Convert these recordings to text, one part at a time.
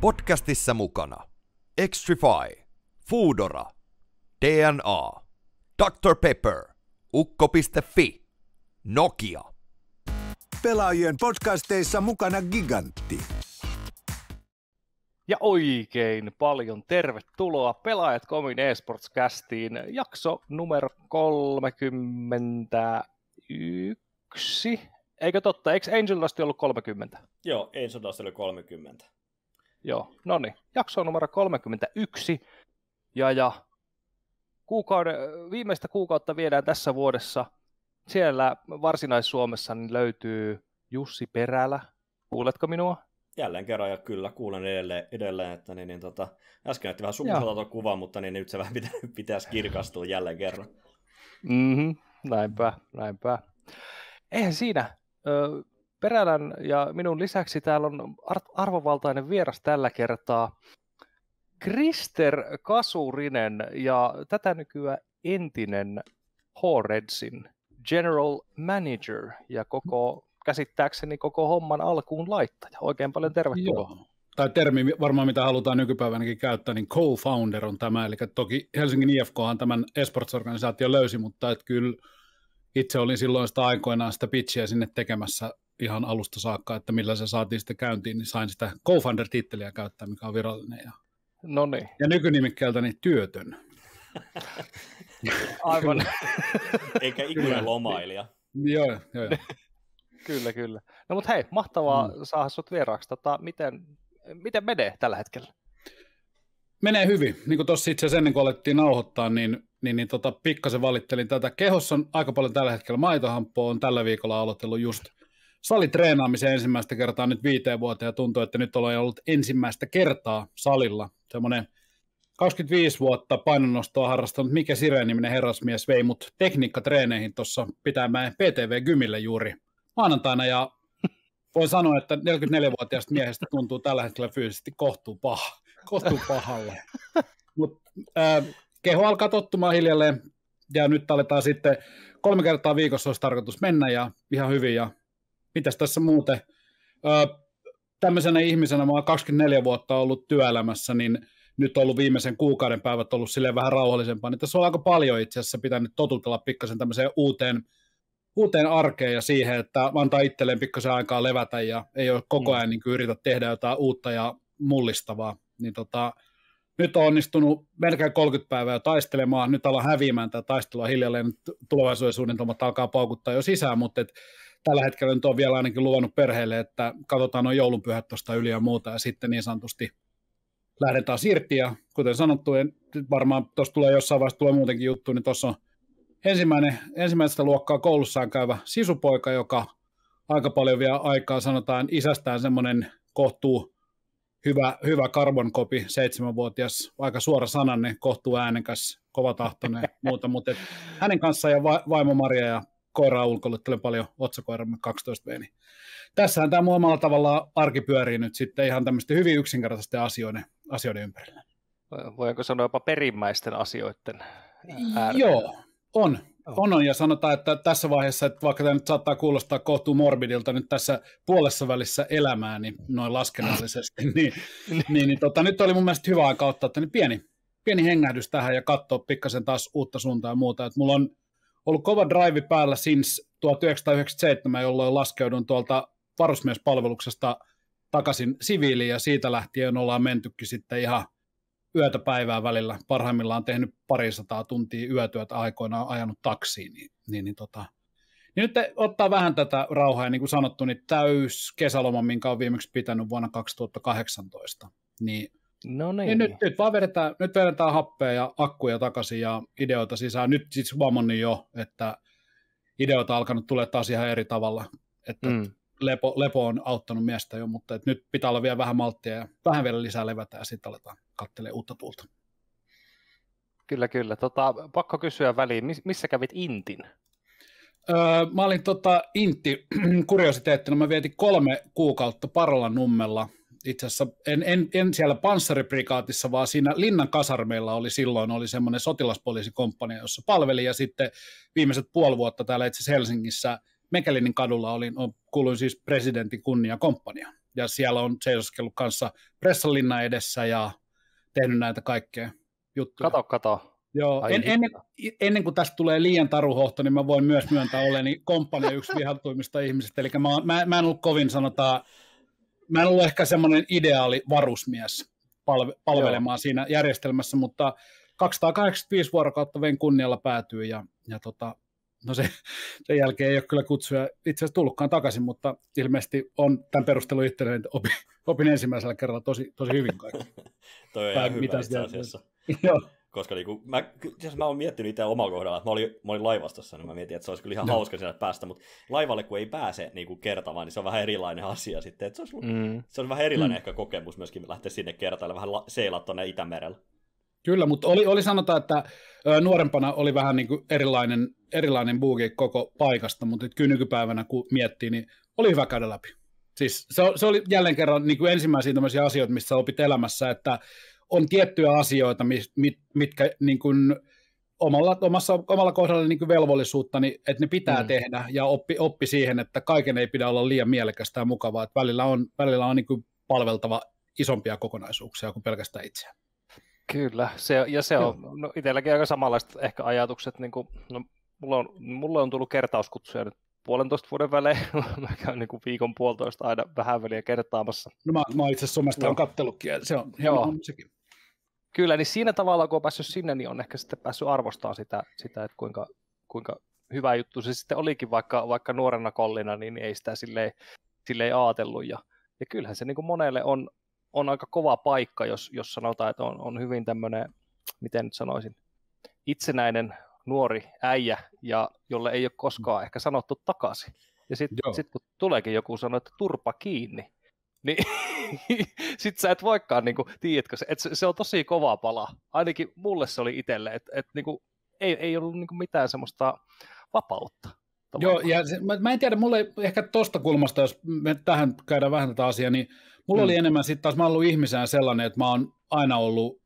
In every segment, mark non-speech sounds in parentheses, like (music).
Podcastissa mukana Extrify, Foodora, DNA, Dr. Pepper, ukko.fi, Nokia. Pelaajien podcasteissa mukana Gigantti. Ja oikein paljon tervetuloa Pelaajat Komin esports jakso numero 31. Eikö totta? Eikö Angel Dust ollut 30? Joo, Angel Dust oli 30. Joo, no niin. Jakso numero 31. Ja, ja kuukauden, viimeistä kuukautta viedään tässä vuodessa. Siellä Varsinais-Suomessa niin löytyy Jussi Perälä. Kuuletko minua? Jälleen kerran, ja kyllä kuulen edelleen, edelleen että niin, niin, tota, äsken näytti vähän sumuiselta kuva, mutta niin, niin, nyt se vähän pitä, pitäisi kirkastua jälleen kerran. Mm-hmm, näinpä, näinpä. Eihän siinä. Ö, Perälän ja minun lisäksi täällä on arvovaltainen vieras tällä kertaa Krister Kasurinen ja tätä nykyään entinen Horedsin general manager ja koko, käsittääkseni koko homman alkuun laittaja. Oikein paljon tervetuloa. Joo. Tai termi varmaan, mitä halutaan nykypäivänäkin käyttää, niin co-founder on tämä. Eli toki Helsingin IFK: on tämän esports-organisaation löysi, mutta et kyllä itse olin silloin sitä aikoinaan sitä pitchiä sinne tekemässä ihan alusta saakka, että millä se saatiin sitten käyntiin, niin sain sitä co-founder-titteliä käyttää, mikä on virallinen. Ja, no niin. ja nykynimikkeeltäni niin työtön. (laughs) Aivan. (laughs) Eikä ikinä lomailija. Joo, joo, joo. kyllä, kyllä. No mutta hei, mahtavaa mm. saada sut vieraaksi. Tota, miten, miten menee tällä hetkellä? Menee hyvin. Niin kuin tuossa itse asiassa ennen kuin alettiin nauhoittaa, niin, niin, niin tota, pikkasen valittelin tätä. Kehossa on aika paljon tällä hetkellä maitohampoa. on tällä viikolla aloitellut just salitreenaamiseen ensimmäistä kertaa nyt viiteen vuoteen ja tuntuu, että nyt ollaan ollut ensimmäistä kertaa salilla. Semmoinen 25 vuotta painonnostoa harrastanut Mikä Sireen-niminen herrasmies vei mut tekniikkatreeneihin tuossa pitämään PTV-gymille juuri maanantaina ja voin sanoa, että 44-vuotiaasta miehestä tuntuu tällä hetkellä fyysisesti kohtuu, paha, kohtuu pahalle. Mut, äh, keho alkaa tottumaan hiljalleen ja nyt aletaan sitten kolme kertaa viikossa olisi tarkoitus mennä ja ihan hyvin ja mitäs tässä muuten? Ö, tämmöisenä ihmisenä, mä oon 24 vuotta ollut työelämässä, niin nyt on ollut viimeisen kuukauden päivät ollut silleen vähän rauhallisempaa, niin tässä on aika paljon itse asiassa pitänyt totutella pikkasen tämmöiseen uuteen, uuteen arkeen ja siihen, että antaa itselleen pikkasen aikaa levätä ja ei ole koko mm. ajan niin yritä tehdä jotain uutta ja mullistavaa. Niin tota, nyt on onnistunut melkein 30 päivää taistelemaan, nyt ollaan häviämään tämä taistelua hiljalleen, tulevaisuuden suunnitelmat alkaa paukuttaa jo sisään, mutta et tällä hetkellä nyt on vielä ainakin luvannut perheelle, että katsotaan noin joulunpyhät tuosta yli ja muuta, ja sitten niin sanotusti lähdetään irti, ja kuten sanottu, en, varmaan tuossa tulee jossain vaiheessa tulee muutenkin juttu, niin tuossa on ensimmäinen, ensimmäistä luokkaa koulussaan käyvä sisupoika, joka aika paljon vielä aikaa, sanotaan isästään semmoinen kohtuu hyvä, hyvä karbonkopi, seitsemänvuotias, aika suora sananne, kohtuu äänekäs, kovatahtoinen muuta, mutta hänen kanssaan ja va- vaimo Maria ja koiraa ulkoiluttelen paljon otsakoiramme 12V. Niin tässähän tämä muomalla tavalla arki pyörii nyt sitten ihan tämmöisten hyvin yksinkertaisten asioiden, asioiden ympärillä. Voinko sanoa jopa perimmäisten asioiden äärellä? Joo, on. On, on, ja sanotaan, että tässä vaiheessa, että vaikka tämä nyt saattaa kuulostaa kohtuu morbidilta nyt tässä puolessa välissä elämää, niin noin laskennallisesti, (laughs) niin, niin, niin, niin tota, nyt oli mun mielestä hyvä aika ottaa että niin pieni, pieni hengähdys tähän ja katsoa pikkasen taas uutta suuntaa ja muuta. Että mulla on ollut kova drive päällä since 1997, jolloin laskeudun tuolta varusmiespalveluksesta takaisin siviiliin ja siitä lähtien ollaan mentykin sitten ihan yötä päivää välillä. Parhaimmillaan tehnyt parisataa tuntia yötyötä aikoinaan ajanut taksiin, niin, niin, niin tota, niin nyt ottaa vähän tätä rauhaa, ja niin kuin sanottu, niin täys kesäloma, minkä on viimeksi pitänyt vuonna 2018, niin No niin. niin nyt, nyt vaan vedetään, nyt vedetään happea ja akkuja takaisin ja ideoita sisään. Nyt siis huomannut jo, että ideoita alkanut tulla taas ihan eri tavalla. Että mm. lepo, lepo, on auttanut miestä jo, mutta et nyt pitää olla vielä vähän malttia ja vähän vielä lisää levätä ja sitten aletaan katselemaan uutta tuulta. Kyllä, kyllä. Tota, pakko kysyä väliin, missä kävit Intin? Öö, mä olin tota, Intti (clears throat) kuriositeettina, mä vietin kolme kuukautta Parolan nummella itse asiassa, en, en, en siellä panssariprikaatissa, vaan siinä Linnan kasarmeilla oli silloin oli semmoinen sotilaspoliisikomppania, jossa palveli, ja sitten viimeiset puoli vuotta täällä itse Helsingissä Mekelinin kadulla olin, kuuluin siis presidentin kunnia komppania. Ja siellä on seisoskellut kanssa pressalinna edessä ja tehnyt näitä kaikkea juttuja. Kato, kato. Joo, en, ennen, ennen kuin tästä tulee liian taruhohto, niin mä voin myös myöntää oleni komppania yksi vihattuimmista ihmisistä, eli mä, mä, mä en ollut kovin sanotaan mä en ollut ehkä semmoinen ideaali varusmies palve- palvelemaan Joo. siinä järjestelmässä, mutta 285 vuorokautta vein kunnialla päätyy ja, ja tota, no se, sen jälkeen ei ole kyllä kutsuja itse asiassa tullutkaan takaisin, mutta ilmeisesti on tämän perustelun itselleen, opin, opin ensimmäisellä kerralla tosi, tosi hyvin kaikki. (laughs) Toi on ihan hyvä itse asiassa. (laughs) Joo. Koska niinku, mä, jos mä oon miettinyt itse omalla kohdalla, että mä olin, mä olin laivastossa, niin mä mietin, että se olisi kyllä ihan no. hauska sieltä päästä, mutta laivalle kun ei pääse niinku kertaamaan, niin se on vähän erilainen asia sitten. Että se, olisi, mm. se olisi vähän erilainen mm. ehkä kokemus myöskin lähteä sinne kertaalle, vähän la- seilaa tuonne Itämerellä. Kyllä, mutta oli, oli sanotaan, että nuorempana oli vähän niin kuin erilainen, erilainen buugi koko paikasta, mutta kyllä nykypäivänä kun miettii, niin oli hyvä käydä läpi. Siis se, se oli jälleen kerran niin kuin ensimmäisiä tämmöisiä asioita, missä opit elämässä, että on tiettyjä asioita, mit, mitkä niin kuin omalla, omassa, omalla kohdalla niin kuin velvollisuutta, niin, että ne pitää mm. tehdä ja oppi, oppi siihen, että kaiken ei pidä olla liian mielekästä ja mukavaa, että välillä on, välillä on niin kuin palveltava isompia kokonaisuuksia kuin pelkästään itseä. Kyllä, se, ja se on no, itselläkin aika samanlaiset ehkä ajatukset. Niin kuin, no, mulla, on, mulla on tullut kertauskutsuja nyt puolentoista vuoden välein. (laughs) mä käyn niin kuin viikon puolitoista aina vähän väliä kertaamassa. No mä, mä itse asiassa somesta on kattelukin, se on On sekin. Kyllä, niin siinä tavalla kun on päässyt sinne, niin on ehkä sitten päässyt arvostamaan sitä, sitä että kuinka, kuinka hyvä juttu se sitten olikin, vaikka, vaikka nuorena kollina, niin ei sitä silleen, silleen ajatellut. Ja, ja kyllähän se niin kuin monelle on, on aika kova paikka, jos, jos sanotaan, että on, on hyvin tämmöinen, miten nyt sanoisin, itsenäinen nuori äijä, ja jolle ei ole koskaan mm. ehkä sanottu takaisin. Ja sitten sit kun tuleekin joku sanoo, että turpa kiinni, niin (laughs) sit sä et voikaan, niin kuin, tiedätkö, että se, se on tosi kova pala. Ainakin mulle se oli itselle, että et, niin kuin, ei, ei ollut niin kuin mitään semmoista vapautta. Joo, ja se, mä, mä en tiedä, mulle ehkä tosta kulmasta, jos me tähän käydään vähän tätä asiaa, niin mulla hmm. oli mm. enemmän sitten taas, mä ollut ihmisään sellainen, että mä oon aina ollut,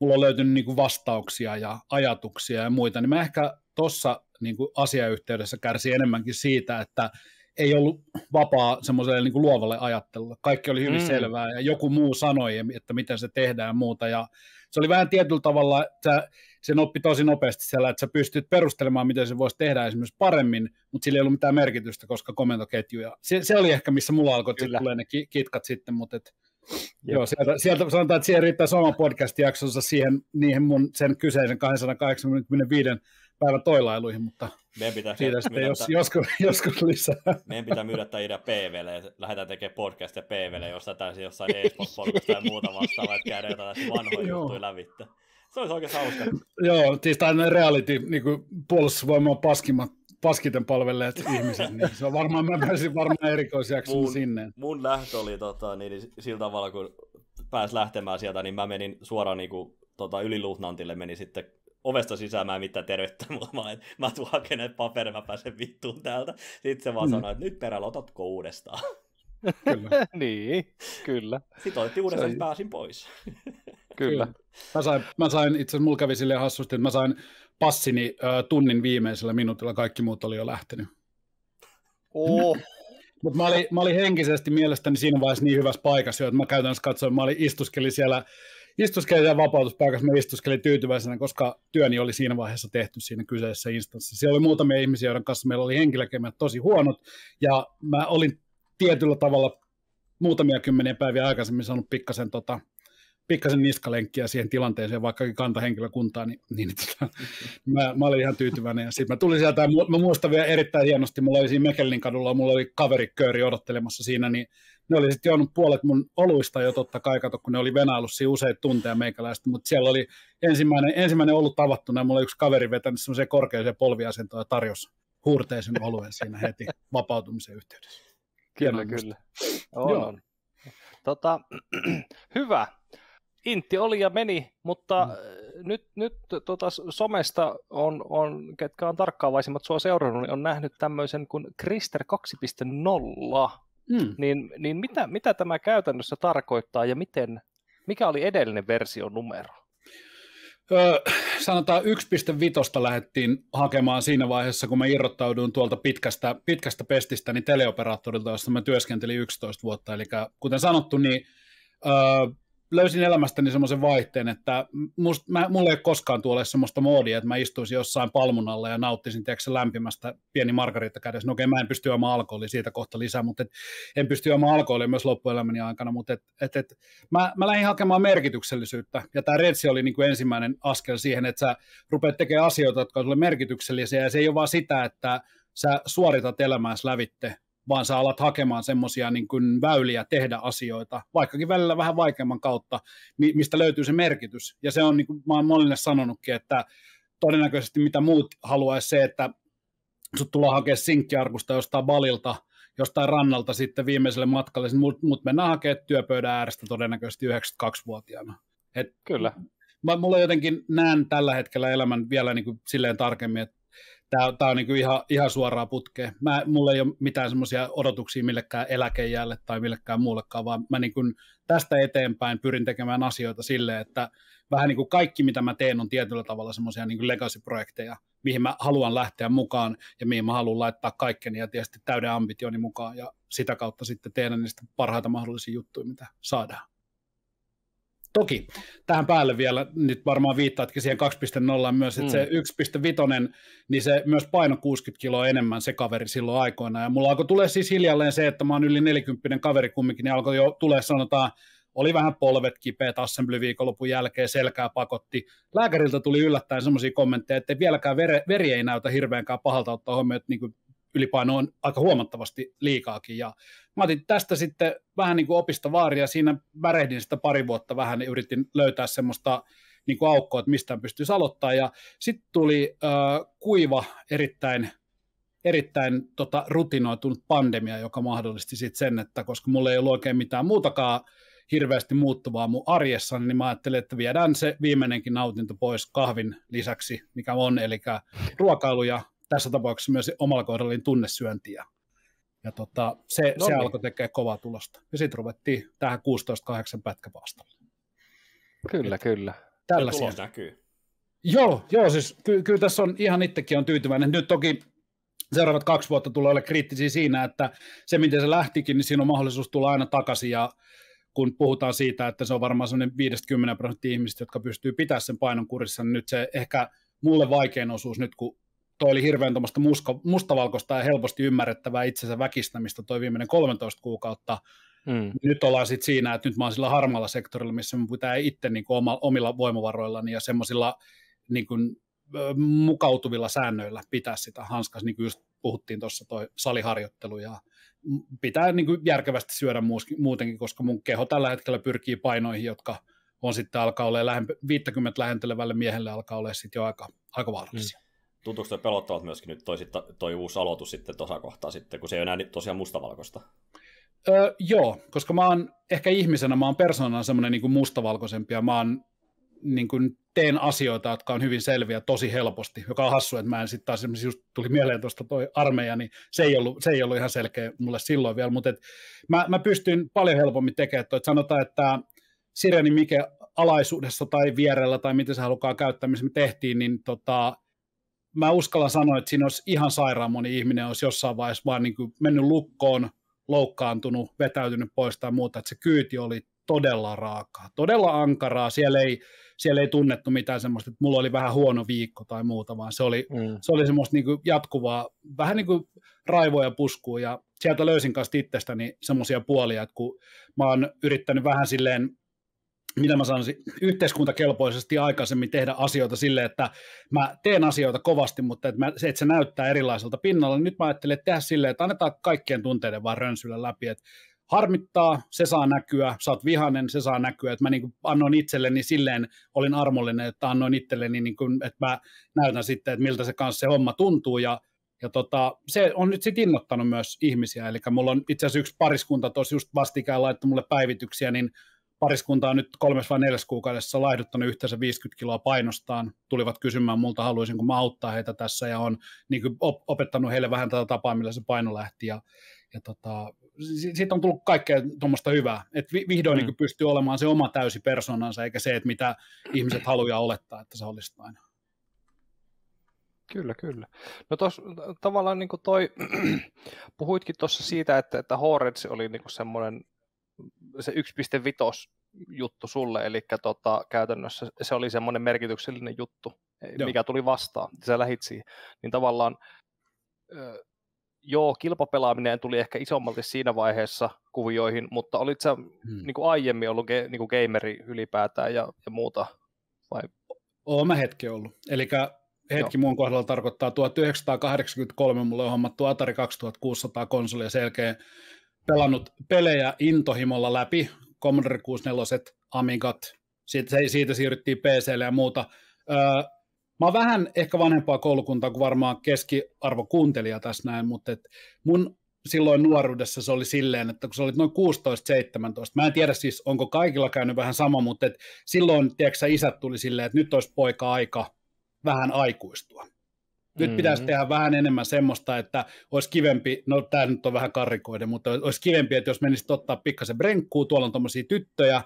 mulla on löytynyt niinku vastauksia ja ajatuksia ja muita, niin mä ehkä tossa niinku asiayhteydessä kärsin enemmänkin siitä, että ei ollut vapaa semmoiselle niin luovalle ajattelulle. Kaikki oli hyvin mm. selvää ja joku muu sanoi, että miten se tehdään ja muuta. Ja se oli vähän tietyllä tavalla, että se oppi tosi nopeasti siellä, että sä pystyt perustelemaan, miten se voisi tehdä esimerkiksi paremmin, mutta sillä ei ollut mitään merkitystä, koska komentoketjuja. Se, se oli ehkä, missä mulla alkoi tulee ne ki- kitkat sitten, mutta et, joo, sieltä, sieltä, sanotaan, että siihen riittää sama podcast-jaksonsa siihen, niihin mun sen kyseisen 285 päivän toilailuihin, mutta meidän pitää siitä sitten myydä, jos, ta... joskus, joskus lisää. Meidän pitää myydä tämä idea PVlle, ja lähdetään tekemään podcastia PVlle, josta täysin jossain sport podcastia ja muuta vastaavaa, että käydään jotain vanhoja juttuja lävittä. Se olisi oikein hauska. Joo, siis tämä reality, niin kuin puolustusvoima on paskimmat paskiten palvelleet ihmiset, niin se on varmaan, mä pääsin varmaan erikoisjakson sinne. Mun lähtö oli tota, niin, niin, sillä tavalla, kun pääs lähtemään sieltä, niin mä menin suoraan niin kuin, tota, yliluhtnantille, meni sitten ovesta sisään mä en mitään tervettä mua, mä, en, mä tuun hakemaan paperin, mä pääsen vittuun täältä. Sitten se vaan mm. sanoi, että nyt perällä otatko uudestaan. Kyllä. (laughs) niin, kyllä. Sitten otettiin uudestaan, että pääsin pois. kyllä. Mä sain, mä sain itse asiassa, mulla kävi silleen hassusti, että mä sain passini uh, tunnin viimeisellä minuutilla, kaikki muut oli jo lähtenyt. Oh. (laughs) Mutta mä, olin, mä olin henkisesti mielestäni siinä vaiheessa niin hyvässä paikassa että mä käytännössä katsoin, mä olin istuskeli siellä istuskelin ja vapautuspaikassa mä istuskelin tyytyväisenä, koska työni oli siinä vaiheessa tehty siinä kyseisessä instanssissa. Siellä oli muutamia ihmisiä, joiden kanssa meillä oli henkilökemät tosi huonot, ja mä olin tietyllä tavalla muutamia kymmeniä päiviä aikaisemmin saanut pikkasen tota, pikkasen niskalenkkiä siihen tilanteeseen, vaikkakin kanta henkilökuntaa, niin, niin tota, mä, mä, olin ihan tyytyväinen. Ja sitten mä tulin sieltä, ja mä muistan vielä erittäin hienosti, mulla oli siinä Mekelin kadulla, mulla oli kaverikööri odottelemassa siinä, niin ne oli sitten juonut puolet mun oluista jo totta kai, kato, kun ne oli venailut siinä useita tunteja meikäläistä, mutta siellä oli ensimmäinen, ensimmäinen ollut tavattuna, mulla oli yksi kaveri vetänyt semmoiseen korkeaseen polviasentoon ja tarjosi huurteisen oluen siinä heti vapautumisen yhteydessä. Kyllä, kyllä. On, Joo. on. Tota, (clears throat) hyvä. Intti oli ja meni, mutta mm. Äh, nyt, nyt tota, somesta on, on, ketkä on tarkkaavaisimmat sua seurannut, niin on nähnyt tämmöisen kuin Krister 2.0. Mm. Niin, niin mitä, mitä tämä käytännössä tarkoittaa ja miten, mikä oli edellinen version numero? Öö, sanotaan 1.5 lähdettiin hakemaan siinä vaiheessa, kun mä irrottauduin tuolta pitkästä, pitkästä pestistä niin teleoperaattorilta, jossa mä työskentelin 11 vuotta. Eli kuten sanottu, niin öö, löysin elämästäni semmoisen vaihteen, että must, mä, mulla ei ole koskaan tuolla semmoista moodia, että mä istuisin jossain palmun alla ja nauttisin tiedätkö, lämpimästä pieni margarita kädessä. No okei, okay, mä en pysty juomaan alkoholia siitä kohta lisää, mutta et, en pysty juomaan alkoholia myös loppuelämäni aikana, mutta et, et, et, mä, mä lähdin hakemaan merkityksellisyyttä. Ja tämä retsi oli niin kuin ensimmäinen askel siihen, että sä rupeat tekemään asioita, jotka on sulle merkityksellisiä, ja se ei ole vaan sitä, että sä suoritat elämääsi lävitte, vaan sä alat hakemaan semmoisia niin väyliä tehdä asioita, vaikkakin välillä vähän vaikeamman kautta, mistä löytyy se merkitys. Ja se on, niin kuin mä olen monille sanonutkin, että todennäköisesti mitä muut haluaisi se, että sut tullaan hakemaan sinkkiarkusta jostain balilta, jostain rannalta sitten viimeiselle matkalle, mutta mut mennään hakemaan työpöydän äärestä todennäköisesti 92-vuotiaana. Et Kyllä. Mä, mulla jotenkin näen tällä hetkellä elämän vielä niin kuin silleen tarkemmin, että Tämä, tämä on niin kuin ihan, ihan suoraa putkea. Mä, mulla ei ole mitään semmoisia odotuksia millekään eläkejälle tai millekään muullekaan, vaan mä niin kuin tästä eteenpäin pyrin tekemään asioita silleen, että vähän niin kuin kaikki, mitä mä teen, on tietyllä tavalla semmoisia niin legacy-projekteja, mihin mä haluan lähteä mukaan ja mihin mä haluan laittaa kaikkeni ja tietysti täyden ambitioni mukaan ja sitä kautta sitten tehdä niistä parhaita mahdollisia juttuja, mitä saadaan. Toki tähän päälle vielä, nyt varmaan viittaatkin siihen 2.0 myös, että mm. se 1.5, niin se myös paino 60 kiloa enemmän se kaveri silloin aikoina. Ja mulla alkoi tulee siis hiljalleen se, että mä oon yli 40 kaveri kumminkin, niin alkoi jo tulee sanotaan, oli vähän polvet kipeät assembly viikonlopun jälkeen, selkää pakotti. Lääkäriltä tuli yllättäen semmoisia kommentteja, että vieläkään veri, veri ei näytä hirveänkään pahalta ottaa huomioon, että niin ylipaino on aika huomattavasti liikaakin. Ja mä otin tästä sitten vähän niin kuin opista vaaria, siinä värehdin sitä pari vuotta vähän, niin yritin löytää semmoista niin kuin aukkoa, että mistä pystyisi aloittaa. Ja sitten tuli äh, kuiva, erittäin, erittäin tota, rutinoitunut pandemia, joka mahdollisti sitten sen, että koska mulla ei ollut oikein mitään muutakaan hirveästi muuttuvaa mun arjessa, niin mä ajattelin, että viedään se viimeinenkin nautinto pois kahvin lisäksi, mikä on, eli ruokailu ja tässä tapauksessa myös omalla kohdallani niin tunnesyöntiä. Ja tota, se, no niin. se alkoi tekemään kovaa tulosta. Ja sitten ruvettiin tähän 16-8 pätkäpaastolle. Kyllä, Et kyllä. Tällä tulos näkyy. Joo, joo siis ky- kyllä tässä on ihan itsekin on tyytyväinen. Nyt toki seuraavat kaksi vuotta tulee olla kriittisiä siinä, että se miten se lähtikin, niin siinä on mahdollisuus tulla aina takaisin ja kun puhutaan siitä, että se on varmaan sellainen 50 prosenttia ihmistä, jotka pystyy pitämään sen painon kurissa, niin nyt se ehkä mulle vaikein osuus nyt, kun toi oli hirveän tuommoista mustavalkoista ja helposti ymmärrettävää itsensä väkistämistä toi viimeinen 13 kuukautta. Mm. Nyt ollaan sitten siinä, että nyt mä oon sillä harmaalla sektorilla, missä mä pitää itse niin kuin omilla voimavaroillani ja semmoisilla niin kuin, mukautuvilla säännöillä pitää sitä hanskas, niin kuin just puhuttiin tuossa toi saliharjoittelu ja pitää niin kuin järkevästi syödä muutenkin, koska mun keho tällä hetkellä pyrkii painoihin, jotka on sitten alkaa olla 50 lähentelevälle miehelle alkaa olla sitten jo aika, aika vaarallisia. Mm. Tuntuuko toi pelottavat myöskin nyt toi, toi uusi aloitus sitten tuossa kohtaa sitten, kun se ei enää tosiaan mustavalkoista? Öö, joo, koska mä oon ehkä ihmisenä, mä oon persoonana semmoinen niin mustavalkoisempi ja mä oon, niin kuin teen asioita, jotka on hyvin selviä tosi helposti, joka on hassu, että mä en sitten taas just tuli mieleen tuosta toi armeija, niin se ei, ollut, se ei ollut ihan selkeä mulle silloin vielä, mutta et mä, mä pystyn paljon helpommin tekemään toi, että sanotaan, että Sireni Mike alaisuudessa tai vierellä tai miten se halukaa käyttää, missä me tehtiin, niin tota, mä uskallan sanoa, että siinä olisi ihan sairaan moni ihminen olisi jossain vaiheessa vaan niin kuin mennyt lukkoon, loukkaantunut, vetäytynyt pois tai muuta, että se kyyti oli todella raakaa, todella ankaraa, siellä ei, siellä ei tunnettu mitään semmoista, että mulla oli vähän huono viikko tai muuta, vaan se oli, mm. se oli semmoista niin kuin jatkuvaa, vähän niin kuin raivoja puskuu ja sieltä löysin kanssa itsestäni semmoisia puolia, että kun mä oon yrittänyt vähän silleen mitä mä sanoisin, yhteiskuntakelpoisesti aikaisemmin tehdä asioita sille, että mä teen asioita kovasti, mutta että, mä, se, että se näyttää erilaiselta pinnalla, niin nyt mä ajattelen että tehdä silleen, että annetaan kaikkien tunteiden vaan rönsyllä läpi, että harmittaa, se saa näkyä, sä oot vihanen, se saa näkyä, että mä niin annoin itselleni silleen, olin armollinen, että annoin itselleni, niin kuin, että mä näytän sitten, että miltä se kanssa se homma tuntuu, ja ja tota, se on nyt sitten innoittanut myös ihmisiä, eli mulla on itse asiassa yksi pariskunta tuossa just vastikään laittanut mulle päivityksiä, niin pariskunta on nyt kolmes vai neljäs kuukaudessa laihduttanut yhteensä 50 kiloa painostaan, tulivat kysymään multa, haluaisinko mä auttaa heitä tässä, ja on niin kuin opettanut heille vähän tätä tapaa, millä se paino lähti, ja, ja tota, siitä on tullut kaikkea tuommoista hyvää, että vihdoin niin mm. niin pystyy olemaan se oma täysi persoonansa, eikä se, että mitä ihmiset haluaa olettaa, että se olisi aina. Kyllä, kyllä. No tos, tavallaan niin kuin toi, (clears throat) puhuitkin tuossa siitä, että, että Horens oli niin kuin semmoinen se 1.5 juttu sulle, eli tota, käytännössä se oli semmoinen merkityksellinen juttu, e, Joo. mikä tuli vastaan, sä lähit siihen, niin tavallaan joo, kilpapelaaminen tuli ehkä isommalti siinä vaiheessa kuvioihin, mutta olit sä hmm. niin aiemmin ollut ge, niin gameri ylipäätään ja, ja muuta? Vai? Oon mä hetki ollut. Eli hetki joo. mun kohdalla tarkoittaa 1983 mulle on hommattu Atari 2600 konsoli ja selkeä pelannut pelejä intohimolla läpi, Commodore 64, Amigat, siitä, siitä siirryttiin PClle ja muuta. Öö, mä oon vähän ehkä vanhempaa koulukuntaa kuin varmaan keskiarvo kuuntelija tässä näin, mutta et mun silloin nuoruudessa se oli silleen, että kun se oli noin 16-17, mä en tiedä siis, onko kaikilla käynyt vähän sama, mutta et silloin, tiedätkö isät tuli silleen, että nyt olisi poika aika vähän aikuistua. Nyt mm-hmm. pitäisi tehdä vähän enemmän semmoista, että olisi kivempi, no tämä nyt on vähän karikoiden, mutta olisi kivempi, että jos menisit ottaa pikkasen brenkkuu, tuolla on tuommoisia tyttöjä,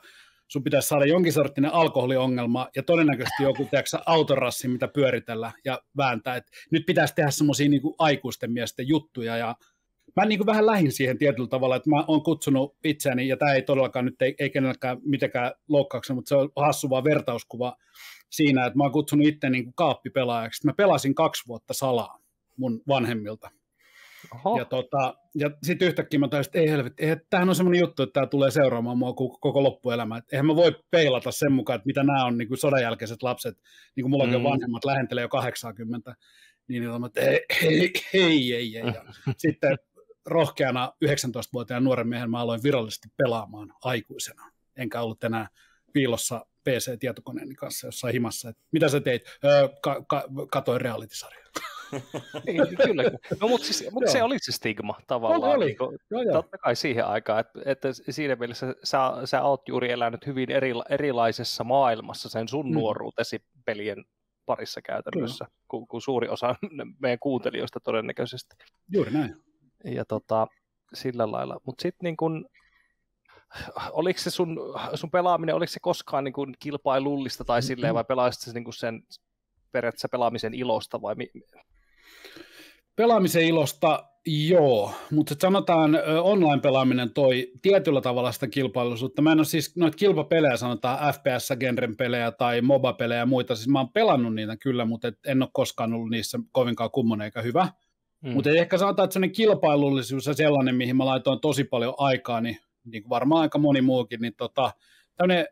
sun pitäisi saada jonkin sorttinen alkoholiongelma ja todennäköisesti joku tiedätkö, autorassi, mitä pyöritellä ja vääntää. Et nyt pitäisi tehdä semmoisia niin aikuisten miesten juttuja ja mä niin kuin vähän lähin siihen tietyllä tavalla, että mä oon kutsunut itseäni, ja tämä ei todellakaan nyt ei, ei kenelläkään mitenkään loukkauksena, mutta se on hassu vertauskuva siinä, että mä oon kutsunut itse niin kuin kaappipelaajaksi. Mä pelasin kaksi vuotta salaa mun vanhemmilta. Oho. Ja, tota, ja sitten yhtäkkiä mä tajusin, että ei helvetti, että tämähän on semmoinen juttu, että tämä tulee seuraamaan mua koko loppuelämä. Että eihän mä voi peilata sen mukaan, että mitä nämä on niin kuin sodan jälkeiset lapset, niin kuin mullakin mm. on vanhemmat, lähentelee jo 80. Niin, niin että ei, ei, ei, ei. ei. Ja (laughs) sitten rohkeana 19-vuotiaan nuoren miehen mä aloin virallisesti pelaamaan aikuisena. Enkä ollut enää piilossa PC-tietokoneen kanssa jossain himassa, Et mitä sä teit? Öö, ka- ka- katoin reality (laughs) niin, kyllä. No, mutta siis, mutta se oli se stigma tavallaan. No, oli, Niin, Totta kai siihen aikaan, että, että siinä mielessä sä, sä oot juuri elänyt hyvin eri, erilaisessa maailmassa sen sun mm. nuoruutesi pelien parissa käytännössä, kuin ku suuri osa meidän kuuntelijoista todennäköisesti. Juuri näin. Ja tota, sillä lailla. Mutta sitten niin kun oliko se sun, sun pelaaminen, oliko se koskaan niin kuin kilpailullista tai silleen, vai pelasit niin kuin sen periaatteessa pelaamisen ilosta vai mi- Pelaamisen ilosta, joo, mutta sanotaan online-pelaaminen toi tietyllä tavalla sitä kilpailullisuutta. Mä en ole siis noita kilpapelejä, sanotaan FPS-genren pelejä tai MOBA-pelejä ja muita, siis mä oon pelannut niitä kyllä, mutta et en ole koskaan ollut niissä kovinkaan kummonen eikä hyvä. Mm. Mutta ehkä sanotaan, että sellainen kilpailullisuus ja sellainen, mihin mä laitoin tosi paljon aikaa, niin niin kuin varmaan aika moni muukin, niin tota, tämmöinen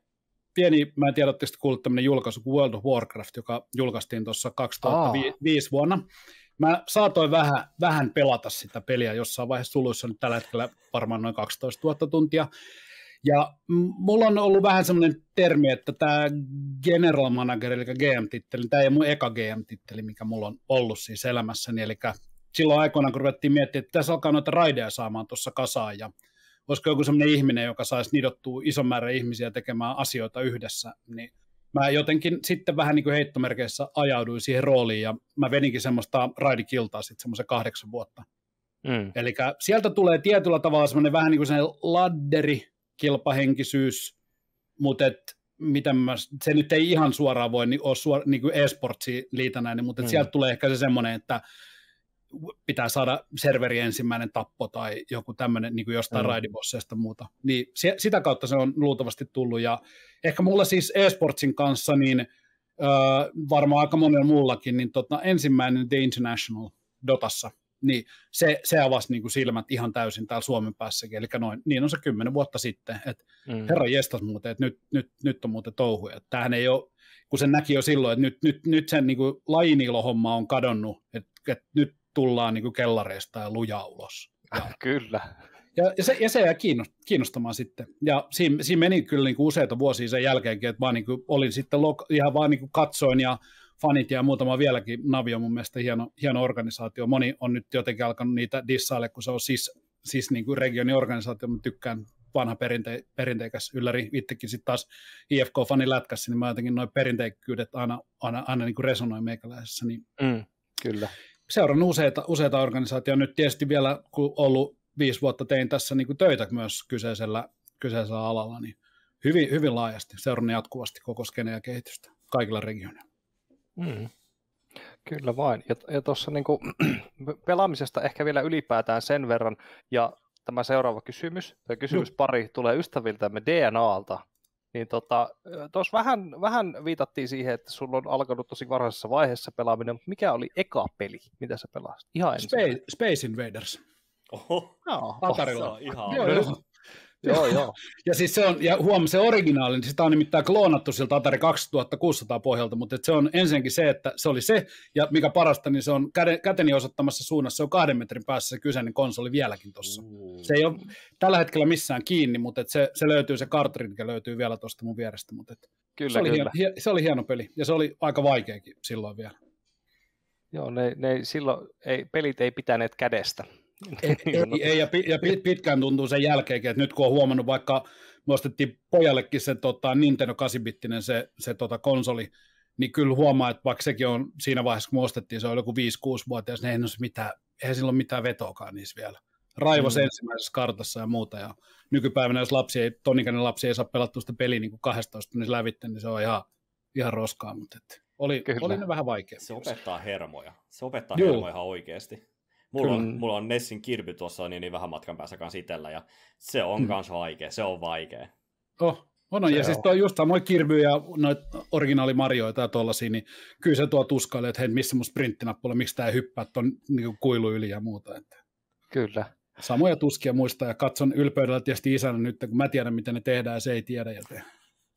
pieni, mä en tiedä, että kuullut tämmöinen julkaisu kuin World of Warcraft, joka julkaistiin tuossa 2005 Aa. vuonna. Mä saatoin vähän, vähän pelata sitä peliä jossain vaiheessa suluissa nyt tällä hetkellä varmaan noin 12 000 tuntia. Ja mulla on ollut vähän semmoinen termi, että tämä general manager, eli GM-titteli, tämä ei ole mun eka GM-titteli, mikä mulla on ollut siis elämässäni, eli silloin aikoinaan, kun ruvettiin miettimään, että tässä alkaa noita raideja saamaan tuossa kasaan, ja olisiko joku sellainen ihminen, joka saisi nidottua ison määrän ihmisiä tekemään asioita yhdessä, niin mä jotenkin sitten vähän niin kuin heittomerkeissä ajauduin siihen rooliin ja mä veninkin semmoista raidikiltaa sitten semmoisen kahdeksan vuotta. Mm. Eli sieltä tulee tietyllä tavalla semmoinen vähän niin kuin sellainen ladderi kilpahenkisyys, mutta et miten mä, se nyt ei ihan suoraan voi niin, ole suora, niin kuin e-sportsiin liitännäinen, mutta mm. sieltä tulee ehkä se semmoinen, että pitää saada serveri ensimmäinen tappo tai joku tämmöinen niin kuin jostain mm. raidibosseista muuta. Niin se, sitä kautta se on luultavasti tullut ja ehkä mulla siis eSportsin kanssa niin ö, varmaan aika monella muullakin, niin tota, ensimmäinen The International Dotassa, niin se, se avasi niin kuin silmät ihan täysin täällä Suomen päässäkin, eli noin, niin on se kymmenen vuotta sitten, että mm. herra jestas muuten, että nyt, nyt, nyt on muuten touhuja. Tämähän ei ole, kun sen näki jo silloin, että nyt, nyt, nyt sen niin kuin on kadonnut, että, että nyt tullaan niin kuin kellareista ja luja ulos. Ja, (laughs) kyllä. Ja, ja, se, ja se jää kiinnostamaan sitten. Ja siinä, siinä meni kyllä niin kuin useita vuosia sen jälkeenkin, että vaan niin kuin olin sitten lo, ihan vaan niin kuin katsoin ja fanit ja muutama vieläkin. Navi on mun mielestä hieno, hieno organisaatio. Moni on nyt jotenkin alkanut niitä dissaille, kun se on siis, siis niin kuin regioniorganisaatio. Mä tykkään vanha perinte, perinteikäs ylläri. Itsekin sitten taas IFK-fani lätkässä, niin mä jotenkin noin perinteikkyydet aina, aina, aina niin kuin resonoi meikäläisessä. Niin. Mm, kyllä seurannut useita, useita organisaatioita. Nyt tietysti vielä, kun ollut viisi vuotta tein tässä niin kuin töitä myös kyseisellä, kyseisellä alalla, niin hyvin, hyvin laajasti seurannut jatkuvasti koko skeneen ja kehitystä kaikilla regioneilla. Mm. Kyllä vain. Ja, ja tuossa niin kuin, (clears throat) pelaamisesta ehkä vielä ylipäätään sen verran, ja tämä seuraava kysymys, tai kysymyspari tulee ystäviltämme DNAlta. Niin tota, vähän, vähän viitattiin siihen, että sulla on alkanut tosi varhaisessa vaiheessa pelaaminen, mutta mikä oli eka peli, mitä sä pelasit? Ihan Space, Space Invaders. Oho, No, Oho. Ihan joo, joo. Joo, joo. (laughs) ja siis se on, ja huom, se originaali, niin sitä on nimittäin kloonattu siltä Atari 2600 pohjalta, mutta se on ensinnäkin se, että se oli se, ja mikä parasta, niin se on käde, käteni osoittamassa suunnassa, se on kahden metrin päässä se kyseinen konsoli vieläkin tuossa. Mm. Se ei ole tällä hetkellä missään kiinni, mutta et se, se löytyy, se mikä löytyy vielä tuosta mun vierestä, mutta et kyllä, se, oli kyllä. Hieno, se oli hieno peli, ja se oli aika vaikeakin silloin vielä. Joo, ne, ne silloin ei, pelit ei pitäneet kädestä. Niin, ei, niin, no. ei, ja, ja pitkään tuntuu sen jälkeenkin, että nyt kun on huomannut vaikka, me ostettiin pojallekin se tota, Nintendo 8-bittinen se, se tota, konsoli, niin kyllä huomaa, että vaikka sekin on siinä vaiheessa, kun me ostettiin, se oli joku 5-6-vuotias, niin ei mitään, eihän sillä ole mitään vetoakaan niissä vielä. Raivos mm. ensimmäisessä kartassa ja muuta, ja nykypäivänä, jos lapsi ei, tonikäinen lapsi ei saa pelattua sitä peliä niin kuin 12 tunnin niin lävitse, niin se on ihan, ihan roskaa, mutta et, oli, kyllä. oli ne vähän vaikea. Se opettaa hermoja, se opettaa Juu. hermoja ihan oikeasti. Mulla, on, mulla on Nessin kirpy tuossa niin, niin vähän matkan päässä kanssa itsellä, ja se on mm. kans vaikea, se on vaikea. Oh, on, on. ja siis on. siis toi just samoin kirvy ja noita originaalimarjoita ja tollasia, niin kyllä se tuo tuskaille, että hei, missä mun sprinttinappula, miksi ei hyppää ton niin kuilu yli ja muuta. Että. Kyllä. Samoja tuskia muistaa ja katson ylpeydellä tietysti isänä nyt, kun mä tiedän, miten ne tehdään ja se ei tiedä. Joten...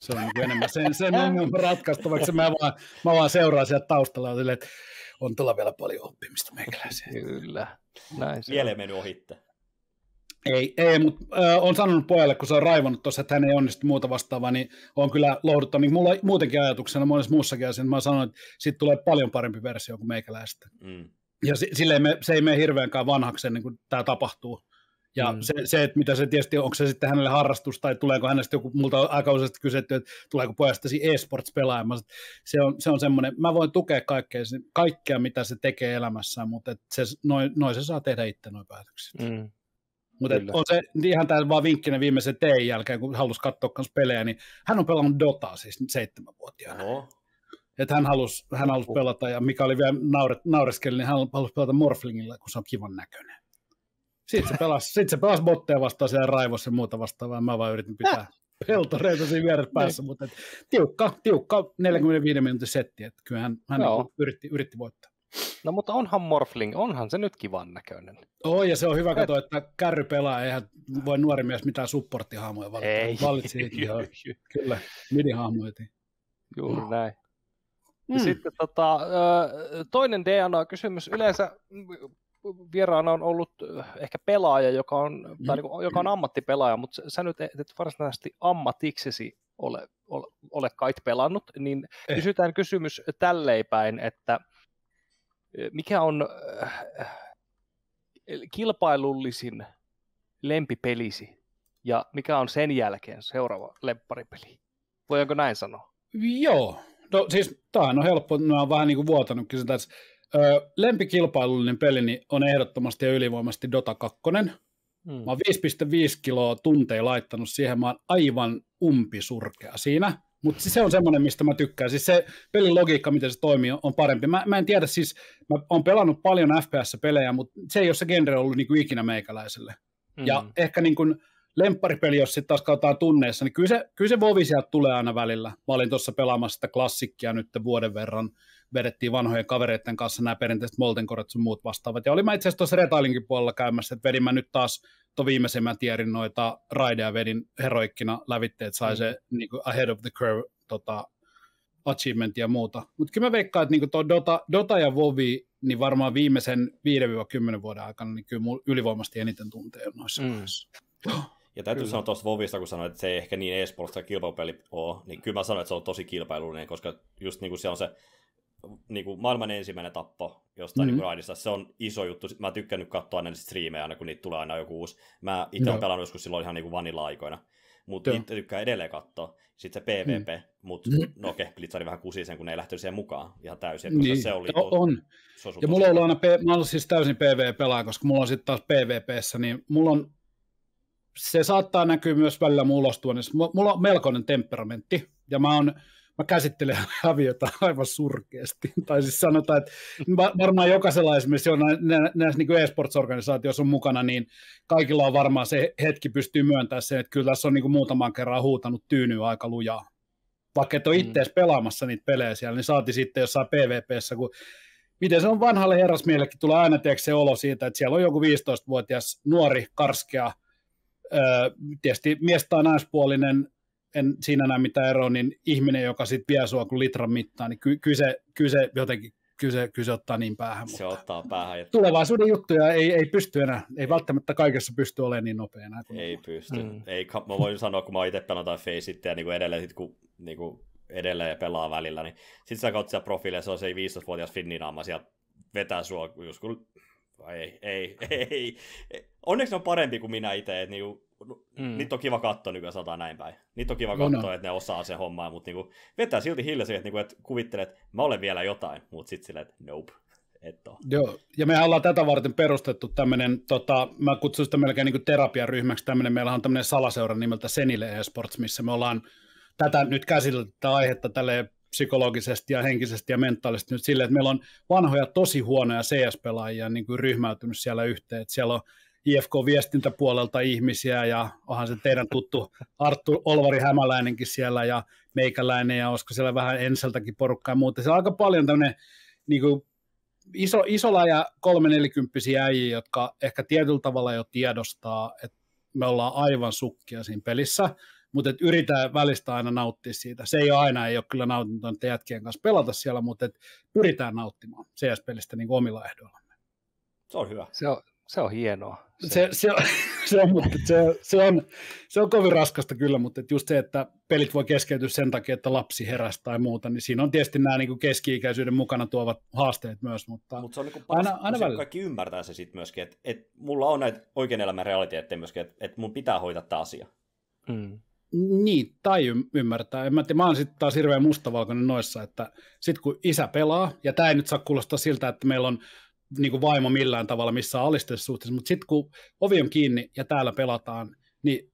Se on niin enemmän sen, sen ongelman ratkaistavaksi. Mä vaan, mä vaan seuraan sieltä taustalla sille, että on tuolla vielä paljon oppimista meikäläisiä. Kyllä. Näin se Vielä mennyt ohitte. Ei, ei mutta äh, on sanonut pojalle, kun se on raivannut tuossa, että hän ei onnistu muuta vastaavaa, niin on kyllä lohduttanut. Niin mulla on muutenkin ajatuksena monessa muussakin asiassa, mä sanoin, että siitä tulee paljon parempi versio kuin meikäläistä. Mm. Ja s- silleen me, se ei mene hirveänkään vanhaksi, niin kun tämä tapahtuu. Ja mm. se, se, että mitä se tietysti, onko se sitten hänelle harrastus tai tuleeko hänestä joku, multa on aika useasti kysytty, että tuleeko pojastasi e-sports pelaamaan. Se on, se on semmoinen, mä voin tukea kaikkea, kaikkea mitä se tekee elämässään, mutta et se, noin, noin se saa tehdä itse noin päätökset. Mm. Mutta on se ihan tämä vaan vinkkinä viimeisen teen jälkeen, kun halusi katsoa myös pelejä, niin hän on pelannut Dotaa siis seitsemänvuotiaana. No. Että hän halusi, hän halusi pelata, ja mikä oli vielä naure, naureskeli, niin hän halusi pelata Morflingilla, kun se on kivan näköinen. Sitten se pelasi, sit se pelasi botteja vastaan siellä raivossa ja muuta vastaan, mä vaan yritin pitää äh. peltoreita siinä vieressä niin. päässä, mutta et, tiukka, tiukka 45 minuutin setti, että kyllähän hän no. yritti, yritti voittaa. No mutta onhan Morfling, onhan se nyt kivan näköinen. Oi, ja se on hyvä katsoa, että kärry pelaa, eihän voi nuori mies mitään supporttihaamoja valita. Ei. Valitsi ihan, (laughs) kyllä, midihahmoitiin. Juuri mm. näin. Mm. Sitten tota, toinen DNA-kysymys. Yleensä vieraana on ollut eh, ehkä pelaaja, joka on, tai mm-hmm. niin kuin, joka on ammattipelaaja, mutta sä nyt et varsinaisesti ammatiksesi ole, ole, ole kait pelannut, niin eh. kysytään kysymys tälleen päin, että eh, mikä on eh, kilpailullisin lempipelisi ja mikä on sen jälkeen seuraava lempparipeli? Voinko näin sanoa? Joo, No siis tämähän on no helppo, mä oon vähän niin kuin vuotanutkin sitä, että Öö, lempikilpailullinen peli niin on ehdottomasti ja ylivoimasti Dota 2. Mm. Mä oon 5,5 kiloa tunteja laittanut siihen, mä oon aivan umpisurkea siinä. Mutta se on semmoinen, mistä mä tykkään. Siis se pelin logiikka, miten se toimii, on parempi. Mä, mä en tiedä, siis mä oon pelannut paljon FPS-pelejä, mutta se ei ole se genre ollut niin ikinä meikäläiselle. Mm. Ja ehkä niin kuin lempparipeli, jos sitten taas katsotaan tunneissa, niin kyllä se, kyllä se vovi sieltä tulee aina välillä. Mä olin tuossa pelaamassa sitä klassikkia nyt vuoden verran, vedettiin vanhojen kavereiden kanssa nämä perinteiset moltenkorot ja muut vastaavat. Ja olin mä itse asiassa tuossa retailinkin puolella käymässä, että vedin mä nyt taas tuon viimeisimmän tierin noita raideja vedin heroikkina lävitte, että sai mm. se niin kuin ahead of the curve tota, achievement ja muuta. Mutta kyllä mä veikkaan, että niin kuin Dota, Dota ja Vovi, niin varmaan viimeisen 5-10 vuoden aikana, niin kyllä mulla ylivoimasti eniten tuntee noissa mm. Ja täytyy kyllä. sanoa tuosta Vovista, kun sanoit, että se ei ehkä niin esportista kilpailupeli ole, niin kyllä mä sanoin, että se on tosi kilpailullinen, koska just niin kuin se on se niin kuin maailman ensimmäinen tappo jostain niinku mm-hmm. niin raidista. Se on iso juttu. Mä oon tykkännyt katsoa aina niitä striimejä aina, kun niitä tulee aina joku uusi. Mä itse oon pelannut joskus silloin ihan niin kuin vanilla-aikoina. Mutta itse tykkää edelleen katsoa. Sitten se PvP, mm. Mm-hmm. mutta mm. Mm-hmm. no okei, okay, Blitzari vähän kusi sen, kun ei lähtenyt siihen mukaan ihan täysin. Koska niin. se oli to- on. Se on ja mulla on aina, mä olen siis täysin PvP-pelaaja, koska mulla on sitten taas PvPssä, niin mulla on, se saattaa näkyä myös välillä mun ulostuonnissa. Mulla on melkoinen temperamentti, ja mä oon, mä käsittelen häviötä (laughs) aivan surkeasti. tai siis sanotaan, että varmaan jokaisella esimerkiksi on näissä niin e-sports-organisaatioissa on mukana, niin kaikilla on varmaan se hetki pystyy myöntämään sen, että kyllä tässä on niin kuin muutaman kerran huutanut tyynyä aika lujaa. Vaikka et ole mm. itse mm. pelaamassa niitä pelejä siellä, niin saati sitten jossain PvPssä, kun miten se on vanhalle herrasmiehellekin tulee aina teeksi se olo siitä, että siellä on joku 15-vuotias nuori, karskea, öö, tietysti mies tai naispuolinen en siinä näe mitään eroa, niin ihminen, joka sitten vie sua kuin litran mittaan, niin ky- kyse, kyse jotenkin kyse, kyse ottaa niin päähän. Se mutta ottaa päähän. Ja... Tulevaisuuden juttuja ei, ei pysty enää, ei, ei välttämättä kaikessa pysty olemaan niin nopeana. Kuin ei pysty. Mm. Ei, mä voin sanoa, kun mä itse pelaan tai ja niin kuin edelleen, sit kun niin kuin edelleen pelaa välillä, niin sitten sä katsot siellä profiilia, se on se 15-vuotias finninaama siellä vetää sua, just kun... ei, ei, ei, ei. Onneksi ne on parempi kuin minä itse, että niinku, No, mm. Niitä on kiva katsoa nykyään sataa näin päin. Niitä on kiva no, no. katsoa, no. että ne osaa se hommaa, mutta niinku, vetää silti hiljaisesti, että, niinku, että kuvittelet, että mä olen vielä jotain, mutta sitten silleen, että nope. Et ole. Joo, ja me ollaan tätä varten perustettu tämmöinen, tota, mä kutsun sitä melkein niin terapiaryhmäksi, tämmöinen, meillä on tämmöinen salaseura nimeltä Senile Esports, missä me ollaan tätä nyt käsitellyt, tätä aihetta tälle psykologisesti ja henkisesti ja mentaalisesti nyt silleen, että meillä on vanhoja tosi huonoja CS-pelaajia niin kuin ryhmäytynyt siellä yhteen, että siellä on IFK-viestintäpuolelta ihmisiä ja onhan se teidän tuttu Arttu Olvari Hämäläinenkin siellä ja meikäläinen ja olisiko siellä vähän Enseltäkin porukkaa ja muuta. Siellä on aika paljon tämmöinen niin kuin iso, isolla ja kolmenelikymppisiä äijä, jotka ehkä tietyllä tavalla jo tiedostaa, että me ollaan aivan sukkia siinä pelissä, mutta et yritetään välistä aina nauttia siitä. Se ei ole aina, ei ole kyllä nautintoa jätkien kanssa pelata siellä, mutta et pyritään nauttimaan CS-pelistä niin omilla ehdoilla. Se on hyvä. Se on, se on hienoa. Se, se, se, on, (laughs) se, on, se, se, on, se on kovin raskasta kyllä, mutta just se, että pelit voi keskeytyä sen takia, että lapsi heräsi tai muuta, niin siinä on tietysti nämä niinku keski-ikäisyyden mukana tuovat haasteet myös. Mutta Mut se on niinku aina, aina se, kaikki ymmärtää se sitten myöskin, että, että mulla on näitä oikean elämän realiteetteja myöskin, että, että mun pitää hoitaa tämä asia. Mm. Niin, tai ymmärtää. En mä, tiedä, mä oon sitten taas hirveän mustavalkoinen noissa, että sit kun isä pelaa, ja tämä ei nyt saa kuulostaa siltä, että meillä on niin kuin vaimo millään tavalla missä alisteisessa suhteessa, mutta sitten kun ovi on kiinni ja täällä pelataan, niin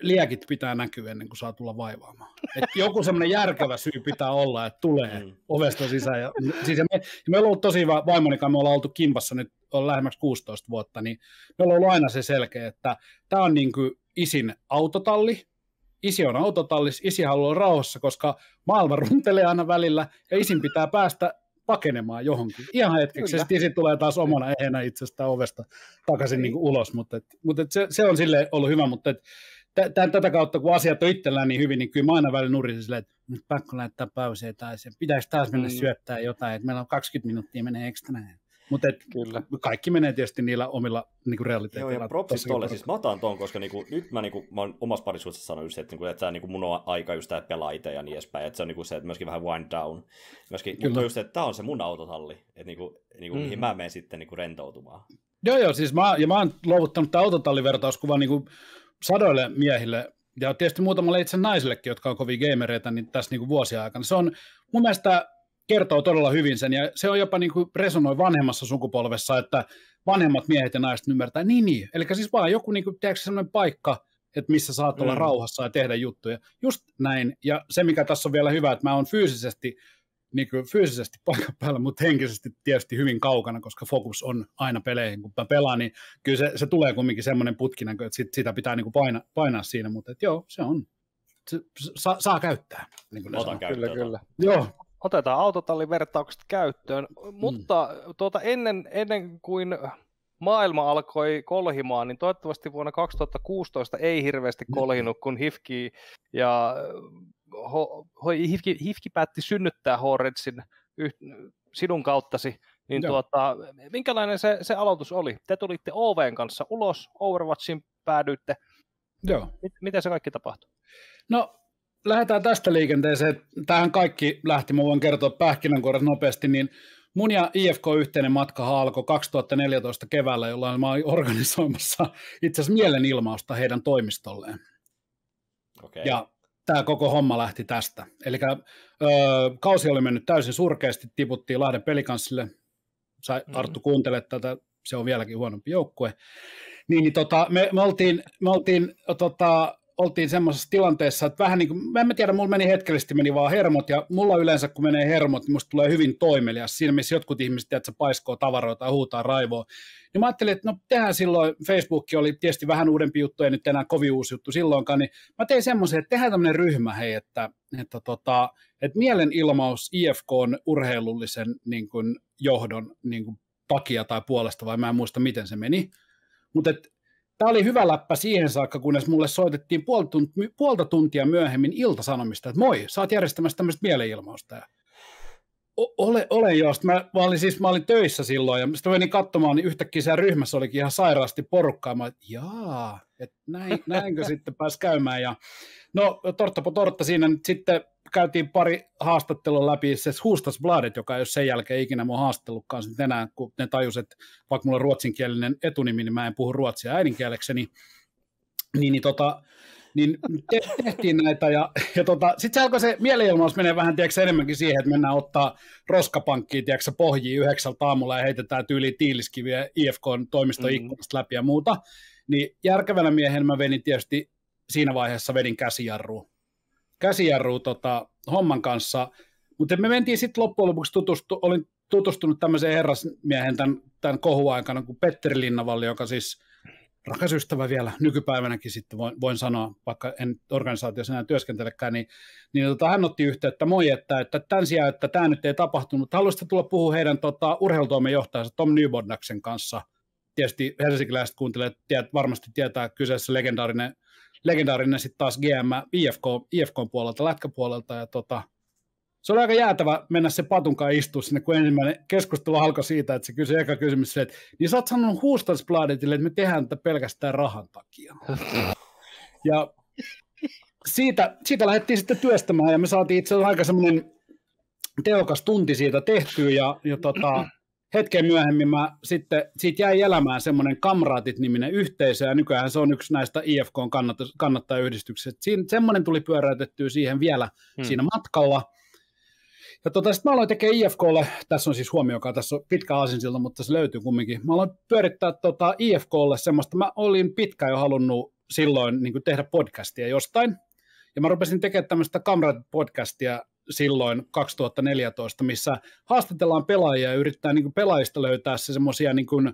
liekit pitää näkyä ennen kuin saa tulla vaivaamaan. Et joku semmoinen järkevä syy pitää olla, että tulee mm. ovesta sisään. Ja, siis ja me, ja me ollaan ollut tosi hyvä vaimoni me ollaan oltu kimpassa nyt on lähemmäksi 16 vuotta, niin me ollaan ollut aina se selkeä, että tämä on niin kuin isin autotalli, isi on autotallis, isi haluaa rauhassa, koska maailma runtelee aina välillä, ja isin pitää päästä pakenemaan johonkin. Ihan hetkeksi, Kyllä. ja sitten tulee taas omana ehenä itsestä ovesta takaisin niin kuin ulos, mutta, et, mutta et se, se, on sille ollut hyvä, mutta et, tämän, tätä kautta, kun asiat on itsellään niin hyvin, niin kyllä mä aina välillä nurisin silleen, että nyt pakko laittaa pausea tai se pitäisi taas mennä mm. syöttää jotain, että meillä on 20 minuuttia menee ekstra. Mutta et, Kyllä. kaikki menee tietysti niillä omilla niinku realiteeteilla. Joo, ja tolle. Siis mä otan ton, koska niinku, nyt mä, niinku, mä oon omassa parisuudessa sanonut just, että, niinku, että tää, niinku, mun on aika just tää pelaite ja niin edespäin. Että se on niinku se, että myöskin vähän wind down. Myöskin, mutta just, että tää on se mun autotalli, että niinku, niinku, mm. mihin mä menen sitten niinku, rentoutumaan. Joo, joo, siis mä, ja mä oon luovuttanut tämän autotallivertauskuvan niinku, sadoille miehille ja tietysti muutamalle itse naisillekin, jotka on kovin gamereita, niin tässä niinku, vuosia aikana. Se on mun mielestä kertoo todella hyvin sen, ja se on jopa niin kuin resonoi vanhemmassa sukupolvessa, että vanhemmat miehet ja naiset ymmärtää, niin niin, eli siis vaan joku niin kuin, tiedätkö, sellainen paikka, että missä saat olla mm. rauhassa ja tehdä juttuja, just näin, ja se mikä tässä on vielä hyvä, että mä oon fyysisesti, niin kuin fyysisesti paikan päällä, mutta henkisesti tietysti hyvin kaukana, koska fokus on aina peleihin, kun mä pelaan, niin kyllä se, se tulee kumminkin semmoinen putkinen, että sit, sitä pitää niin kuin paina, painaa siinä, mutta että joo, se on, se, sa, saa käyttää. Niin kuin Otan käyttöön. Kyllä, kyllä. Joo, otetaan vertaukset käyttöön, mm. mutta tuota, ennen, ennen kuin maailma alkoi kolhimaan, niin toivottavasti vuonna 2016 ei hirveästi mm. kolhinut, kun Hifki ja äh, ho, ho, Hifki, Hifki päätti synnyttää horretsin sinun kauttasi, niin Joo. tuota, minkälainen se, se aloitus oli? Te tulitte OVn kanssa ulos, Overwatchin päädyitte. Joo. M- miten se kaikki tapahtui? No lähdetään tästä liikenteeseen. Tähän kaikki lähti, mä voin kertoa pähkinänkuoret nopeasti, niin mun ja IFK yhteinen matka alkoi 2014 keväällä, jolloin mä olin organisoimassa itse asiassa mielenilmausta heidän toimistolleen. Okay. Ja tämä koko homma lähti tästä. Eli kausi oli mennyt täysin surkeasti, tiputtiin Lahden pelikanssille. Sai mm-hmm. Arttu, kuuntele tätä, se on vieläkin huonompi joukkue. Niin, niin tota, me, me oltiin, me oltiin tota, oltiin semmoisessa tilanteessa, että vähän niin kuin, mä en tiedä, mulla meni hetkellisesti, meni vaan hermot, ja mulla yleensä kun menee hermot, niin musta tulee hyvin toimelias, siinä missä jotkut ihmiset, että se paiskoo tavaroita ja huutaa raivoa. Niin mä ajattelin, että no tehdään silloin, Facebook oli tietysti vähän uudempi juttu, ei nyt enää kovin uusi juttu silloinkaan, niin mä tein semmoisen, että tehdään tämmöinen ryhmä, hei, että, että, tota, että mielenilmaus IFK on urheilullisen niin kuin, johdon niin kuin, takia tai puolesta, vai mä en muista miten se meni, mutta Tämä oli hyvä läppä siihen saakka, kunnes mulle soitettiin puolta, puolta tuntia myöhemmin iltasanomista, että moi, sä oot järjestämässä tämmöistä mielenilmausta. Ja ole, ole joo. mä, mä, olin siis, mä olin töissä silloin ja sitten menin katsomaan, niin yhtäkkiä siellä ryhmässä olikin ihan sairaasti porukkaa. Mä että jaa, että näin, näinkö sitten pääs käymään. Ja, no torttapo tortta siinä nyt sitten käytiin pari haastattelua läpi, se Hustas Bladet, joka ei ole sen jälkeen ikinä mua haastatellutkaan sitten enää, kun ne tajusivat, että vaikka mulla on ruotsinkielinen etunimi, niin mä en puhu ruotsia äidinkielekseni, niin, niin, tota, niin te, tehtiin näitä, ja, ja tota, sitten se alkoi se mielenilmaus menee vähän tiedätkö, enemmänkin siihen, että mennään ottaa roskapankkiin tiedätkö, pohjiin yhdeksältä aamulla ja heitetään tyyli tiiliskiviä ifk toimistoikkunasta mm-hmm. ikkunasta läpi ja muuta, niin järkevänä miehen mä venin tietysti siinä vaiheessa vedin käsijarruun käsijarru tota, homman kanssa, mutta me mentiin sitten loppujen lopuksi tutustu, olin tutustunut tämmöiseen herrasmiehen tämän, tämän kohuaikana kuin Petteri Linnavalli, joka siis rakas ystävä vielä nykypäivänäkin sitten voin, voin sanoa, vaikka en organisaatiossa enää työskentelekään, niin, niin tota, hän otti yhteyttä moi, että, että tämän sijaan, että tämä nyt ei tapahtunut, mutta haluaisitko tulla puhua heidän tota, urheilutoimen johtajansa Tom Nybodnaksen kanssa. Tietysti helsinkiläiset kuuntelijat tiet, varmasti tietää kyseessä legendaarinen legendaarinen sitten taas GM IFK, IFK puolelta, lätkäpuolelta ja tota, se oli aika jäätävä mennä se patunkaan istua sinne, kun ensimmäinen keskustelu alkoi siitä, että se kysyi eka kysymys se, että niin sä oot sanonut Hustansbladetille, että me tehdään tätä pelkästään rahan takia. ja siitä, siitä lähdettiin sitten työstämään ja me saatiin itse asiassa aika semmoinen tehokas tunti siitä tehtyä ja, ja tota, hetken myöhemmin mä sitten, siitä jäi elämään semmoinen Kamraatit-niminen yhteisö, ja nykyään se on yksi näistä IFKn kannattajayhdistyksistä. Siin, semmoinen tuli pyöräytettyä siihen vielä hmm. siinä matkalla. Ja tota, sitten mä aloin tekemään IFKlle, tässä on siis huomiokaa, tässä on pitkä asinsilta, mutta se löytyy kumminkin. Mä aloin pyörittää tota IFKlle semmoista, mä olin pitkä jo halunnut silloin niin tehdä podcastia jostain, ja mä rupesin tekemään tämmöistä Kamrat-podcastia silloin 2014, missä haastatellaan pelaajia ja yrittää niin kuin pelaajista löytää se semmoisia niin kuin,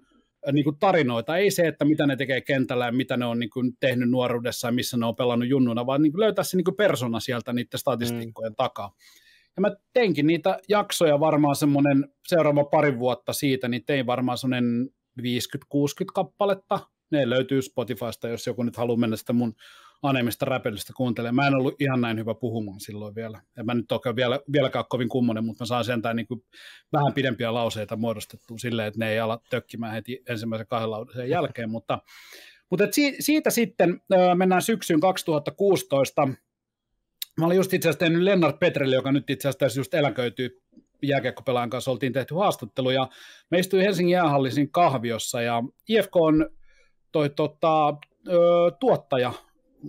niin kuin tarinoita, ei se, että mitä ne tekee kentällä ja mitä ne on niin kuin tehnyt nuoruudessa ja missä ne on pelannut junnuna, vaan niin kuin löytää se niin kuin persona sieltä niiden statistiikkojen mm. takaa. Ja mä teinkin niitä jaksoja varmaan semmoinen seuraava pari vuotta siitä, niin tein varmaan semmoinen 50-60 kappaletta. Ne löytyy Spotifysta, jos joku nyt haluaa mennä sitä mun anemista räpelystä kuuntelemaan. Mä en ollut ihan näin hyvä puhumaan silloin vielä. En mä nyt ole vielä, vieläkään kovin kummonen, mutta mä saan sentään niin vähän pidempiä lauseita muodostettua silleen, että ne ei ala tökkimään heti ensimmäisen kahden lauseen jälkeen. (laughs) Mutta, mutta et si, siitä sitten mennään syksyyn 2016. Mä olin just itse asiassa tehnyt Lennart Petrelle, joka nyt itse asiassa just eläköityy jääkiekkopelaajan kanssa oltiin tehty haastattelu, ja me istuin Helsingin jäähallisin kahviossa, ja IFK on toi, tota, ö, tuottaja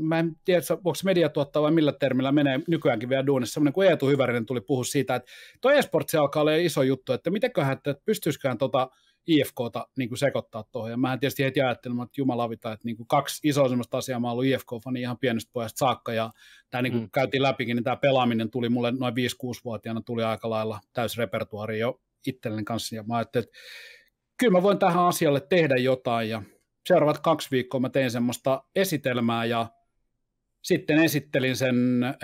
mä en tiedä, onko media tuottaa vai millä termillä menee nykyäänkin vielä duunissa, semmoinen kuin Eetu Hyvärinen tuli puhua siitä, että toi esportsi alkaa olla iso juttu, että mitenköhän, että pystyisiköhän tota IFKta niin kuin sekoittaa tuohon, ja mähän tietysti heti ajattelin, että jumalavita, että niin kuin kaksi isoa semmoista asiaa, mä oon ollut IFK-fani ihan pienestä pojasta saakka, ja tämä niin kuin mm. käytiin läpikin, niin tämä pelaaminen tuli mulle noin 5-6-vuotiaana, tuli aika lailla repertuari jo itselleni kanssa, ja mä ajattelin, että kyllä mä voin tähän asialle tehdä jotain, ja seuraavat kaksi viikkoa mä tein semmoista esitelmää ja sitten esittelin sen,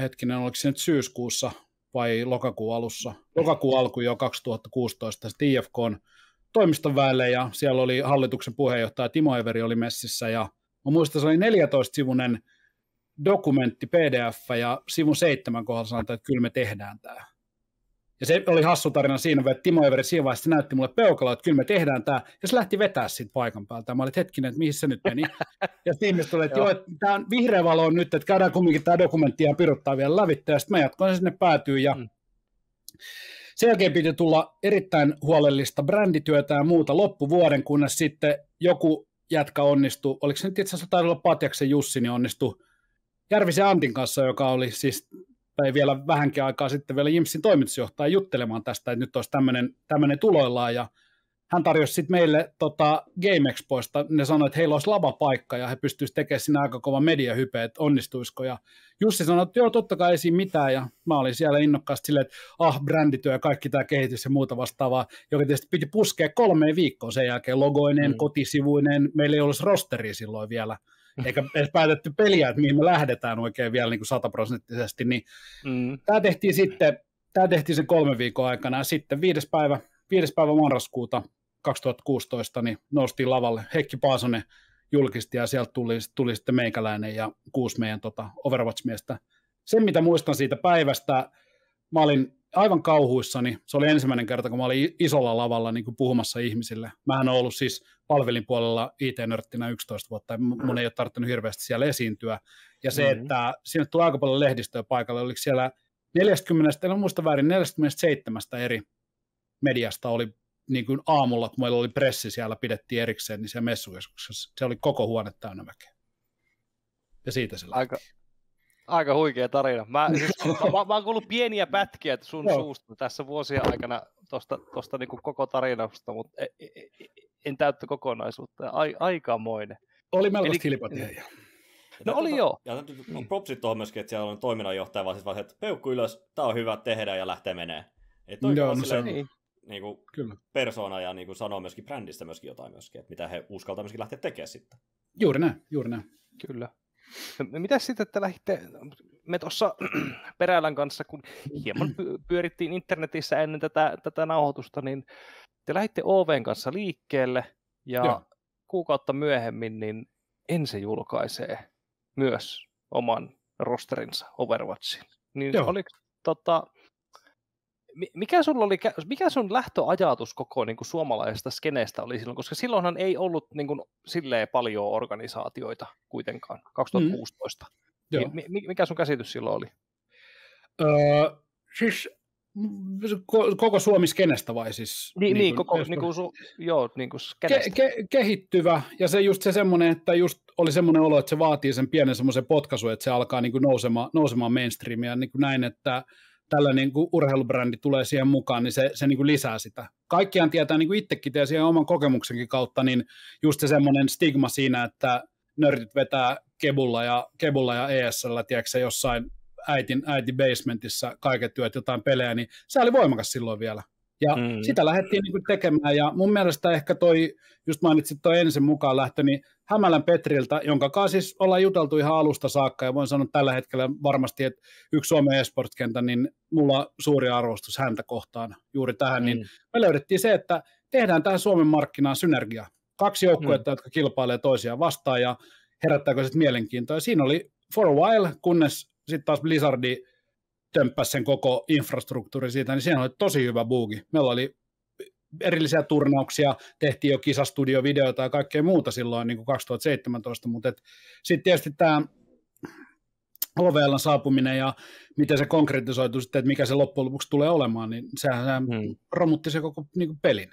hetkinen, oliko se nyt syyskuussa vai lokakuun alussa, lokakuun alku jo 2016 sitten IFK on toimiston väelle ja siellä oli hallituksen puheenjohtaja Timo Everi oli messissä ja mä muistan se oli 14-sivunen dokumentti PDF ja sivun seitsemän kohdalla sanotaan, että kyllä me tehdään tämä. Ja se oli hassu tarina siinä, että Timo Everi siinä vaiheessa näytti mulle peukaloa, että kyllä me tehdään tämä. Ja se lähti vetää siitä paikan päältä. Mä olin, hetkinen, että mihin se nyt meni. ja sitten tuli, että joo, että tämä on vihreä valo on nyt, että käydään kumminkin tämä dokumentti ja piruttaa vielä lävittää. Ja sitten mä jatkoin sinne päätyy ja mm. Sen jälkeen piti tulla erittäin huolellista brändityötä ja muuta loppuvuoden, kunnes sitten joku jätkä onnistui, oliko se nyt itse asiassa taidolla Patjaksen Jussi, niin onnistui Järvisen Antin kanssa, joka oli siis tai vielä vähänkin aikaa sitten vielä Jimsin toimitusjohtaja juttelemaan tästä, että nyt olisi tämmöinen tuloillaan ja hän tarjosi sitten meille tota, Game Expoista, ne sanoi, että heillä olisi lavapaikka ja he pystyisivät tekemään siinä aika kova mediahype, että onnistuisiko. Ja Jussi sanoi, että joo, totta kai ei siinä mitään ja mä olin siellä innokkaasti silleen, että ah, brändityö ja kaikki tämä kehitys ja muuta vastaavaa, joka tietysti piti puskea kolmeen viikkoon sen jälkeen logoinen mm. kotisivuinen, meillä ei olisi rosteri silloin vielä – eikä edes päätetty peliä, että mihin me lähdetään oikein vielä niin kuin sataprosenttisesti, niin mm. tämä tehtiin sitten, tämä tehtiin sen kolme viikon aikana, ja sitten viides päivä, viides päivä marraskuuta 2016, niin noustiin lavalle, Heikki Paasonen julkisti, ja sieltä tuli, tuli sitten meikäläinen ja kuusi meidän tota, Overwatch-miestä. Sen, mitä muistan siitä päivästä, mä olin aivan kauhuissani. Se oli ensimmäinen kerta, kun mä olin isolla lavalla niin kuin puhumassa ihmisille. Mä en ollut siis palvelin puolella IT-nörttinä 11 vuotta, mun mm. ei ole tarvinnut hirveästi siellä esiintyä. Ja se, mm-hmm. että siinä tuli aika paljon lehdistöä paikalle, oliko siellä 40, en muista väärin, 47 eri mediasta oli niin kuin aamulla, kun meillä oli pressi siellä, pidettiin erikseen, niin siellä messukeskuksessa, se oli koko huone täynnä väkeä. Ja siitä se lähti. Aika, Aika huikea tarina. Mä, (laughs) siis, mä, mä, mä oon kuullut pieniä pätkiä sun no. suusta tässä vuosien aikana tuosta tosta niinku koko tarinasta, mutta e, e, e, en täyttä kokonaisuutta. Ai, aikamoinen. Oli melkoista hilipatiaa. No oli joo. Ja no, propsit tuohon myöskin, että siellä on toiminnanjohtaja, vaan siis vaan, että peukku ylös, tää on hyvä, tehdä ja lähtee menee. Että no, no silleen, niin. niin kuin Kyllä. persona ja niin kuin sanoo myöskin brändistä myöskin jotain myöskin, että mitä he uskaltaa myöskin lähteä tekemään sitten. Juuri näin, juuri näin. Kyllä mitä sitten, että lähditte, me tuossa (clears throat) Perälän kanssa, kun hieman pyörittiin internetissä ennen tätä, tätä nauhoitusta, niin te lähditte OVn kanssa liikkeelle ja Joo. kuukautta myöhemmin niin Ense julkaisee myös oman rosterinsa Overwatchin. Niin Joo. oliko tota, mikä, sulla oli, mikä sun lähtöajatus koko niin kuin suomalaisesta skeneestä oli silloin? Koska silloinhan ei ollut niin kuin, silleen paljon organisaatioita kuitenkaan, 2016. Mm. Joo. mikä sun käsitys silloin oli? Öö, siis koko Suomi skenestä vai siis? Niin, niin, niin koko, niin kuin su, joo, niin kuin Ke, ke, kehittyvä, ja se just se semmoinen, että just oli semmoinen olo, että se vaatii sen pienen semmoisen potkaisun, että se alkaa niin kuin nousemaan, nousemaan mainstreamia, niin kuin näin, että tällainen niin kun urheilubrändi tulee siihen mukaan, niin se, se niin kuin lisää sitä. Kaikkiaan tietää, niin kuin itsekin ja siihen oman kokemuksenkin kautta, niin just se semmoinen stigma siinä, että nörtit vetää kebulla ja, kebulla ja ESL, tiedätkö, jossain äitin, äiti basementissa kaiket työt, jotain pelejä, niin se oli voimakas silloin vielä. Ja mm. sitä lähdettiin niin kuin tekemään, ja mun mielestä ehkä toi, just mainitsit toi ensin mukaan lähtö, niin Hämälän Petriltä, jonka kanssa siis ollaan juteltu ihan alusta saakka, ja voin sanoa tällä hetkellä varmasti, että yksi Suomen esportkentä, niin mulla on suuri arvostus häntä kohtaan juuri tähän, niin mm. niin me löydettiin se, että tehdään tähän Suomen markkinaan synergia. Kaksi joukkuetta, mm. jotka kilpailee toisiaan vastaan, ja herättääkö se mielenkiintoa. Ja siinä oli for a while, kunnes sitten taas Blizzardi tömppää sen koko infrastruktuuri siitä, niin siinä oli tosi hyvä buugi. Meillä oli erillisiä turnauksia, tehtiin jo kisastudiovideoita ja kaikkea muuta silloin niin kuin 2017, mutta sitten tietysti tämä HVLn saapuminen ja miten se konkretisoitu sitten, että mikä se loppujen lopuksi tulee olemaan, niin sehän, hmm. romutti se koko niin kuin pelin.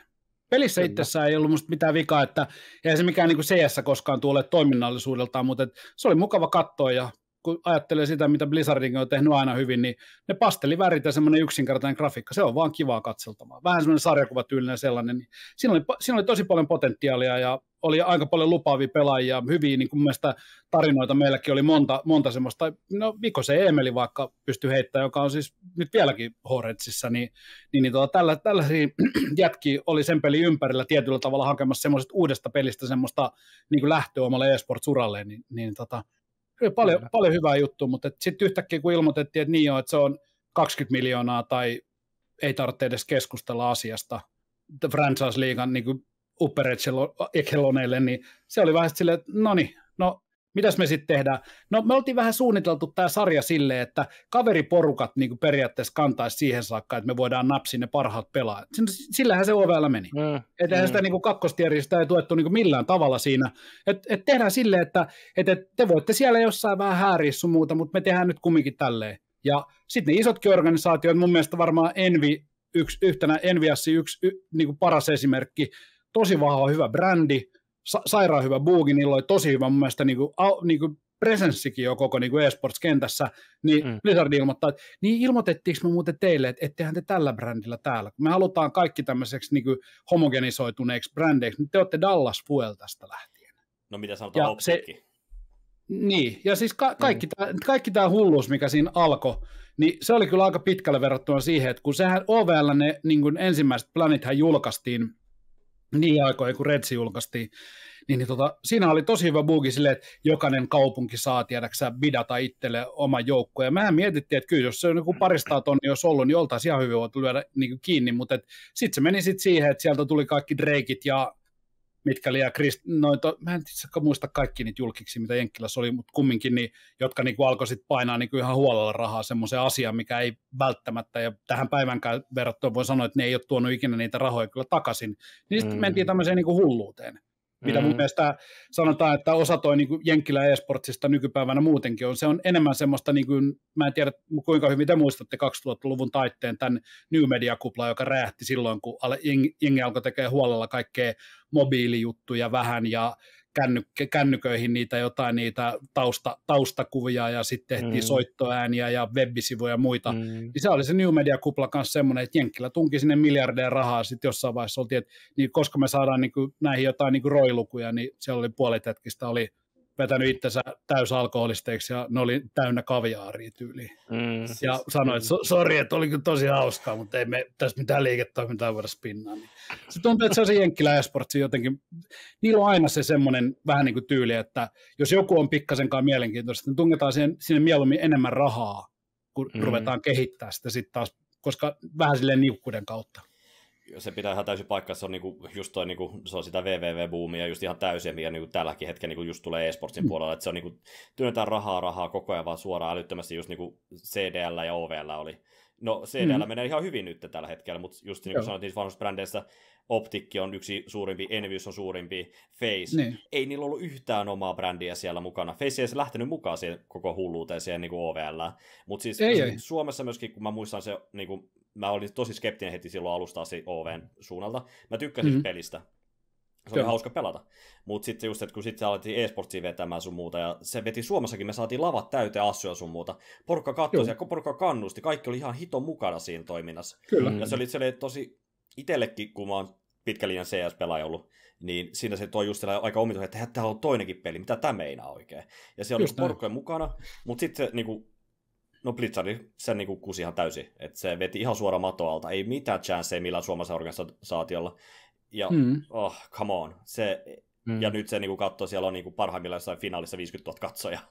Pelissä Kyllä. itsessään ei ollut musta mitään vikaa, että ei se mikään niin kuin CS koskaan tule toiminnallisuudeltaan, mutta se oli mukava katsoa ja kun ajattelee sitä, mitä Blizzardin on tehnyt aina hyvin, niin ne pastelivärit ja semmoinen yksinkertainen grafiikka, se on vaan kivaa katseltavaa. Vähän semmoinen sarjakuvatyylinen sellainen. Niin siinä, oli, siinä oli tosi paljon potentiaalia ja oli aika paljon lupaavia pelaajia, hyviä niin kuin mielestä tarinoita meilläkin oli monta, monta semmoista, no Viko se Emeli vaikka pystyi heittämään, joka on siis nyt vieläkin Horetsissa, niin, niin, niin tota, tällä, tällaisia (clears throat) jätki oli sen pelin ympärillä tietyllä tavalla hakemassa semmoisesta uudesta pelistä semmoista niin kuin lähtöä omalle eSports-uralle, niin, niin tota, Kyllä paljon, paljon hyvää juttua, mutta sitten yhtäkkiä kun ilmoitettiin, että niin on, että se on 20 miljoonaa tai ei tarvitse edes keskustella asiasta franchise-liigan niin uppereitsella niin se oli vähän silleen, että no niin, mitäs me sitten tehdään? No me oltiin vähän suunniteltu tämä sarja silleen, että kaveriporukat niin kuin periaatteessa kantaisi siihen saakka, että me voidaan napsi ne parhaat pelaajat. Sillähän se OVL meni. Mm. Että mm. sitä niin kakkostieristä ei tuettu niin millään tavalla siinä. Et, et tehdään silleen, että et, et te voitte siellä jossain vähän hääriä muuta, mutta me tehdään nyt kumminkin tälleen. Ja sitten ne isotkin organisaatiot, mun mielestä varmaan Envi, yksi, yhtenä Enviassi yksi y, niin kuin paras esimerkki, tosi vahva, hyvä brändi, sa- sairaan hyvä buugi, niillä oli tosi hyvä mun mielestä niin kuin, au, niin kuin presenssikin jo koko niin kuin eSports-kentässä, niin mm. Blizzard ilmoittaa, että niin ilmoitettiinko me muuten teille, että ettehän te tällä brändillä täällä, me halutaan kaikki tämmöiseksi niin kuin homogenisoituneeksi brändeiksi, niin te olette Dallas tästä lähtien. No mitä sanotaan optikki? Niin, ja siis ka- mm. kaikki, mm. tämä, kaikki tämä hulluus, mikä siinä alkoi, niin se oli kyllä aika pitkälle verrattuna siihen, että kun sehän OVL ne niin ensimmäiset planithan julkaistiin niin aikoihin, kun Redsi julkaistiin, niin, niin tota, siinä oli tosi hyvä bugi sille, että jokainen kaupunki saa tiedäksä bidata itselle joukko. Ja Mehän mietittiin, että kyllä jos se on joku parista tonni jos ollut, niin oltaisiin ihan hyvin voitu lyödä niin kiinni, mutta sitten se meni sitten siihen, että sieltä tuli kaikki dreikit ja mitkä liian krist... Noin to... Mä en itse muista kaikki niitä julkiksi, mitä Jenkkilässä oli, mutta kumminkin, niin, jotka niin alkoi sit painaa niin ihan huolella rahaa semmoisen asian, mikä ei välttämättä, ja tähän päivänkään verrattuna voi sanoa, että ne ei ole tuonut ikinä niitä rahoja kyllä takaisin. Niin sitten mm. mentiin tämmöiseen niin hulluuteen mitä mm. mun mielestä sanotaan, että osa toi niin Jenkkilä eSportsista nykypäivänä muutenkin on. Se on enemmän semmoista, niin kuin, mä en tiedä kuinka hyvin te muistatte 2000-luvun taitteen tämän New Media-kupla, joka räjähti silloin, kun jengi alkoi tekemään huolella kaikkea mobiilijuttuja vähän ja kännyk- kännyköihin niitä jotain niitä tausta, taustakuvia ja sitten tehtiin mm. soittoääniä ja webbisivuja ja muita. Mm. Niin se oli se New Media kupla kanssa semmoinen, että Jenkkilä tunki sinne miljardeja rahaa, sitten jossain vaiheessa oltiin, että niin koska me saadaan niin kuin näihin jotain niin kuin roilukuja, niin se oli puolet hetkistä oli – vetänyt itsensä täysalkoholisteiksi ja ne oli täynnä kaviaaria tyyliin. Mm. Ja sanoi, että so, sori, että oli kyllä tosi hauskaa, mutta ei me tässä mitään liiketoimintaa voida spinnaa. Niin. Se tuntuu, että se on se Jenkkilä Esportsi jotenkin, niillä on aina se semmoinen vähän niin kuin tyyli, että jos joku on pikkasenkaan mielenkiintoista, niin tungetaan sinne, sinne mieluummin enemmän rahaa, kun mm. ruvetaan kehittää sitä sitten taas, koska vähän silleen niukkuuden kautta se pitää ihan täysin paikkaa, se on niinku, just toi, niinku, se on sitä vvv boomia just ihan täysin, mikä niinku, tälläkin hetkellä niinku, just tulee esportsin mm. puolella, että se on niinku, työnnetään rahaa rahaa koko ajan vaan suoraan älyttömästi just niinku CDL ja OVL oli. No CDL mm. Mm-hmm. menee ihan hyvin nyt tällä hetkellä, mutta just niin kuin sanoit niissä brändeissä, Optikki on yksi suurimpi, Envyys on suurimpi, Face. Niin. Ei niillä ollut yhtään omaa brändiä siellä mukana. Face ei lähtenyt mukaan siihen koko hulluuteen siihen niin kuin OVL. Mutta siis ei, ei. Suomessa myöskin, kun mä muistan se niin kuin mä olin tosi skeptinen heti silloin alusta asti OVn mm. suunnalta. Mä tykkäsin mm-hmm. pelistä. Se oli Joo. hauska pelata. Mutta sitten just, että kun sitten alettiin e-sportsia vetämään sun muuta, ja se veti Suomessakin, me saatiin lavat täyteen assuja sun muuta. Porukka katsoi ja porukka kannusti, kaikki oli ihan hito mukana siinä toiminnassa. Kyllä. Ja se oli, se oli tosi itsellekin, kun mä oon pitkä liian CS-pelaaja ollut, niin siinä se toi just aika omituinen, että täällä on toinenkin peli, mitä tämä meinaa oikein. Ja siellä oli porukka mukana, mutta sitten se niinku, No Blitzari, sen niin kusi ihan täysin. että se veti ihan suora matoalta. Ei mitään chanceja millään suomalaisella organisaatiolla. Ja mm. oh, come on. Se, mm. Ja nyt se niin katsoo, siellä on niin parhaimmillaan jossain finaalissa 50 000 katsojaa.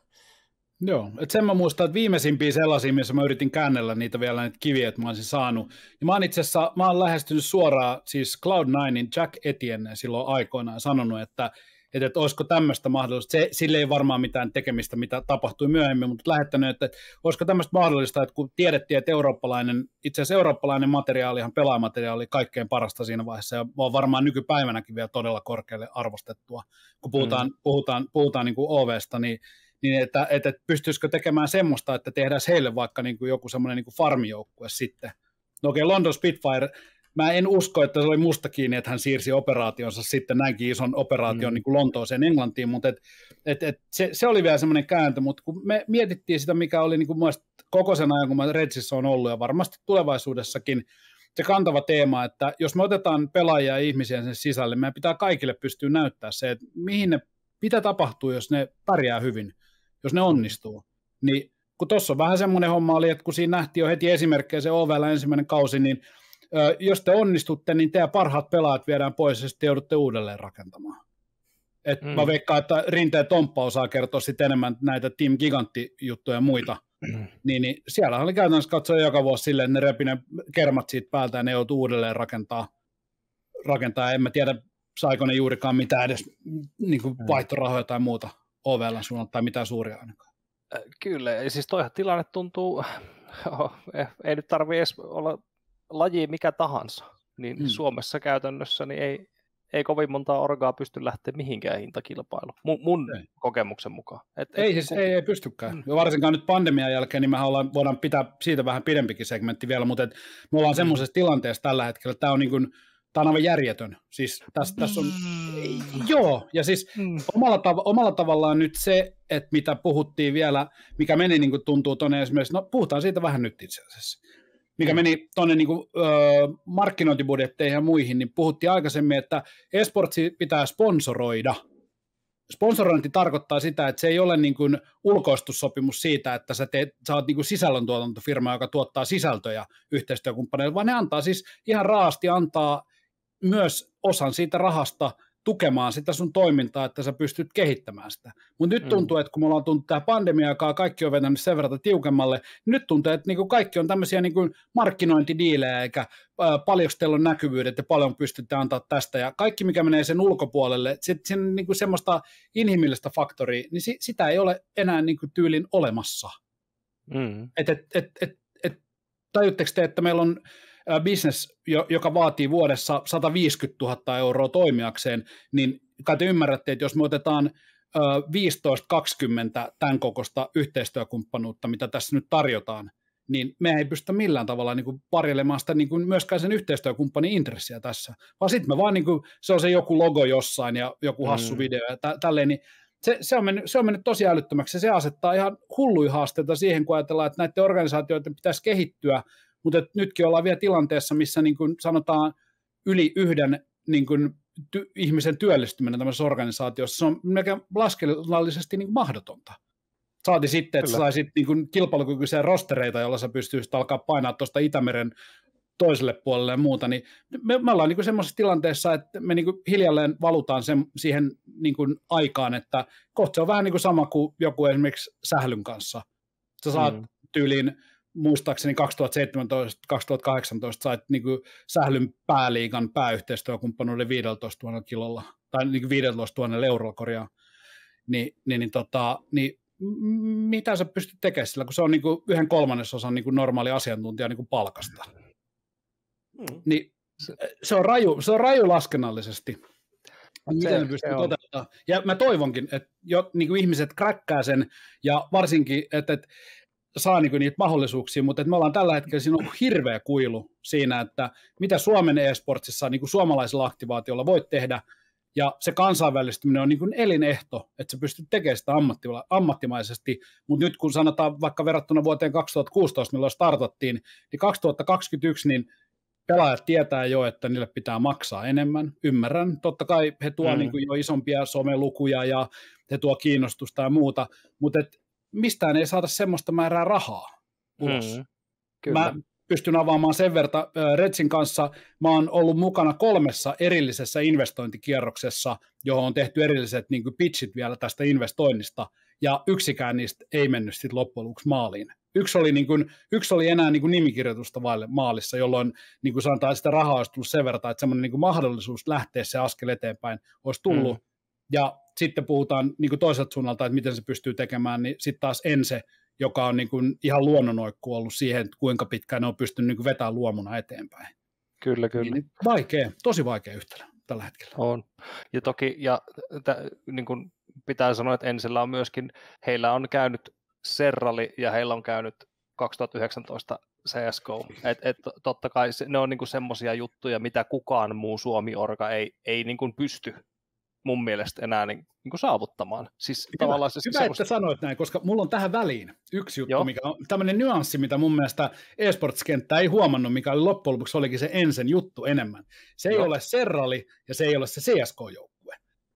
Joo, että sen mä muistan, että viimeisimpiä sellaisia, missä mä yritin käännellä niitä vielä näitä kiviä, että mä olisin saanut. Ja mä oon itse asiassa, mä oon lähestynyt suoraan siis Cloud9in Jack Etienne silloin aikoinaan sanonut, että että, että olisiko tämmöistä mahdollista, se, sille ei varmaan mitään tekemistä, mitä tapahtui myöhemmin, mutta lähettänyt, että, että olisiko tämmöistä mahdollista, että kun tiedettiin, että eurooppalainen, itse asiassa eurooppalainen ihan pelaamateriaali oli kaikkein parasta siinä vaiheessa, ja on varmaan nykypäivänäkin vielä todella korkealle arvostettua, kun puhutaan, mm. puhutaan, puhutaan niin kuin OVsta, niin niin että, että, että pystyisikö tekemään semmoista, että tehdään heille vaikka niin kuin joku semmoinen niin farmijoukkue sitten. No okei, okay, London Spitfire mä en usko, että se oli musta kiinni, että hän siirsi operaationsa sitten näinkin ison operaation mm. niin kuin Lontooseen Englantiin, mutta et, et, et se, se, oli vielä semmoinen kääntö, mutta kun me mietittiin sitä, mikä oli niin kuin koko sen ajan, kun mä Redsissä on ollut ja varmasti tulevaisuudessakin, se kantava teema, että jos me otetaan pelaajia ja ihmisiä sen sisälle, meidän pitää kaikille pystyä näyttää se, että mihin ne, mitä tapahtuu, jos ne pärjää hyvin, jos ne onnistuu. Niin kun tuossa on vähän semmoinen homma oli, että kun siinä nähtiin jo heti esimerkkejä se OVL ensimmäinen kausi, niin jos te onnistutte, niin teidän parhaat pelaajat viedään pois ja sitten joudutte uudelleen rakentamaan. Et mm. Mä veikkaan, että Rinteen Tomppa osaa kertoa sit enemmän näitä Team Gigantti-juttuja ja muita. Mm. Niin, niin siellä oli käytännössä katsoa joka vuosi silleen, että ne repi ne kermat siitä päältä ja ne joutuu uudelleen rakentaa. rakentaa. En mä tiedä, saiko ne juurikaan mitään edes niin kuin mm. vaihtorahoja tai muuta ovella suunnalta tai mitään suuria ainakaan. Äh, kyllä, siis toihan tilanne tuntuu, (laughs) ei nyt tarvitse edes olla laji mikä tahansa, niin mm. Suomessa käytännössä niin ei, ei kovin montaa orgaa pysty lähteä mihinkään hintakilpailuun, mun, mun ei. kokemuksen mukaan. Et, ei et, siis, kun... ei, ei pystykään. Mm. varsinkaan nyt pandemian jälkeen, niin me ollaan, voidaan pitää siitä vähän pidempikin segmentti vielä, mutta et me ollaan mm. semmoisessa tilanteessa tällä hetkellä, tämä on niin kuin, Tämä on aivan järjetön. Siis tässä, tässä on, mm. joo, ja siis mm. omalla, tav- omalla tavallaan nyt se, että mitä puhuttiin vielä, mikä meni niin kuin tuntuu tuonne esimerkiksi, no puhutaan siitä vähän nyt itse asiassa mikä mm. meni tuonne niin kuin, markkinointibudjetteihin ja muihin, niin puhuttiin aikaisemmin, että esportsi pitää sponsoroida. Sponsorointi tarkoittaa sitä, että se ei ole niin kuin ulkoistussopimus siitä, että sä, teet, sä oot niin kuin sisällöntuotantofirma, joka tuottaa sisältöjä yhteistyökumppaneille, vaan ne antaa siis ihan raasti antaa myös osan siitä rahasta – tukemaan sitä sun toimintaa, että sä pystyt kehittämään sitä. Mutta nyt mm. tuntuu, että kun me ollaan tullut tähän pandemia kaikki on vetänyt sen verran tiukemmalle, niin nyt tuntuu, että niinku kaikki on tämmöisiä niinku markkinointidiilejä, eikä äh, paljon teillä on näkyvyydet ja paljon pystytte antaa tästä. Ja kaikki, mikä menee sen ulkopuolelle, sit, sen, niinku semmoista inhimillistä faktoria, niin si, sitä ei ole enää niinku tyylin olemassa. Mm. Et, et, et, et, et, tajutteko te, että meillä on bisnes, joka vaatii vuodessa 150 000 euroa toimijakseen, niin kai te ymmärrätte, että jos me otetaan 15-20 tämän kokoista yhteistyökumppanuutta, mitä tässä nyt tarjotaan, niin me ei pystytä millään tavalla niin kuin parjelemaan sitä niin kuin myöskään sen yhteistyökumppanin intressiä tässä, vaan sitten me vaan niin kuin, se on se joku logo jossain ja joku mm. hassu mm. video ja tä, tälleen, niin se, se, on mennyt, se on mennyt tosi älyttömäksi se asettaa ihan hulluja haasteita siihen, kun ajatellaan, että näiden organisaatioiden pitäisi kehittyä mutta nytkin ollaan vielä tilanteessa, missä niin kuin sanotaan yli yhden niin kuin ty- ihmisen työllistyminen tämmöisessä organisaatiossa, se on melkein laskennallisesti niin mahdotonta. Saati sitten, että Kyllä. saisit niin kuin kilpailukykyisiä rostereita, joilla sä pystyisit alkaa painaa tuosta Itämeren toiselle puolelle ja muuta, niin me, me ollaan niin semmoisessa tilanteessa, että me niin kuin hiljalleen valutaan sen, siihen niin kuin aikaan, että kohta se on vähän niin kuin sama kuin joku esimerkiksi sählyn kanssa. Sä saat mm. tyyliin muistaakseni 2017-2018 sait niin kuin sählyn pääliigan pääyhteistyökumppanuuden 15 000 kilolla, tai niin kuin 15 000 eurolla korjaa, niin, niin, niin, tota, niin mitä sä pystyt tekemään sillä, kun se on niin kuin yhden kolmannesosan niin kuin normaali asiantuntija niin kuin palkasta. Mm. Niin, se, on raju, se on raju laskennallisesti. Miten se, pystyy toteuttamaan. Ja mä toivonkin, että jo, niin kuin ihmiset kräkkää sen, ja varsinkin, että, että saa niin niitä mahdollisuuksia, mutta että me ollaan tällä hetkellä, siinä on hirveä kuilu siinä, että mitä Suomen e-sportsissa niin suomalaisella aktivaatiolla voit tehdä, ja se kansainvälistyminen on niin elinehto, että sä pystyt tekemään sitä ammattimaisesti, mutta nyt kun sanotaan vaikka verrattuna vuoteen 2016, milloin startattiin, niin 2021, niin pelaajat tietää jo, että niille pitää maksaa enemmän, ymmärrän. Totta kai he tuovat mm. niin kuin jo isompia somelukuja ja he tuo kiinnostusta ja muuta, mutta et mistään ei saada semmoista määrää rahaa ulos. Mm, kyllä. Mä pystyn avaamaan sen verran. Redsin kanssa mä oon ollut mukana kolmessa erillisessä investointikierroksessa, johon on tehty erilliset niin pitchit vielä tästä investoinnista, ja yksikään niistä ei mennyt sitten loppujen lopuksi maaliin. Yksi oli, niin kuin, yksi oli enää niin kuin nimikirjoitusta vaille maalissa, jolloin niin kuin sanotaan, sitä rahaa olisi tullut sen verran, että semmoinen niin mahdollisuus lähteä se askel eteenpäin olisi tullut, mm ja sitten puhutaan niin kuin toiselta suunnalta, että miten se pystyy tekemään, niin sitten taas Ense, joka on niin kuin ihan luonnonoikku ollut siihen, kuinka pitkään ne on pystynyt niin kuin vetämään luomuna eteenpäin. Kyllä, kyllä. Niin, niin vaikea, tosi vaikea yhtälö tällä hetkellä. On. Ja toki, ja t- niin kuin pitää sanoa, että Ensellä on myöskin, heillä on käynyt Serrali ja heillä on käynyt 2019 CSGO. Et, et, totta kai se, ne on niinku semmoisia juttuja, mitä kukaan muu Suomi-orga ei, ei niinku pysty mun mielestä enää niin, niin kuin saavuttamaan. Siis hyvä, tavallaan se, hyvä semmoista... että sanoit näin, koska mulla on tähän väliin yksi juttu, Joo. mikä on tämmöinen nyanssi, mitä mun mielestä esports-kenttä ei huomannut, mikä oli loppujen lopuksi olikin se ensin juttu enemmän. Se ei Joo. ole Serrali ja se ei ole se CSK-joukko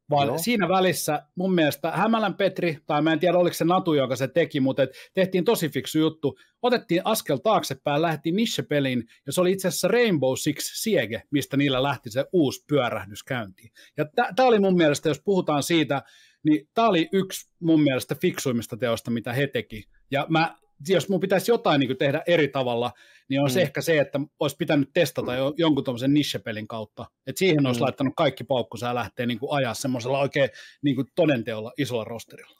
vaan Joo. siinä välissä mun mielestä Hämälän Petri, tai mä en tiedä oliko se Natu, joka se teki, mutta et tehtiin tosi fiksu juttu. Otettiin askel taaksepäin, lähti niche-peliin, ja se oli itse asiassa Rainbow Six Siege, mistä niillä lähti se uusi pyörähdys käyntiin. Ja tämä oli mun mielestä, jos puhutaan siitä, niin tämä oli yksi mun mielestä fiksuimmista teosta, mitä he teki. Ja mä Siis jos mun pitäisi jotain niin tehdä eri tavalla, niin olisi mm. ehkä se, että olisi pitänyt testata jo, jonkun tuommoisen nishepelin kautta. Et siihen olisi mm. laittanut kaikki paukkunsa ja lähtee niin kuin ajaa semmoisella oikein niin kuin todenteolla isolla rosterilla.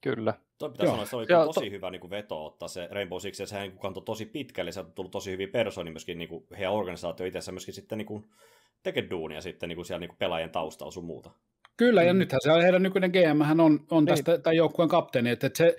Kyllä. Toi pitää sanoa, että se oli ja, tosi to... hyvä niin kuin veto ottaa se Rainbow Six, ja sehän niinku kantoi tosi pitkälle, se on tullut tosi hyvin persoonia myöskin niin kuin, heidän organisaatio asiassa myöskin sitten niin kuin, tekee duunia sitten niin kuin siellä niin kuin pelaajien taustalla sun muuta. Kyllä, ja mm. nythän se heidän nykyinen GM on, on niin. tästä, tai joukkueen kapteeni, että, että se,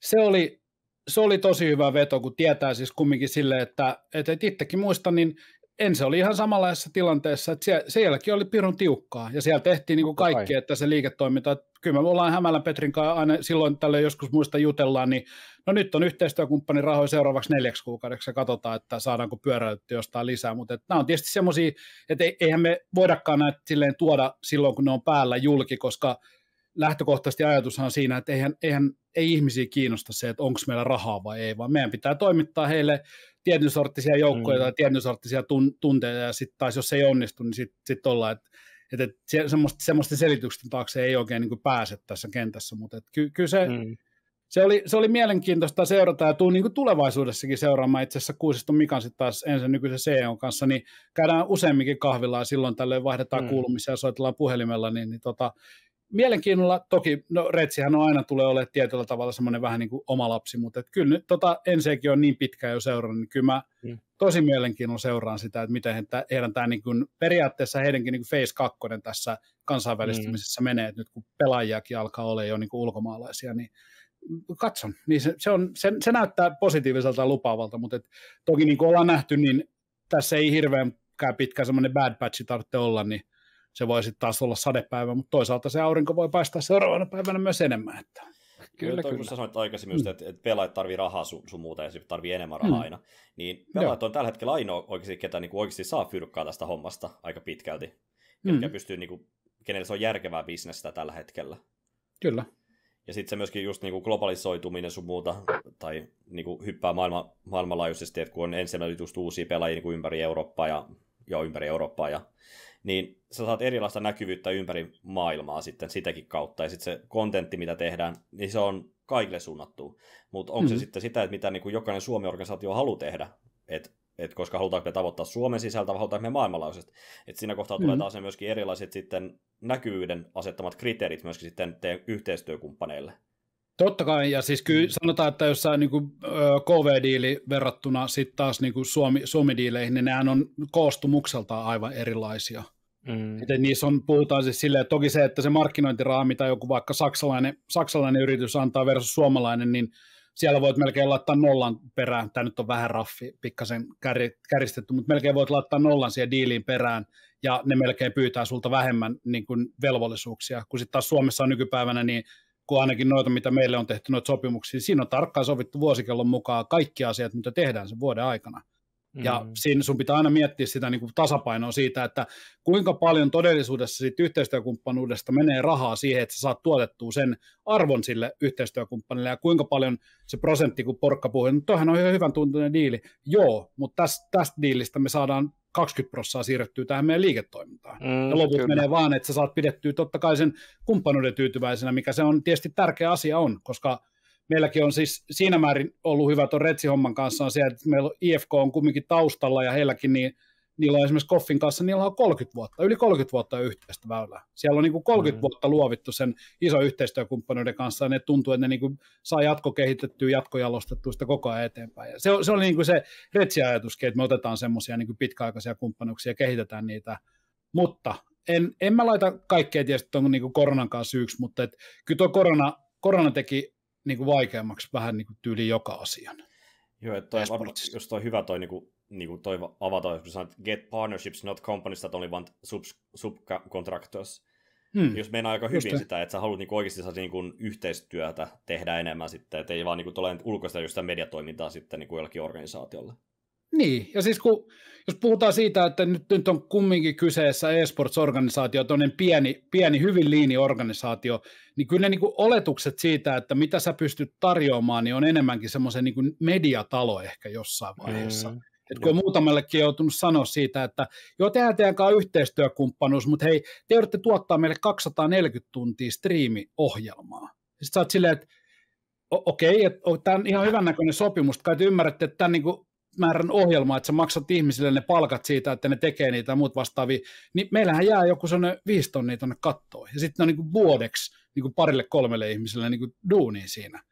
se oli se oli tosi hyvä veto, kun tietää siis kumminkin sille, että et, et itsekin muistan, niin en se oli ihan samanlaisessa tilanteessa, että siellä, sielläkin oli pirun tiukkaa, ja siellä tehtiin niin kuin kaikki, että se liiketoiminta, että kyllä me ollaan Hämälän Petrin kanssa aina silloin tällä joskus muista jutellaan, niin no nyt on yhteistyökumppani rahoja seuraavaksi neljäksi kuukaudeksi, ja katsotaan, että saadaanko pyöräytetty jostain lisää, mutta että nämä on tietysti semmoisia, että eihän me voidakaan näitä silleen tuoda silloin, kun ne on päällä julki, koska lähtökohtaisesti ajatushan on siinä, että eihän, eihän ei ihmisiä kiinnosta se, että onko meillä rahaa vai ei, vaan meidän pitää toimittaa heille tietyn sorttisia joukkoja mm. tai tietyn sorttisia tun- tunteja, ja sitten taas jos se ei onnistu, niin sitten sit ollaan, että et, et se, semmoista, semmoisten selitysten taakse ei oikein niin pääse tässä kentässä, mutta et, ky se, mm. se, oli, se oli mielenkiintoista seurata, ja tuun niin tulevaisuudessakin seuraamaan itse asiassa Kuusiston Mikan sitten taas ensin nykyisen CEOn kanssa, niin käydään useamminkin kahvilla ja silloin tälle vaihdetaan mm. kuulumisia ja soitellaan puhelimella, niin, niin tota, mielenkiinnolla, toki no Retsihän on aina tulee olemaan tietyllä tavalla semmoinen vähän niin kuin oma lapsi, mutta et kyllä nyt tota Enseekin on niin pitkä jo seurannut, niin kyllä mä mm. tosi mielenkiinnolla seuraan sitä, että miten he, heidän tämä niin periaatteessa heidänkin niin kuin Phase 2 tässä kansainvälistymisessä mm. menee, että nyt kun pelaajiakin alkaa olla jo niin kuin ulkomaalaisia, niin katson. Niin se, se, on, se, se näyttää positiiviselta ja lupaavalta, mutta et, toki niin kuin ollaan nähty, niin tässä ei hirveän pitkä, semmoinen bad patchi tarvitse olla, niin se voi sitten taas olla sadepäivä, mutta toisaalta se aurinko voi paistaa seuraavana päivänä myös enemmän. Että... Kyllä, kyllä. Kun sä sanoit aikaisemmin, mm. että, että pelaajat tarvii rahaa sun, sun muuta ja se tarvii enemmän rahaa mm. aina, niin pelaajat Joo. on tällä hetkellä ainoa oikeasti, ketä niin kuin oikeasti saa fyrkkaa tästä hommasta aika pitkälti, mm. pystyy, niin kuin, kenelle se on järkevää bisnestä tällä hetkellä. Kyllä. Ja sitten se myöskin just niin kuin globalisoituminen sun muuta, tai niin kuin hyppää maailma, maailmanlaajuisesti, että kun on ensimmäinen just uusia pelaajia niin kuin ympäri Eurooppaa ja, ja ympäri Eurooppaa ja niin sä saat erilaista näkyvyyttä ympäri maailmaa sitten sitäkin kautta, ja sitten se kontentti, mitä tehdään, niin se on kaikille suunnattu. Mutta onko mm. se mm-hmm. sitten sitä, että mitä niin kuin jokainen Suomen organisaatio haluaa tehdä, että et koska halutaanko me tavoittaa Suomen sisältä vai halutaanko me maailmanlaajuisesti. Että siinä kohtaa mm. tulee mm-hmm. taas myöskin erilaiset sitten näkyvyyden asettamat kriteerit myöskin sitten teidän yhteistyökumppaneille. Totta kai, ja siis kyllä mm. sanotaan, että jos saa niin KV-diili verrattuna sitten taas niin Suomi, Suomi-diileihin, niin nehän on koostumukseltaan aivan erilaisia. Mm. Että niissä on, puhutaan siis silleen, että toki se, että se markkinointiraami mitä joku vaikka saksalainen, saksalainen yritys antaa versus suomalainen, niin siellä voit melkein laittaa nollan perään. Tämä nyt on vähän raffi, pikkasen käristetty, mutta melkein voit laittaa nollan siihen diiliin perään, ja ne melkein pyytää sulta vähemmän niin kuin velvollisuuksia, kun sitten taas Suomessa on nykypäivänä, niin kun ainakin noita, mitä meille on tehty, noita sopimuksia, niin siinä on tarkkaan sovittu vuosikellon mukaan kaikki asiat, mitä tehdään sen vuoden aikana mm Ja siinä sun pitää aina miettiä sitä niin kuin tasapainoa siitä, että kuinka paljon todellisuudessa siitä yhteistyökumppanuudesta menee rahaa siihen, että sä saat tuotettua sen arvon sille yhteistyökumppanille ja kuinka paljon se prosentti, kun porkka puhuu, no toihan on ihan hyvän tuntuinen diili. Joo, mutta tästä, tästä diilistä me saadaan 20 prosenttia siirrettyä tähän meidän liiketoimintaan. Mm, ja loput kyllä. menee vaan, että sä saat pidettyä totta kai sen kumppanuuden tyytyväisenä, mikä se on tietysti tärkeä asia on, koska meilläkin on siis siinä määrin ollut hyvä tuon Retsi-homman kanssa on se, että meillä IFK on kumminkin taustalla ja heilläkin niin niillä on esimerkiksi Koffin kanssa, niillä on 30 vuotta, yli 30 vuotta yhteistä väylää. Siellä on niin kuin 30 mm. vuotta luovittu sen iso yhteistyökumppanuuden kanssa, ja ne tuntuu, että ne niin kuin saa jatkokehitettyä, jatkojalostettua sitä koko ajan eteenpäin. Ja se, se oli niin kuin se retsiajatuskin, että me otetaan semmoisia niin pitkäaikaisia kumppanuuksia ja kehitetään niitä. Mutta en, en mä laita kaikkea tietysti tuon niin koronan kanssa syyksi, mutta et, kyllä tuo korona, korona teki niin kuin vaikeammaksi vähän niin kuin tyyli joka asian. Joo, että toi, varma, jos toi hyvä toi, niin kuin, niin kuin toi avata, kun sanot, get partnerships, not companies that only want subs, subcontractors. Hmm. Jos meinaa aika hyvin Just sitä, että sä haluat niin kuin oikeasti saada niin yhteistyötä tehdä enemmän sitten, että ei vaan niin kuin, ulkoista just sitä mediatoimintaa sitten niin kuin jollakin organisaatiolle. Niin, ja siis kun, jos puhutaan siitä, että nyt, nyt on kumminkin kyseessä esports-organisaatio, toinen pieni, pieni, hyvin liini-organisaatio, niin kyllä ne niin kuin oletukset siitä, että mitä sä pystyt tarjoamaan, niin on enemmänkin semmoisen niin mediatalo ehkä jossain vaiheessa. Mm. Et kun on muutamallekin joutunut sanoa siitä, että joo, tehdään teidän kanssa yhteistyökumppanuus, mutta hei, te joudutte tuottaa meille 240 tuntia striimiohjelmaa. Sitten sä oot silleen, että okei, okay, tämä on ihan hyvännäköinen sopimus, kai te ymmärrätte, että tämän niin kuin määrän ohjelmaa, että sä maksat ihmisille ne palkat siitä, että ne tekee niitä ja muut vastaavia, niin meillähän jää joku sellainen viisi tonnia tuonne kattoon. Ja sitten ne on niin kuin vuodeksi niin kuin parille kolmelle ihmiselle niin kuin duuniin siinä.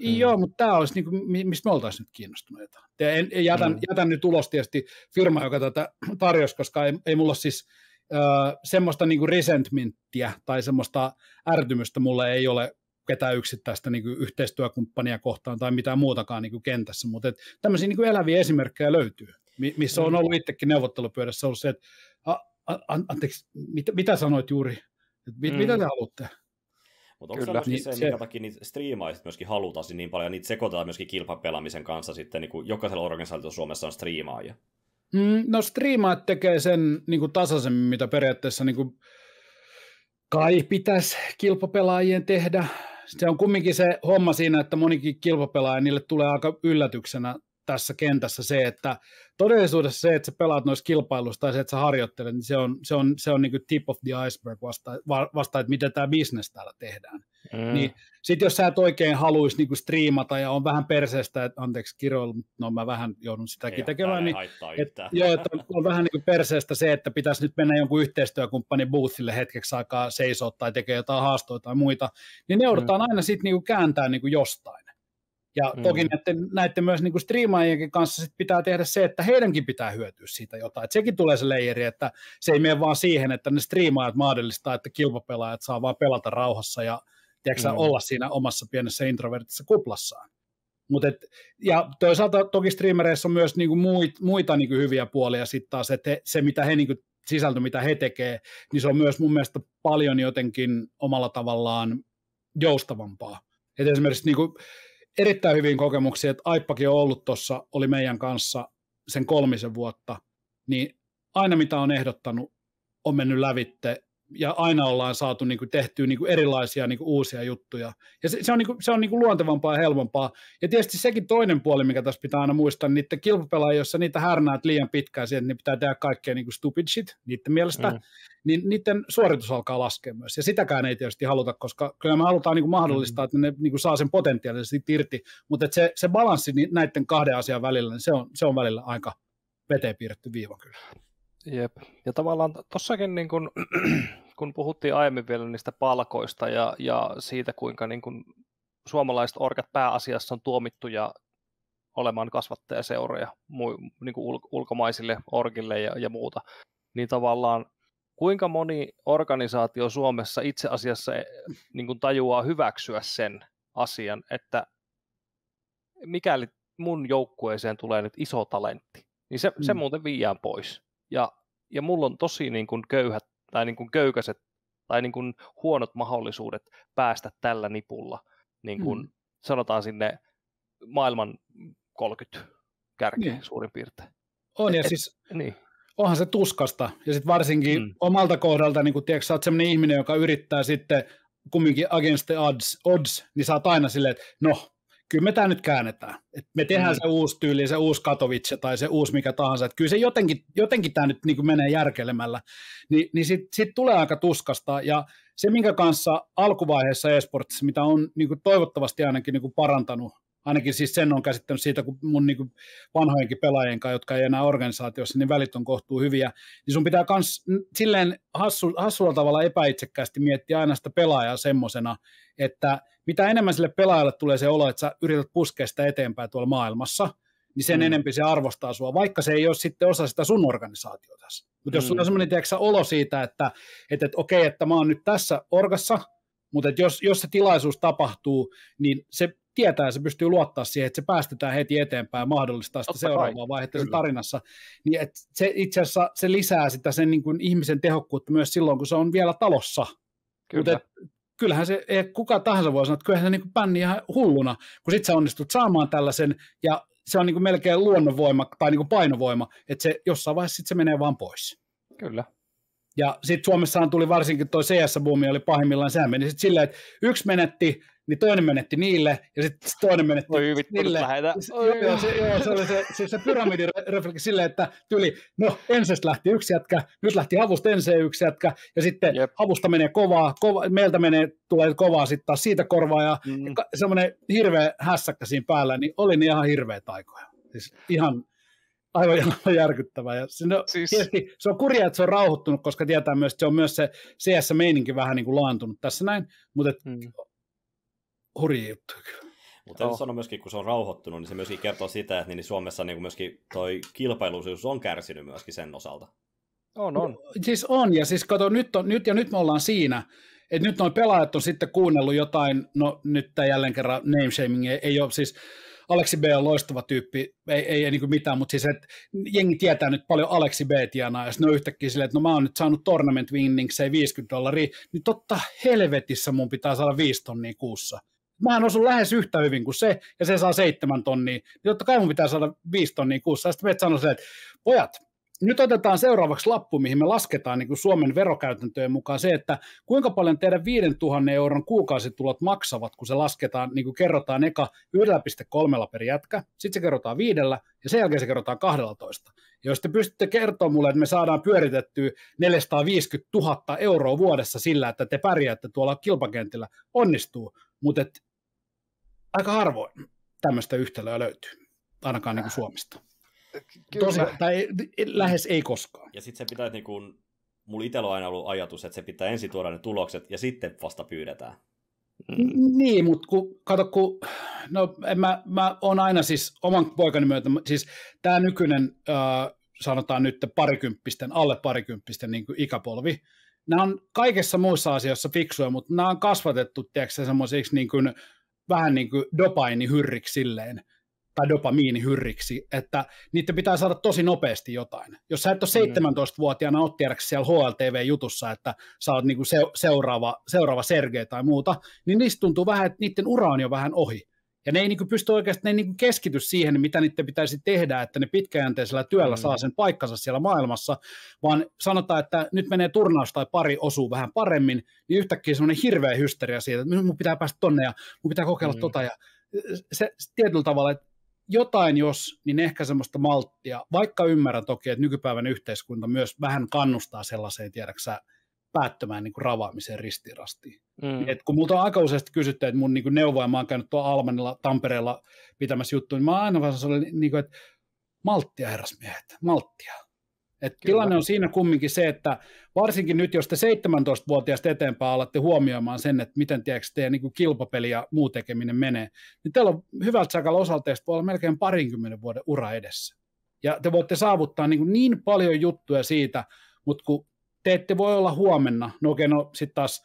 Mm. Joo, mutta tämä olisi, niin kuin, mistä me oltaisiin nyt kiinnostuneita. Ja en, en, jätän, mm. jätän nyt ulos tietysti firma, joka tätä tarjosi, koska ei, ei mulla siis äh, semmoista niin resentmenttiä tai semmoista ärtymystä mulle ei ole ketään yksittäistä niin kuin yhteistyökumppania kohtaan tai mitään muutakaan niin kuin kentässä, mutta et, tämmöisiä niin kuin eläviä esimerkkejä löytyy, missä on mm. ollut itsekin neuvottelupyörässä ollut se, että a, a, anteeksi, mit, mitä sanoit juuri, et, mit, mm. mitä te haluatte? Mutta onko Kyllä. se niin, se, minkä takia niitä striimaajat myöskin halutaan niin paljon, ja niitä sekoitetaan myöskin kilpapelaamisen kanssa sitten, niin kuin jokaisella organisaatiolla Suomessa on striimaaja? Mm, no striimaat tekee sen niin kuin tasaisemmin, mitä periaatteessa niin kuin kai pitäisi kilpapelaajien tehdä, se on kumminkin se homma siinä, että monikin kilpapelaaja, niille tulee aika yllätyksenä tässä kentässä se, että todellisuudessa se, että sä pelaat noissa kilpailuissa tai se, että sä harjoittelet, niin se on, se on, se on niin kuin tip of the iceberg vasta, vasta että miten tämä bisnes täällä tehdään. Mm. Niin, Sitten jos sä et oikein haluaisi niin striimata ja on vähän perseestä, että anteeksi kiroilu, no mä vähän joudun sitäkin Ei, tekemään, niin, että, joo, että on, on vähän niin perseestä se, että pitäisi nyt mennä jonkun yhteistyökumppanin boothille hetkeksi aikaa seisoa tai tekee jotain haastoja tai muita, niin ne mm. joudutaan mm. aina sitten niin kääntää niin jostain. Ja mm. toki näiden, näiden myös niin striimaajienkin kanssa sit pitää tehdä se, että heidänkin pitää hyötyä siitä jotain. Et sekin tulee se leijeri, että se ei mene vaan siihen, että ne striimaajat mahdollistaa, että kilpapelaajat saa vaan pelata rauhassa ja tiedätkö, mm. olla siinä omassa pienessä introvertissa kuplassaan. Mut et, ja toisaalta toki striimereissä on myös niin muit, muita niin kuin hyviä puolia sitten taas, että he, se mitä he niin kuin sisältö, mitä he tekee, niin se on myös mun mielestä paljon jotenkin omalla tavallaan joustavampaa. Et esimerkiksi kuin niinku erittäin hyvin kokemuksia, että Aippakin on ollut tuossa, oli meidän kanssa sen kolmisen vuotta, niin aina mitä on ehdottanut, on mennyt lävitte ja aina ollaan saatu niin kuin tehtyä niin kuin erilaisia niin kuin uusia juttuja. Ja se, se on, niin kuin, se on niin kuin luontevampaa ja helpompaa. Ja tietysti sekin toinen puoli, mikä tässä pitää aina muistaa, niin niiden kilpapelaajia, jossa niitä härnäät liian pitkään siihen, niin pitää tehdä kaikkea niin kuin stupid shit niiden mielestä, mm. niin niiden suoritus alkaa laskea myös. Ja sitäkään ei tietysti haluta, koska kyllä me halutaan niin kuin mahdollistaa, mm. että ne niin kuin saa sen potentiaalisesti irti. Mutta se, se balanssi näiden kahden asian välillä, niin se on, se on välillä aika veteen piirretty viiva kyllä. Jep. Ja tavallaan tuossakin, niin kun, (clears throat) kun puhuttiin aiemmin vielä niistä palkoista ja, ja siitä, kuinka niin kun suomalaiset orkat pääasiassa on tuomittu ja olemaan kasvattajaseuroja niin kuin ulkomaisille orkille ja, ja muuta, niin tavallaan kuinka moni organisaatio Suomessa itse asiassa eh, niin kuin tajuaa hyväksyä sen asian, että mikäli mun joukkueeseen tulee nyt iso talentti, niin se, mm. se muuten viiään pois. Ja, ja mulla on tosi niin kuin köyhät tai niin kuin köykäiset tai niin kuin huonot mahdollisuudet päästä tällä nipulla, niin kuin mm. sanotaan sinne maailman 30 kärkeen niin. suurin piirtein. On, e, ja et, siis niin. onhan se tuskasta. Ja sitten varsinkin mm. omalta kohdalta, niin kun tiedätkö, sä oot sellainen ihminen, joka yrittää sitten kumminkin against the odds, odds niin sä oot aina silleen, että no, kyllä me tämä nyt käännetään. Et me tehdään mm. se uusi tyyli, se uusi Katowice tai se uusi mikä tahansa. Et kyllä se jotenkin, jotenkin tämä nyt niin kuin menee järkelemällä. Ni, niin sitten sit tulee aika tuskasta. Ja se, minkä kanssa alkuvaiheessa esportissa, mitä on niin kuin toivottavasti ainakin niin kuin parantanut, ainakin siis sen on käsittänyt siitä, kun mun niin kuin vanhojenkin pelaajien kanssa, jotka ei enää organisaatiossa, niin välit on kohtuu hyviä, niin sun pitää myös silleen hassu, hassulla tavalla epäitsekkäästi miettiä aina sitä pelaajaa semmoisena, että – mitä enemmän sille pelaajalle tulee se olo, että sä yrität puskea sitä eteenpäin tuolla maailmassa, niin sen mm. enempi se arvostaa sua, vaikka se ei ole sitten osa sitä sun organisaatiota. Mutta jos mm. sulla on sellainen tiedätkö, olo siitä, että, että, että okei, okay, että mä oon nyt tässä orgassa, mutta että jos, jos se tilaisuus tapahtuu, niin se tietää, se pystyy luottaa siihen, että se päästetään heti eteenpäin ja mahdollistaa sitä seuraavaa vaihetta sen tarinassa. Niin että se itse asiassa se lisää sitä sen niin kuin ihmisen tehokkuutta myös silloin, kun se on vielä talossa. Kyllä. Mutta kyllähän se, ei eh, kuka tahansa voi sanoa, että kyllähän se niin bänni ihan hulluna, kun sit sä onnistut saamaan tällaisen, ja se on niin kuin melkein luonnonvoima tai niin kuin painovoima, että se jossain vaiheessa sit se menee vaan pois. Kyllä. Ja sitten Suomessaan tuli varsinkin tuo cs boomi oli pahimmillaan, sehän meni sitten silleen, että yksi menetti niin toinen menetti niille, ja sitten toinen menetti Oi, vittu, niille. Oi. Joo, se, joo, se oli se, se, se pyramidirefleksi silleen, että tyli, no ensistä lähti yksi jätkä, nyt lähti avusta ensin yksi jätkä, ja sitten Jep. avusta menee kovaa, kova, meiltä menee, tulee kovaa sitten taas siitä korvaa, ja mm. mm semmoinen hirveä hässäkkä siinä päällä, niin oli niin ihan hirveä taikoja. Siis ihan, aivan, aivan järkyttävää. Ja se, no, siis... tietysti, se on kurjaa, että se on rauhoittunut, koska tietää myös, että se on myös se CS-meininki vähän niin kuin laantunut tässä näin, mutta et, mm hurji juttu kyllä. Mutta oh. sanoa myöskin, kun se on rauhoittunut, niin se myöskin kertoo sitä, että niin, niin Suomessa niin myöskin toi kilpailuisuus on kärsinyt myöskin sen osalta. On, on. No, siis on, ja siis kato, nyt, on, nyt ja nyt me ollaan siinä, että nyt nuo pelaajat on sitten kuunnellut jotain, no nyt tämä jälleen kerran name shaming ei, ei ole, siis Aleksi B on loistava tyyppi, ei, ei, ei niin mitään, mutta siis että jengi tietää nyt paljon Aleksi B tienaa, ja sitten on yhtäkkiä silleen, että no mä oon nyt saanut tournament se 50 dollaria, niin totta helvetissä mun pitää saada 5 tonnia kuussa mä en osu lähes yhtä hyvin kuin se, ja se saa seitsemän tonnia. Niin totta kai mun pitää saada viisi tonnia kuussa. Sitten me sanoo se, että pojat, nyt otetaan seuraavaksi lappu, mihin me lasketaan niin kuin Suomen verokäytäntöjen mukaan se, että kuinka paljon teidän 5000 euron kuukausitulot maksavat, kun se lasketaan, niin kuin kerrotaan eka 1,3 per jätkä, sitten se kerrotaan viidellä ja sen jälkeen se kerrotaan 12. Ja jos te pystytte kertoa mulle, että me saadaan pyöritettyä 450 000 euroa vuodessa sillä, että te pärjäätte tuolla kilpakentillä, onnistuu. Mutta aika harvoin tämmöistä yhtälöä löytyy, ainakaan niin kuin äh. Suomesta. Tosiaan, Tosi, tai lähes ei koskaan. Ja sitten se pitää, niin kuin, mulla itsellä on aina ollut ajatus, että se pitää ensin tuoda ne tulokset ja sitten vasta pyydetään. Mm. Niin, mutta kun, kato, kun, no en mä, mä on aina siis oman poikani myötä, siis tämä nykyinen, äh, sanotaan nyt parikymppisten, alle parikymppisten niin kuin ikäpolvi, nämä on kaikessa muissa asioissa fiksuja, mutta nämä on kasvatettu, tiedätkö, semmoisiksi niin kuin, vähän niin kuin dopainihyrriksi silleen, tai dopamiinihyrriksi, että niiden pitää saada tosi nopeasti jotain. Jos sä et ole 17-vuotiaana mm. oot tiedäksi siellä HLTV-jutussa, että sä oot kuin niinku se, seuraava, seuraava Sergei tai muuta, niin niistä tuntuu vähän, että niiden ura on jo vähän ohi. Ja ne ei niin pysty oikeasti, ne ei niin keskity siihen, mitä niiden pitäisi tehdä, että ne pitkäjänteisellä työllä mm. saa sen paikkansa siellä maailmassa, vaan sanotaan, että nyt menee turnaus tai pari osuu vähän paremmin, niin yhtäkkiä semmoinen hirveä hysteria siitä, että mun pitää päästä tonne ja mun pitää kokeilla mm. tota. Ja se, se tietyllä tavalla, että jotain jos, niin ehkä semmoista malttia, vaikka ymmärrän toki, että nykypäivän yhteiskunta myös vähän kannustaa sellaiseen, tiedäksä, päättämään niin kuin ravaamiseen ristirastiin. Mm. Et kun multa on aika useasti kysytty, että mun niin kuin neuvoja, mä oon käynyt tuolla Almanilla, Tampereella pitämässä juttuja, niin mä aina vaan sanoin, niin että malttia herrasmiehet, malttia. Et tilanne on siinä kumminkin se, että varsinkin nyt, jos te 17-vuotiaasta eteenpäin alatte huomioimaan sen, että miten tiedätkö, teidän niin kuin kilpapeli ja muu tekeminen menee, niin teillä on hyvältä sakalla osalta voi olla melkein parinkymmenen vuoden ura edessä. Ja te voitte saavuttaa niin, niin paljon juttuja siitä, mutta kun te ette voi olla huomenna. No okei, okay, no sitten taas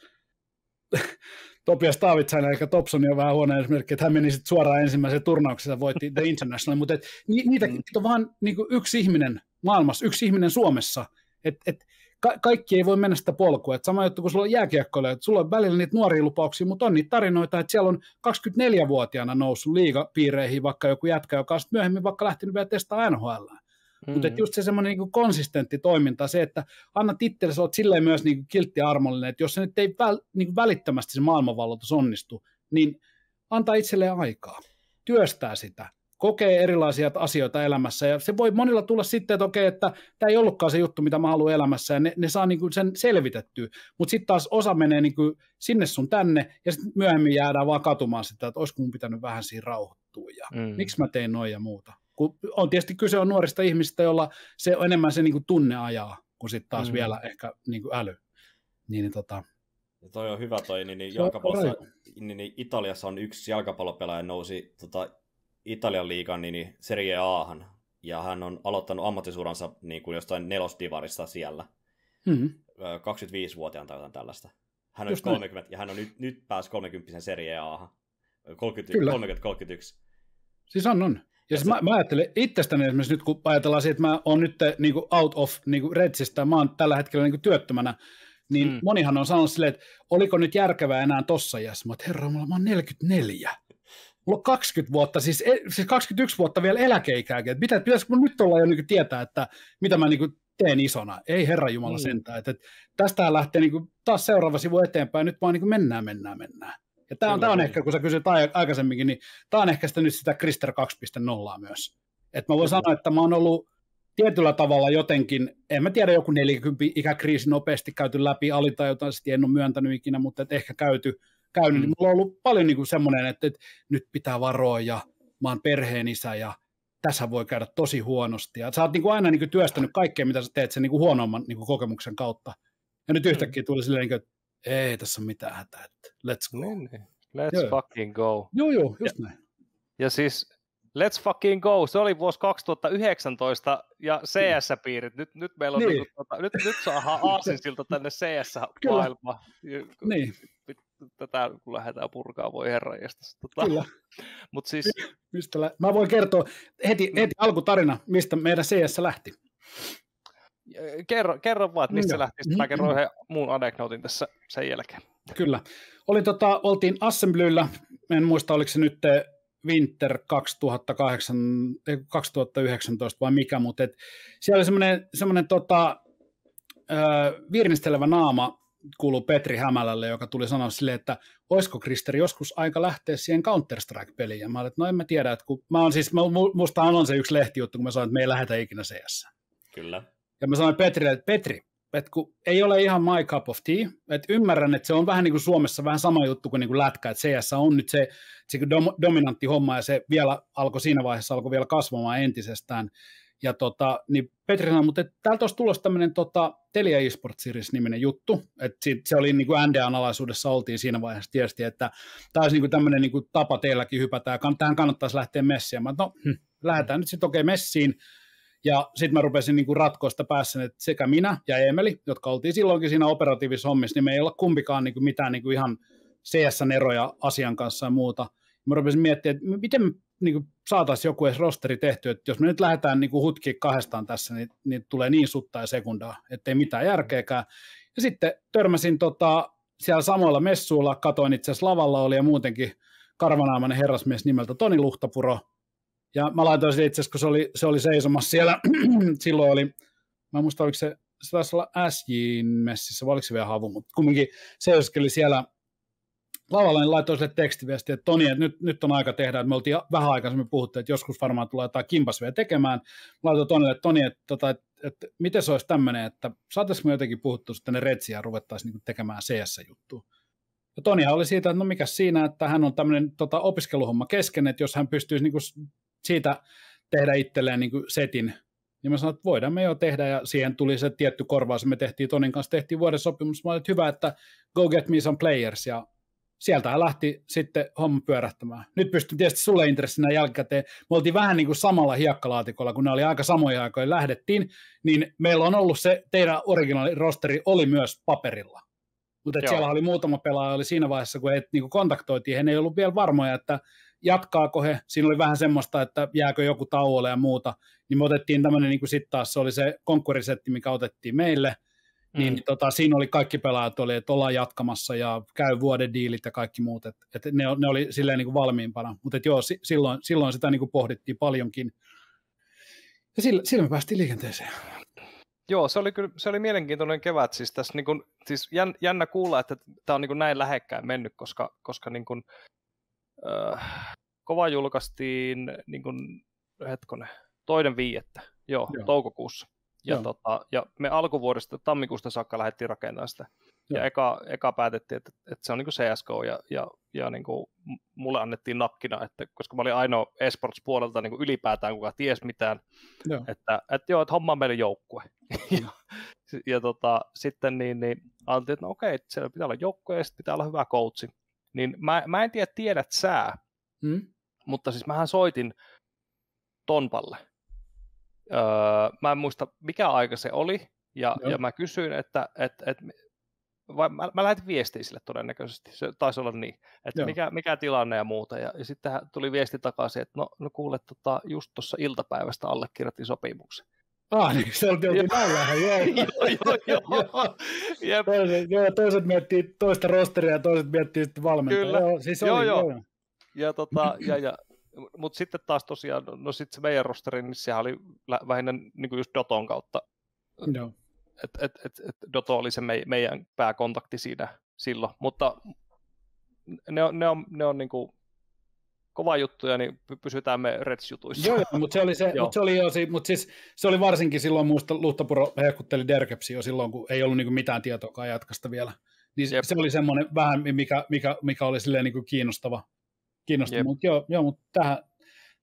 (laughs) Topias Taavitsainen, eli Topson on vähän huono esimerkki, että hän meni sitten suoraan turnauksessa ja voitti The International, mutta et, ni, niitä mm. on vaan niin yksi ihminen maailmassa, yksi ihminen Suomessa, että et, ka- kaikki ei voi mennä sitä polkua. Et sama juttu kuin sulla on jääkiekkoilla, että sulla on välillä niitä nuoria lupauksia, mutta on niitä tarinoita, että siellä on 24-vuotiaana noussut liigapiireihin vaikka joku jätkä, joka on myöhemmin vaikka lähtenyt vielä testaamaan NHL. Mm. Mutta just se semmoinen niin konsistentti toiminta, se, että anna itsellesi, olet silleen myös niin kuin kiltti armollinen, että jos se nyt ei väl, niin välittömästi se maailmanvalloitus onnistu, niin antaa itselleen aikaa, työstää sitä, kokee erilaisia asioita elämässä, ja se voi monilla tulla sitten, että okei, että tämä ei ollutkaan se juttu, mitä mä haluan elämässä, ja ne, ne saa niin kuin sen selvitettyä, mutta sitten taas osa menee niin sinne sun tänne, ja sitten myöhemmin jäädään vaan katumaan sitä, että olisiko mun pitänyt vähän siinä rauhoittua, ja mm. miksi mä tein noin ja muuta. Kun on tietysti kyse on nuorista ihmisistä, joilla se on enemmän se niin kuin tunne ajaa, kuin sitten taas mm. vielä ehkä niinku niin kuin äly. Niin, tota... ja toi on hyvä toi, niin, niin, jalkapallossa, niin, niin Italiassa on yksi jalkapallopelaaja nousi tota, Italian liigan niin, niin Serie Ahan, ja hän on aloittanut ammattisuransa niin kuin jostain nelostivarista siellä. Mm-hmm. 25-vuotiaan tai jotain tällaista. Hän on 30, näin. ja hän on nyt, nyt pääsi 30 Serie A. 30, 30-31. Siis on, on. Ja siis mä, mä ajattelen itsestäni esimerkiksi nyt, kun ajatellaan siitä, että mä oon nyt eh, niin kuin out of niin kuin retsistä, mä oon tällä hetkellä niin kuin työttömänä, niin mm. monihan on sanonut silleen, että oliko nyt järkevää enää tossa iässä. Mä että herra, mä oon 44. Mulla on 20 vuotta, siis, e, siis 21 vuotta vielä eläkeikääkin. Että mitä, pitäisikö mun nyt olla jo niin kuin tietää, että mitä mä niin kuin teen isona? Ei herra Jumala mm. sentään. Että, että tästä lähtee niin kuin taas seuraava sivu eteenpäin, nyt vaan niin kuin mennään, mennään, mennään. Ja tämä on, on ehkä, kun sä kysyt aikaisemminkin, niin tämä on ehkä sitä nyt sitä Krister 2.0 myös. Et mä voin kyllä. sanoa, että mä oon ollut tietyllä tavalla jotenkin, en mä tiedä, joku 40 ikäkriisi nopeasti käyty läpi, alitajuntaisesti en ole myöntänyt ikinä, mutta et ehkä käyty, käynyt. Niin mm. Mulla on ollut paljon niin kuin semmoinen, että, että nyt pitää varoa ja mä oon perheen isä ja tässä voi käydä tosi huonosti. Ja sä oot niin kuin aina niin kuin työstänyt kaikkea, mitä sä teet sen niin kuin huonomman niin kuin kokemuksen kautta. Ja nyt yhtäkkiä tuli silleen, niin kuin, että ei tässä ole mitään hätää, let's go. Niin, niin. Let's joo. fucking go. Joo, joo, just ja, näin. Ja siis Let's fucking go, se oli vuosi 2019 ja CS-piirit, nyt, nyt meillä on, niin. niinku, tota, nyt, nyt saadaan (laughs) aasinsilta tänne cs maailma Niin. Tätä kun lähdetään purkaa, voi herra tota. Kyllä. (laughs) Mut siis... mistä lä- Mä voin kertoa heti, mm. heti alkutarina, mistä meidän CS lähti kerro, kerro vaan, että mistä no. lähti. Mä kerron yhden muun anekdootin tässä sen jälkeen. Kyllä. Oli, tota, oltiin Assemblyllä, en muista oliko se nyt eh, Winter 2008, 2019 vai mikä, mutta et siellä oli semmoinen, semmoinen tota, virnistelevä naama kuuluu Petri Hämälälle, joka tuli sanoa sille, että olisiko Krister joskus aika lähteä siihen Counter-Strike-peliin. Ja mä olin, että no en mä tiedä, että kun mä on siis, mä, mustahan on se yksi lehtijuttu, kun mä sanoin, että me ei lähetä ikinä CS. Kyllä. Ja mä sanoin Petrille, että Petri, että kun ei ole ihan my cup of tea, että ymmärrän, että se on vähän niin kuin Suomessa vähän sama juttu kuin, niin kuin lätkä, että CS on nyt se, se dom, dominantti homma ja se vielä alkoi siinä vaiheessa, alkoi vielä kasvamaan entisestään. Ja tota, niin Petri sanoi, mutta täältä olisi tulossa tämmöinen tota, Telia eSports Series-niminen juttu, että se oli niin kuin NDAn alaisuudessa oltiin siinä vaiheessa tietysti, että tämä olisi niin kuin tämmöinen niin kuin tapa teilläkin hypätä ja tähän kannattaisi lähteä messiin. Mä, no, hm, lähdetään nyt sitten okei okay, messiin, ja sitten mä rupesin niin ratkoista päässä, että sekä minä ja Emeli, jotka oltiin silloinkin siinä operatiivisessa hommissa, niin me ei olla kumpikaan niin kuin mitään niin kuin ihan CS-eroja asian kanssa ja muuta. Mä rupesin miettimään, että miten me niin saataisiin joku edes rosteri tehty, että jos me nyt lähdetään niin hutkiin kahdestaan tässä, niin, niin tulee niin sutta ja sekundaa, ettei mitään järkeäkään. Ja sitten törmäsin tota, siellä samoilla messuilla, katoin itse asiassa lavalla oli ja muutenkin karvanaamainen herrasmies nimeltä Toni Luhtapuro, ja mä laitoin sen itse asiassa, kun se oli, se oli seisomassa siellä, (clears throat) silloin oli, mä muistan, oliko se, se taisi olla sj messissä, vai oliko se vielä havu, mutta kumminkin seisoskeli siellä lavalla, niin laitoin sille tekstiviestiä, että Toni, että nyt, nyt on aika tehdä, että me oltiin vähän aikaisemmin puhuttu, että joskus varmaan tulee jotain kimpas vielä tekemään. Laitoin Tonille, että Toni, että, tota, että, että miten se olisi tämmöinen, että saataisiinko me jotenkin puhuttu sitten ne retsiä ja ruvettaisiin niin tekemään CS-juttua. Ja Tonihan oli siitä, että no mikä siinä, että hän on tämmöinen tota, opiskeluhomma kesken, että jos hän pystyisi niin siitä tehdä itselleen niin setin. Niin mä sanoin, että voidaan me jo tehdä, ja siihen tuli se tietty korvaus. Me tehtiin Tonin kanssa, tehtiin vuoden sopimus. Mä olin, että hyvä, että go get me some players, ja sieltä lähti sitten homma pyörähtämään. Nyt pystyn tietysti sulle intressinä jälkikäteen. Me oltiin vähän niin kuin samalla hiekkalaatikolla, kun ne oli aika samoja aikoja lähdettiin, niin meillä on ollut se, teidän originaali rosteri oli myös paperilla. Mutta siellä oli muutama pelaaja oli siinä vaiheessa, kun et niin kontaktoitiin, he ei ollut vielä varmoja, että jatkaako he, siinä oli vähän semmoista, että jääkö joku tauolle ja muuta, niin me otettiin tämmöinen, niin kuin sitten taas se oli se konkurisetti, mikä otettiin meille, niin mm. tota, siinä oli kaikki pelaajat, oli, että ollaan jatkamassa ja käy vuoden diilit ja kaikki muut, että et ne, ne oli silleen niin kuin valmiimpana, mutta joo, si, silloin, silloin sitä niin kuin pohdittiin paljonkin, ja sillä, sillä me päästiin liikenteeseen. Joo, se oli, kyllä, se oli mielenkiintoinen kevät. Siis, tässä, niin kuin siis jännä kuulla, että tämä on niin kuin näin lähekkään mennyt, koska, koska niin kuin äh, kova julkaistiin niin kuin, hetkonen, toinen viiettä, joo, joo. toukokuussa. Ja, joo. Tota, ja me alkuvuodesta, tammikuusta saakka lähdettiin rakentamaan sitä. Joo. Ja eka, eka päätettiin, että, että se on niin CSK ja, ja, ja niin kuin mulle annettiin nakkina, että, koska mä olin ainoa esports puolelta niin kuin ylipäätään, kuka ties mitään, joo. että, että joo, että homma on meille joukkue. (laughs) ja, ja tota, sitten niin, niin antiin, että no okei, että siellä pitää olla joukkue ja sitten pitää olla hyvä coachi. Niin mä, mä en tiedä, tiedät sää, mm? mutta siis mähän soitin Tonpalle. Öö, mä en muista, mikä aika se oli, ja, ja mä kysyin, että, että, että vai mä, mä lähetin viestiä sille todennäköisesti, se taisi olla niin, että mikä, mikä tilanne ja muuta. Ja, ja sitten tuli viesti takaisin, että no, no kuule, tota, just tuossa iltapäivästä allekirjoitin sopimuksen. Ah, niin se oltiin naulaan, (laughs) joo. joo, joo, joo. (laughs) Jep. Toiset, joo, toiset miettii toista rosteria ja toiset miettii sitten valmentaa. Kyllä. Joo, siis joo, oli, joo. joo. Ja, tota, ja, ja mutta sitten taas tosiaan, no, no sitten se meidän rosteri, niin sehän oli vähän niin kuin just Doton kautta. Joo. Et, et, et, et Doto oli se mei, meidän pääkontakti siinä silloin, mutta ne on, ne on, ne on niin kuin kova juttuja, niin pysytään me Reds-jutuissa. Joo, mutta se oli, se, (laughs) mutta se oli, jo, mutta siis, se oli varsinkin silloin, muista Luhtapuro hehkutteli Derkepsi jo silloin, kun ei ollut niin mitään tietoa jatkasta vielä. Niin Jep. se oli semmoinen vähän, mikä, mikä, mikä oli silleen niin kuin kiinnostava. kiinnostava. Mutta joo, joo mutta tähän,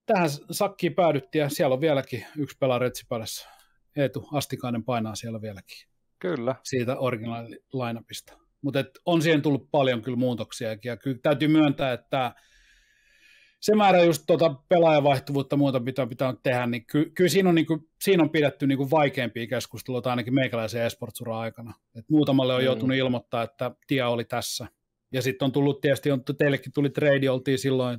tähän sakkiin päädyttiin ja siellä on vieläkin yksi pelaa Retsipälässä. Eetu Astikainen painaa siellä vieläkin. Kyllä. Siitä originaalilainapista. Mutta on siihen tullut paljon kyllä muutoksia ja kyllä täytyy myöntää, että se määrä just tuota pelaajavaihtuvuutta muuta pitää, pitää tehdä, niin ky, kyllä siinä on, niin kuin, siinä on pidetty niin kuin vaikeampia keskusteluita ainakin meikäläisen esportsura aikana. Et muutamalle on mm. ilmoittaa, että tie oli tässä. Ja sitten on tullut tietysti, on, teillekin tuli trade, oltiin silloin,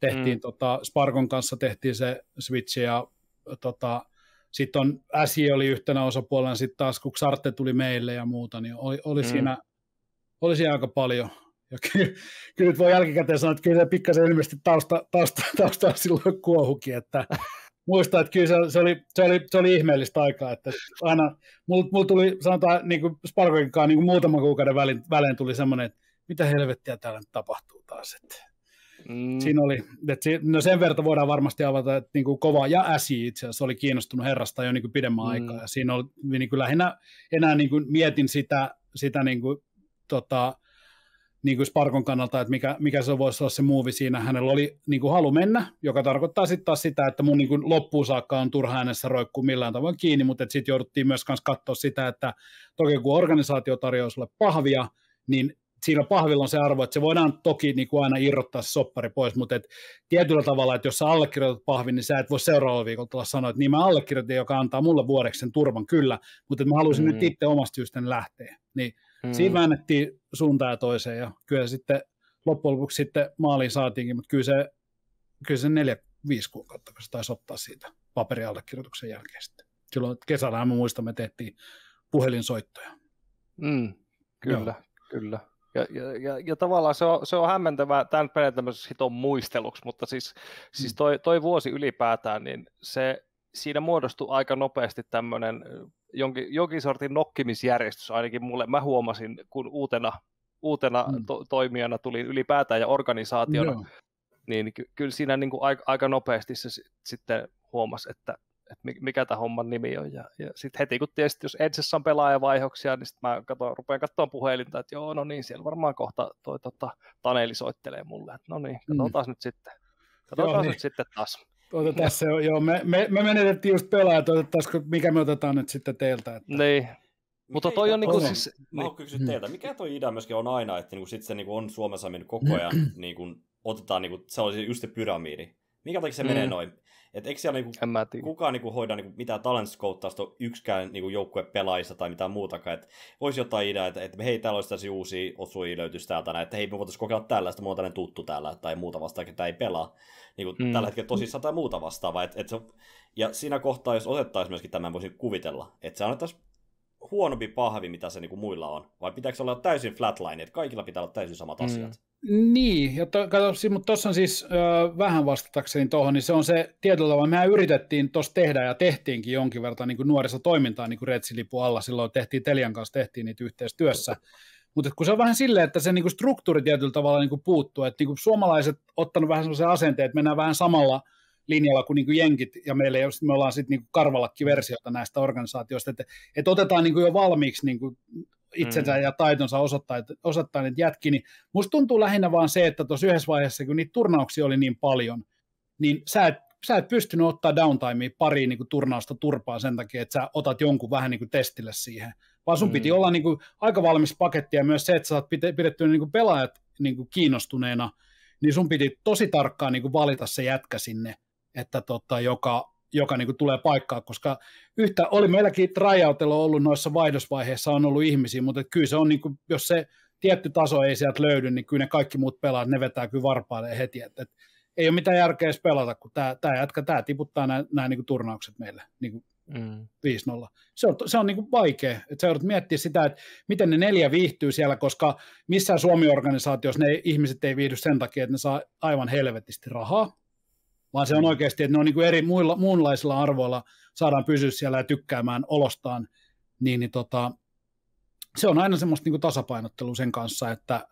tehtiin mm. tota, Sparkon kanssa tehtiin se switch ja tota, sitten on SJ oli yhtenä osapuolena, sitten taas kun Xarte tuli meille ja muuta, niin oli, oli, mm. siinä, oli siinä aika paljon, ja kyllä, kyllä nyt voi jälkikäteen sanoa, että kyllä se pikkasen ilmeisesti tausta, tausta, tausta silloin kuohukin, että muista, että kyllä se, se, oli, se, oli, se oli ihmeellistä aikaa, että aina mulla mul tuli, sanotaan niin kuin Sparkoinkaan niin muutaman kuukauden välein, välein tuli semmoinen, että mitä helvettiä täällä nyt tapahtuu taas, että Mm. Siinä oli, että no sen verran voidaan varmasti avata, että niin kuin kova ja äsi itse asiassa oli kiinnostunut herrasta jo niin kuin pidemmän mm. aikaa. Ja siinä oli niin kuin lähinnä enää niin kuin mietin sitä, sitä niin kuin, tota, niin kuin Sparkon kannalta, että mikä, mikä se voisi olla se muuvi siinä. Hänellä oli niin kuin halu mennä, joka tarkoittaa sitten taas sitä, että mun niin kuin loppuun saakka on turha hänessä roikkuu millään tavoin kiinni, mutta sitten jouduttiin myös kanssa katsoa sitä, että toki kun organisaatio tarjoaa sulle pahvia, niin siinä pahvilla on se arvo, että se voidaan toki niin kuin aina irrottaa se soppari pois, mutta et tietyllä tavalla, että jos sä allekirjoitat pahvin, niin sä et voi seuraavalla viikolla tulla sanoa, että niin mä allekirjoitin, joka antaa mulle vuodeksi sen turvan, kyllä, mutta mä haluaisin mm. nyt itse omasta syystäni lähteä. Niin Mm. Siinä väännettiin suuntaan ja toiseen ja kyllä se sitten loppujen lopuksi sitten maaliin saatiinkin, mutta kyllä se, kyllä se neljä, viisi kuukautta, kun se taisi ottaa siitä paperiallekirjoituksen jälkeen sitten. Silloin kesällä mä muistan, me tehtiin puhelinsoittoja. Mm, kyllä, Joo. kyllä. Ja, ja, ja, ja tavallaan se on, se on hämmentävää tämän pelin tämmöisessä hiton muisteluksi, mutta siis, siis mm. siis toi, toi vuosi ylipäätään, niin se siinä muodostui aika nopeasti tämmöinen jonkin, jonkin sortin nokkimisjärjestys ainakin mulle. Mä huomasin, kun uutena, uutena mm. to, toimijana tulin ylipäätään ja organisaationa, Joo. niin ky, kyllä siinä niin kuin aika, aika nopeasti se sitten huomasi, että, että mikä tämä homman nimi on. Ja, ja sitten heti kun tietysti, jos ensissä on pelaajavaihoksia, niin sitten mä katon, rupean katsoa puhelinta, että joo, no niin, siellä varmaan kohta toi tota, Taneli soittelee mulle, että no niin, mm. katsotaan mm. nyt sitten. Katsotaan joo, niin. nyt sitten taas. Otetaan se, joo, me, me, me menetettiin just pelaajat, otettaisiko, mikä me otetaan nyt sitten teiltä. Että... Niin, mutta toi on niin siis... Mä oon niin. kysynyt teiltä, mikä toi idea myöskin on aina, että niin sit se niin on Suomessa mennyt koko ajan, (clears throat) kun niinku otetaan niin kuin se on just se pyramiidi. Mikä takia se mm. menee noin? Et eikö siellä niinku, kukaan niinku hoida niinku mitään talent scouttausta yksikään niinku joukkue pelaajista tai mitään muutakaan. Et olisi jotain idea, että, et hei, täällä olisi tällaisia uusia osuja löytyisi täältä, näin, että hei, me voitaisiin kokeilla tällaista, mulla on tällainen tuttu täällä tai muuta vastaan, ketä ei pelaa. Niinku, mm. Tällä hetkellä tosissaan tai muuta vastaavaa. Et, et se, ja siinä kohtaa, jos otettaisiin myöskin tämän, voisin kuvitella, että se tässä huonompi pahvi, mitä se niinku muilla on. Vai pitääkö olla täysin flatline, että kaikilla pitää olla täysin samat mm. asiat? Niin, ja to, kato, mutta tuossa on siis ö, vähän vastatakseni tuohon, niin se on se tietyllä tavalla, mehän yritettiin tuossa tehdä ja tehtiinkin jonkin verran niin nuorissa toimintaa, niin kuin retsilipu alla, silloin tehtiin Telian kanssa, tehtiin niitä yhteistyössä, mutta kun se on vähän silleen, että se kuin niinku struktuuri tietyllä tavalla kuin niinku puuttuu, että niin kuin suomalaiset ottanut vähän sellaisen asenteen, että mennään vähän samalla linjalla kuin niin kuin jenkit, ja meillä jos me ollaan sitten niin karvalakki versiota näistä organisaatioista, että et otetaan niin kuin jo valmiiksi niin kuin itsensä mm. ja taitonsa osoittaneet jätki, niin musta tuntuu lähinnä vaan se, että tuossa yhdessä vaiheessa, kun niitä turnauksia oli niin paljon, niin sä et, sä et pystynyt ottaa downtimea pariin niin kuin turnausta turpaa sen takia, että sä otat jonkun vähän niin kuin testille siihen, vaan sun mm. piti olla niin kuin aika valmis paketti ja myös se, että sä oot pidetty niin kuin pelaajat niin kuin kiinnostuneena, niin sun piti tosi tarkkaan niin kuin valita se jätkä sinne, että tota, joka joka niin kuin tulee paikkaa, koska yhtä, oli meilläkin rajautelu ollut noissa vaihdosvaiheissa on ollut ihmisiä, mutta kyllä se on, niin kuin, jos se tietty taso ei sieltä löydy, niin kyllä ne kaikki muut pelaat, ne vetää kyllä varpaille heti, että et, ei ole mitään järkeä edes pelata, kun tämä, tämä jätkä, tämä tiputtaa nämä, nämä niin kuin turnaukset meille niin kuin mm. 5-0. Se on, se on niin kuin vaikea, että sä joudut miettiä sitä, että miten ne neljä viihtyy siellä, koska missään Suomi-organisaatiossa ne ihmiset ei viihdy sen takia, että ne saa aivan helvetisti rahaa, vaan se on oikeasti, että ne on niin kuin eri muilla, muunlaisilla arvoilla saadaan pysyä siellä ja tykkäämään olostaan, niin, niin tota, se on aina semmoista niin kuin tasapainottelua sen kanssa, että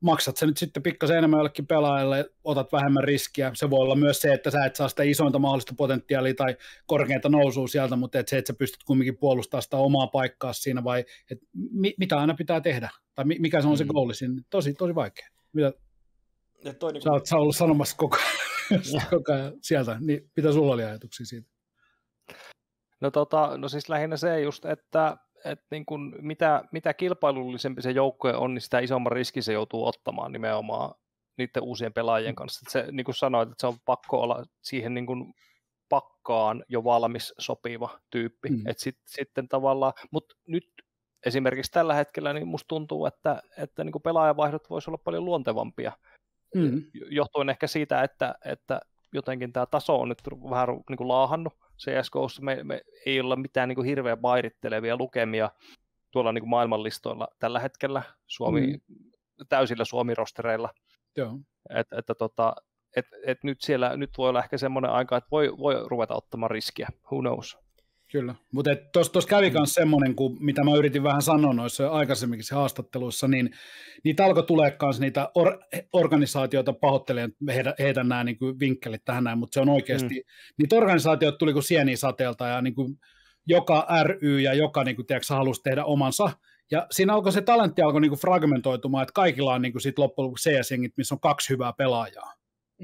maksat sä nyt sitten pikkasen enemmän jollekin pelaajalle, otat vähemmän riskiä. Se voi olla myös se, että sä et saa sitä isointa mahdollista potentiaalia tai korkeinta nousua sieltä, mutta et se, että sä pystyt kumminkin puolustamaan sitä omaa paikkaa siinä vai et mi- mitä aina pitää tehdä tai mikä se on mm. se goali siinä. Tosi, tosi vaikea. Mitä? Ja toi, niin kuin... sä, oot, sä oot ollut sanomassa koko ajan koko (laughs) sieltä, niin mitä sulla oli ajatuksia siitä? No, tota, no siis lähinnä se just, että, että niin kun mitä, mitä kilpailullisempi se joukkue on, niin sitä isomman riski se joutuu ottamaan nimenomaan niiden uusien pelaajien mm. kanssa. Että se, niin kuin sanoit, että se on pakko olla siihen niin kuin pakkaan jo valmis sopiva tyyppi. Mm. Et sit, sitten tavallaan, mutta nyt esimerkiksi tällä hetkellä niin musta tuntuu, että, että niin kuin pelaajavaihdot voisi olla paljon luontevampia mm. johtuen ehkä siitä, että, että jotenkin tämä taso on nyt vähän niin kuin laahannut. CSGOssa me, me ei olla mitään niin kuin hirveän vairittelevia lukemia tuolla niin kuin maailmanlistoilla tällä hetkellä Suomi, mm. täysillä Suomi-rostereilla. Joo. Et, että tota, et, et nyt, siellä, nyt voi olla ehkä semmoinen aika, että voi, voi ruveta ottamaan riskiä, who knows. Kyllä, mutta tuossa kävi myös semmoinen, kun, mitä mä yritin vähän sanoa noissa aikaisemmissa haastatteluissa, niin niitä alkoi tulee myös niitä or, organisaatioita pahoittelemaan, heitä, heitä nämä niin kuin vinkkelit tähän näin, mutta se on oikeasti, mm. niitä organisaatioita tuli kuin sieni sateelta ja niin kuin joka ry ja joka niin kuin, tiedätkö, halusi tehdä omansa, ja siinä alkoi se talentti alkoi niin kuin fragmentoitumaan, että kaikilla on niin kuin sit loppujen lopuksi CS-jengit, missä on kaksi hyvää pelaajaa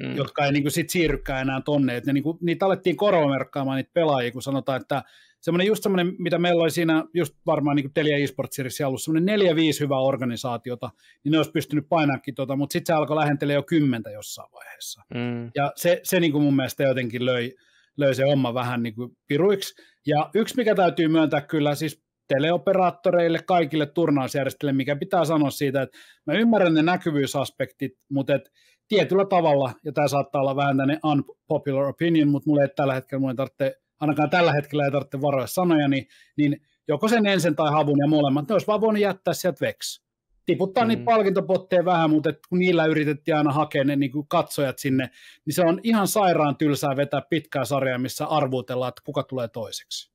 mm. jotka ei niin kuin sit siirrykään enää tonne. Et ne, niin kuin, niitä alettiin korvamerkkaamaan niitä pelaajia, kun sanotaan, että semmoinen just semmoinen, mitä meillä oli siinä just varmaan niin kuin Telia eSports Seriesissä ollut, semmoinen neljä, viisi hyvää organisaatiota, niin ne olisi pystynyt painaakin tuota, mutta sitten se alkoi lähentelee jo kymmentä jossain vaiheessa. Mm. Ja se, se niin kuin mun mielestä jotenkin löi, löi se oma vähän niin kuin piruiksi. Ja yksi, mikä täytyy myöntää kyllä, siis teleoperaattoreille, kaikille turnausjärjestöille, mikä pitää sanoa siitä, että mä ymmärrän ne näkyvyysaspektit, mutta et tietyllä tavalla, ja tämä saattaa olla vähän tämmöinen unpopular opinion, mutta mulle ei tällä hetkellä, mulle ei tarvitse, ainakaan tällä hetkellä ei tarvitse varoja sanoja, niin, niin joko sen ensin tai havun ja molemmat, ne olisi vaan voinut jättää sieltä veksi. Tiputtaa mm. niitä palkintopotteja vähän, mutta kun niillä yritettiin aina hakea ne niin katsojat sinne, niin se on ihan sairaan tylsää vetää pitkää sarjaa, missä arvuutellaan, että kuka tulee toiseksi.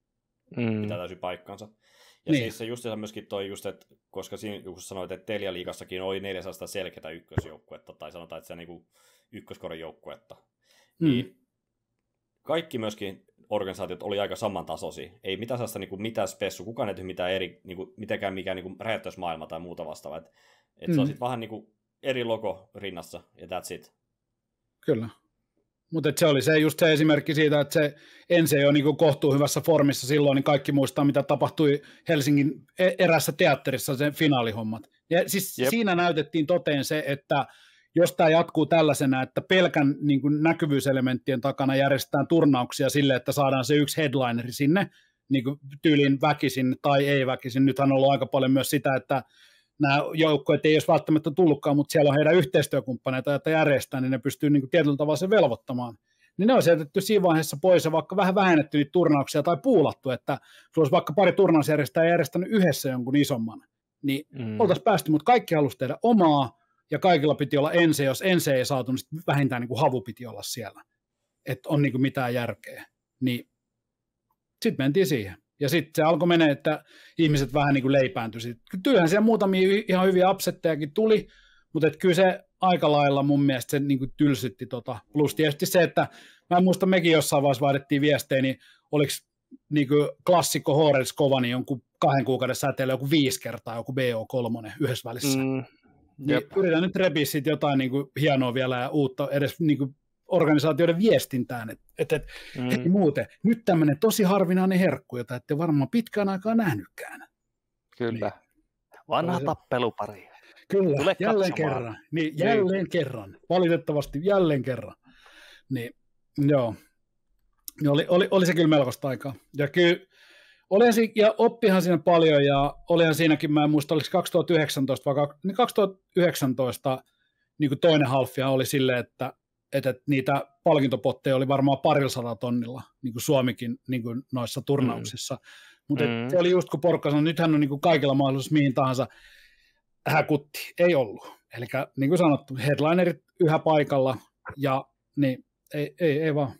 Mm. Mitä täysin paikkansa. Ja niin. siis se just se myöskin toi just, että koska siinä, kun sanoit, että Liigassakin oli 400 selkeää ykkösjoukkuetta, tai sanotaan, että se on niin ykköskorin joukkuetta, mm. niin kaikki myöskin organisaatiot oli aika samantasoisia. Ei mitään sellaista niin kuin mitään spessu, kukaan ei mitään eri, niin kuin, mitenkään mikään niin räjäyttäismaailma tai muuta vastaavaa. Että et mm. se on hmm. sitten vähän niin kuin eri logo rinnassa ja that's it. Kyllä. Mutta se oli se just se esimerkki siitä, että se ensi ei niin kohtuu hyvässä formissa silloin, niin kaikki muistaa, mitä tapahtui Helsingin e- erässä teatterissa sen finaalihommat. Ja siis yep. siinä näytettiin toteen se, että jos tämä jatkuu tällaisena, että pelkän niin kuin näkyvyyselementtien takana järjestetään turnauksia sille, että saadaan se yksi headlineri sinne, niin kuin tyylin väkisin tai ei väkisin. Nythän on ollut aika paljon myös sitä, että nämä joukkueet ei olisi välttämättä tullutkaan, mutta siellä on heidän yhteistyökumppaneita, joita järjestää, niin ne pystyy niin tietyllä tavalla se velvoittamaan. Niin ne on jätetty siinä vaiheessa pois ja vaikka vähän vähennetty niitä turnauksia tai puulattu, että sulla olisi vaikka pari turnausjärjestäjää järjestänyt yhdessä jonkun isomman, niin mm. oltaisiin päästy, mutta kaikki halusi tehdä omaa ja kaikilla piti olla ensi, jos ensi ei saatu, niin vähintään niin kuin havu piti olla siellä, että on niin kuin mitään järkeä. Niin sitten mentiin siihen. Ja sitten se alkoi menee, että ihmiset vähän niin kuin leipääntyi. Kyllähän siellä muutamia ihan hyviä absettejakin tuli, mutta et kyllä se aika lailla mun mielestä se niin kuin tylsytti. Tota. Plus tietysti se, että mä en muista, mekin jossain vaiheessa vaihdettiin viestejä, niin oliko niin kuin klassikko Horels kova, niin jonkun kahden kuukauden säteellä joku viisi kertaa joku BO3 yhdessä välissä. Mm, niin yritän nyt repiä jotain niin kuin hienoa vielä ja uutta, edes niin kuin organisaatioiden viestintään, että et, et, mm. hei muuten, nyt tämmöinen tosi harvinainen herkku, jota ette varmaan pitkään aikaa nähnytkään. Kyllä. Niin. Vanha se... tappelupari. Kyllä, Tule jälleen katsomaan. kerran. Niin, niin. jälleen niin. kerran. Valitettavasti jälleen kerran. Niin, joo. Niin oli, oli, oli se kyllä melkoista aikaa. Ja kyllä, olihan siinä, ja oppihan siinä paljon, ja olihan siinäkin, mä en muista, oliko 2019 vai niin 2019 niin kuin toinen halfia oli silleen, että että et niitä palkintopotteja oli varmaan parilla sadalla tonnilla, niin kuin Suomikin niin kuin noissa turnauksissa. Mm. Mutta mm. se oli just kun porukka sanoi, nythän on niin kuin kaikilla mahdollisuus mihin tahansa häkutti. Ei ollut. Eli niin kuin sanottu, headlinerit yhä paikalla, ja niin, ei, ei, ei vaan.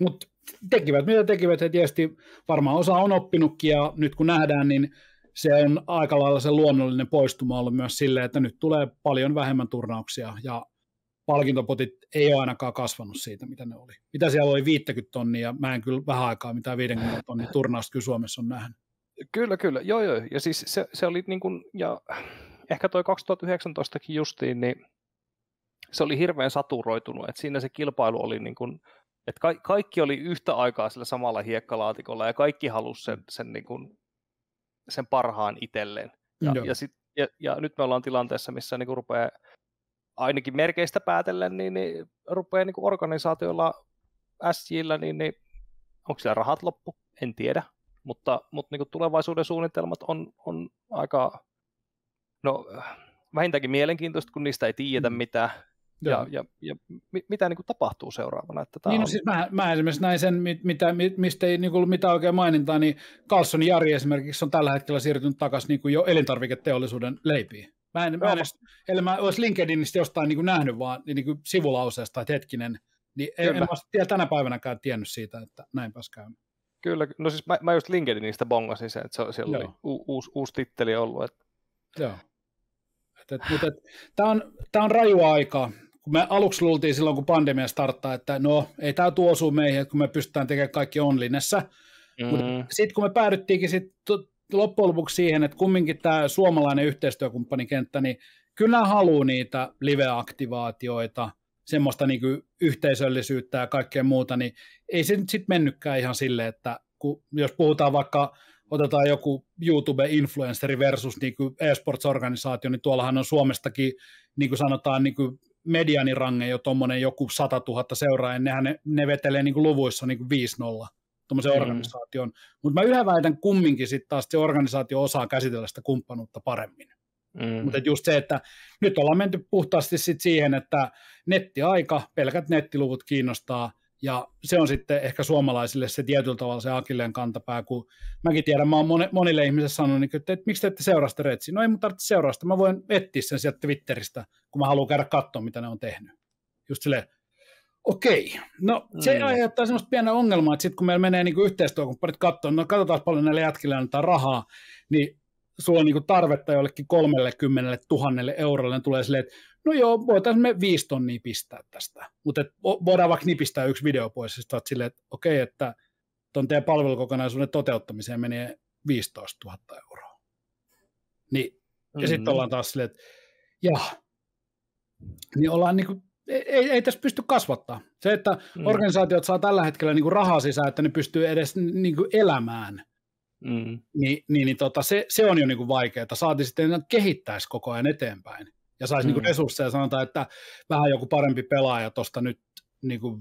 Mutta tekivät mitä tekivät, he tietysti varmaan osa on oppinutkin, ja nyt kun nähdään, niin se on aika lailla se luonnollinen poistuma ollut myös sille, että nyt tulee paljon vähemmän turnauksia, ja palkintopotit ei ole ainakaan kasvanut siitä, mitä ne oli. Mitä siellä oli 50 tonnia, mä en kyllä vähän aikaa mitään 50 tonnia turnausta kyllä Suomessa on nähnyt. Kyllä, kyllä, joo joo, ja siis se, se oli niin kuin, ja ehkä toi 2019kin justiin, niin se oli hirveän saturoitunut, että siinä se kilpailu oli niin kuin, että ka- kaikki oli yhtä aikaa sillä samalla hiekkalaatikolla ja kaikki halusi sen, sen, niin kuin, sen parhaan itselleen. Ja, ja, sit, ja, ja nyt me ollaan tilanteessa, missä niin rupeaa ainakin merkeistä päätellen, niin, niin rupeaa niin organisaatioilla, SJillä, niin, niin onko siellä rahat loppu? En tiedä. Mutta, mutta niin tulevaisuuden suunnitelmat on, on aika, no vähintäänkin mielenkiintoista, kun niistä ei tiedetä mm. mitään. Ja, ja, ja, ja mitä niin kuin tapahtuu seuraavana? Että tämä niin, no on... no siis mä, mä esimerkiksi näin sen, mitä, mistä ei niin kuin ollut mitään oikein mainintaa, niin Carlson Jari esimerkiksi on tällä hetkellä siirtynyt takaisin niin kuin jo elintarviketeollisuuden leipiin. Mä en, mä en edes, eli mä olisi LinkedInistä jostain niin kuin nähnyt vaan niin kuin niinku sivulauseesta, että hetkinen, niin en, en mä vielä tänä päivänäkään tiennyt siitä, että näin pääs käymään. Kyllä, no siis mä, mä just LinkedInistä bongasin sen, että se, siellä Joo. oli u, uusi, uusi titteli ollut. Että... Joo. Et, et, mutta et, tämä on, tää on raju aikaa. Kun me aluksi luultiin silloin, kun pandemia starttaa, että no, ei tämä tuosu meihin, kun me pystytään tekemään kaikki onlinessa. Mm. hmm Mutta sitten kun me päädyttiinkin sit loppujen lopuksi siihen, että kumminkin tämä suomalainen yhteistyökumppanikenttä, niin kyllä haluaa niitä live-aktivaatioita, semmoista niin kuin yhteisöllisyyttä ja kaikkea muuta, niin ei se nyt sitten mennytkään ihan silleen, että kun, jos puhutaan vaikka, otetaan joku YouTube-influenceri versus niin kuin e-sports-organisaatio, niin tuollahan on Suomestakin, niin kuin sanotaan, niin kuin medianirange jo tuommoinen joku 100 000 seuraajaa, nehän ne, ne vetelee niin kuin luvuissa niin kuin 5-0 tuommoisen mm. organisaation. Mutta mä yhä väitän kumminkin sitten taas, että se organisaatio osaa käsitellä sitä kumppanuutta paremmin. Mm. Mutta just se, että nyt ollaan menty puhtaasti sit siihen, että nettiaika, pelkät nettiluvut kiinnostaa, ja se on sitten ehkä suomalaisille se tietyllä tavalla se akilleen kantapää, kun mäkin tiedän, mä oon monille ihmisille sanonut, niin, että, että miksi te ette seuraa sitä retsiä? No ei mun tarvitse seuraa sitä, mä voin etsiä sen sieltä Twitteristä, kun mä haluan käydä katsoa, mitä ne on tehnyt. Just silleen, Okei, no se mm. aiheuttaa semmoista pieniä ongelmaa, että sitten kun meillä menee niin yhteistyökumppanit katsoa, no katsotaan paljon näille jätkille annetaan rahaa, niin sulla on niin tarvetta jollekin 30 000 eurolle, niin tulee silleen, että no joo, voitaisiin me viisi tonnia pistää tästä, mutta voidaan vaikka nipistää yksi video pois, ja sitten silleen, että okei, että tuon teidän palvelukokonaisuuden toteuttamiseen menee 15 000 euroa. Niin, ja mm mm-hmm. sitten ollaan taas silleen, että jaa. niin ollaan niin kuin ei, ei tässä pysty kasvattaa. Se, että mm. organisaatiot saa tällä hetkellä niin kuin rahaa sisään, että ne pystyy edes niin kuin elämään, mm. niin, niin, niin tota, se, se on jo niin kuin vaikeaa. Saati sitten että kehittäisi koko ajan eteenpäin ja saisi niinku mm. niin kuin resursseja. Sanotaan, että vähän joku parempi pelaaja tuosta nyt, niin kuin,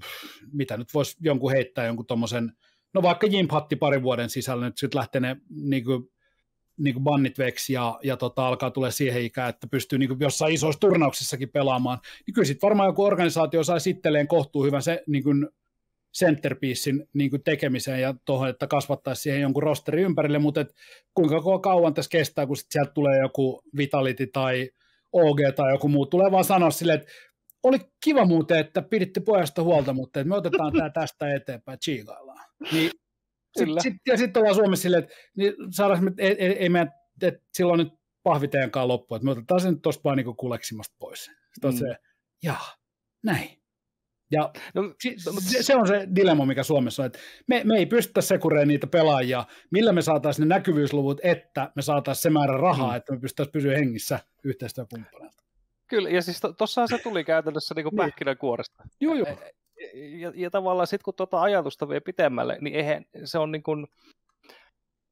mitä nyt voisi jonkun heittää jonkun tuommoisen, no vaikka Jim Hatti parin vuoden sisällä nyt sitten lähtee ne niin kuin niin kuin bannit veksi ja, ja tota, alkaa tulee siihen ikään, että pystyy niin kuin jossain isoissa turnauksissakin pelaamaan, niin kyllä sitten varmaan joku organisaatio saa sitteleen kohtuu hyvän se, niin kuin centerpiecein niin kuin tekemiseen ja tuohon, että kasvattaisi siihen jonkun rosteri ympärille, mutta et kuinka kauan tässä kestää, kun sit sieltä tulee joku Vitality tai OG tai joku muu, tulee vaan sanoa silleen, että oli kiva muuten, että piditte pojasta huolta, mutta että me otetaan tämä tästä eteenpäin, chiigaillaan. Niin Kyllä. Sit, sit, ja sitten ollaan Suomessa silleen, että niin saadaanko me, ei, ei, ei meidän, että silloin nyt pahviteenkaan loppu, että me otetaan sen nyt tuosta vaan niin kuleksimasta pois. Sitten mm. se, jaa, näin. Ja no, no se, se on se dilemma, mikä Suomessa on, että me, me ei pystytä sekureen niitä pelaajia, millä me saataisiin ne näkyvyysluvut, että me saataisiin se määrä rahaa, mm. että me pystyttäisiin pysyä hengissä yhteistyökumppaneilta. Kyllä, ja siis tuossahan to, se tuli käytännössä niinku niin kuin kuoresta. Joo, joo. E, ja, ja tavallaan sitten kun tuota ajatusta vie pitemmälle, niin eihän se on niin kuin,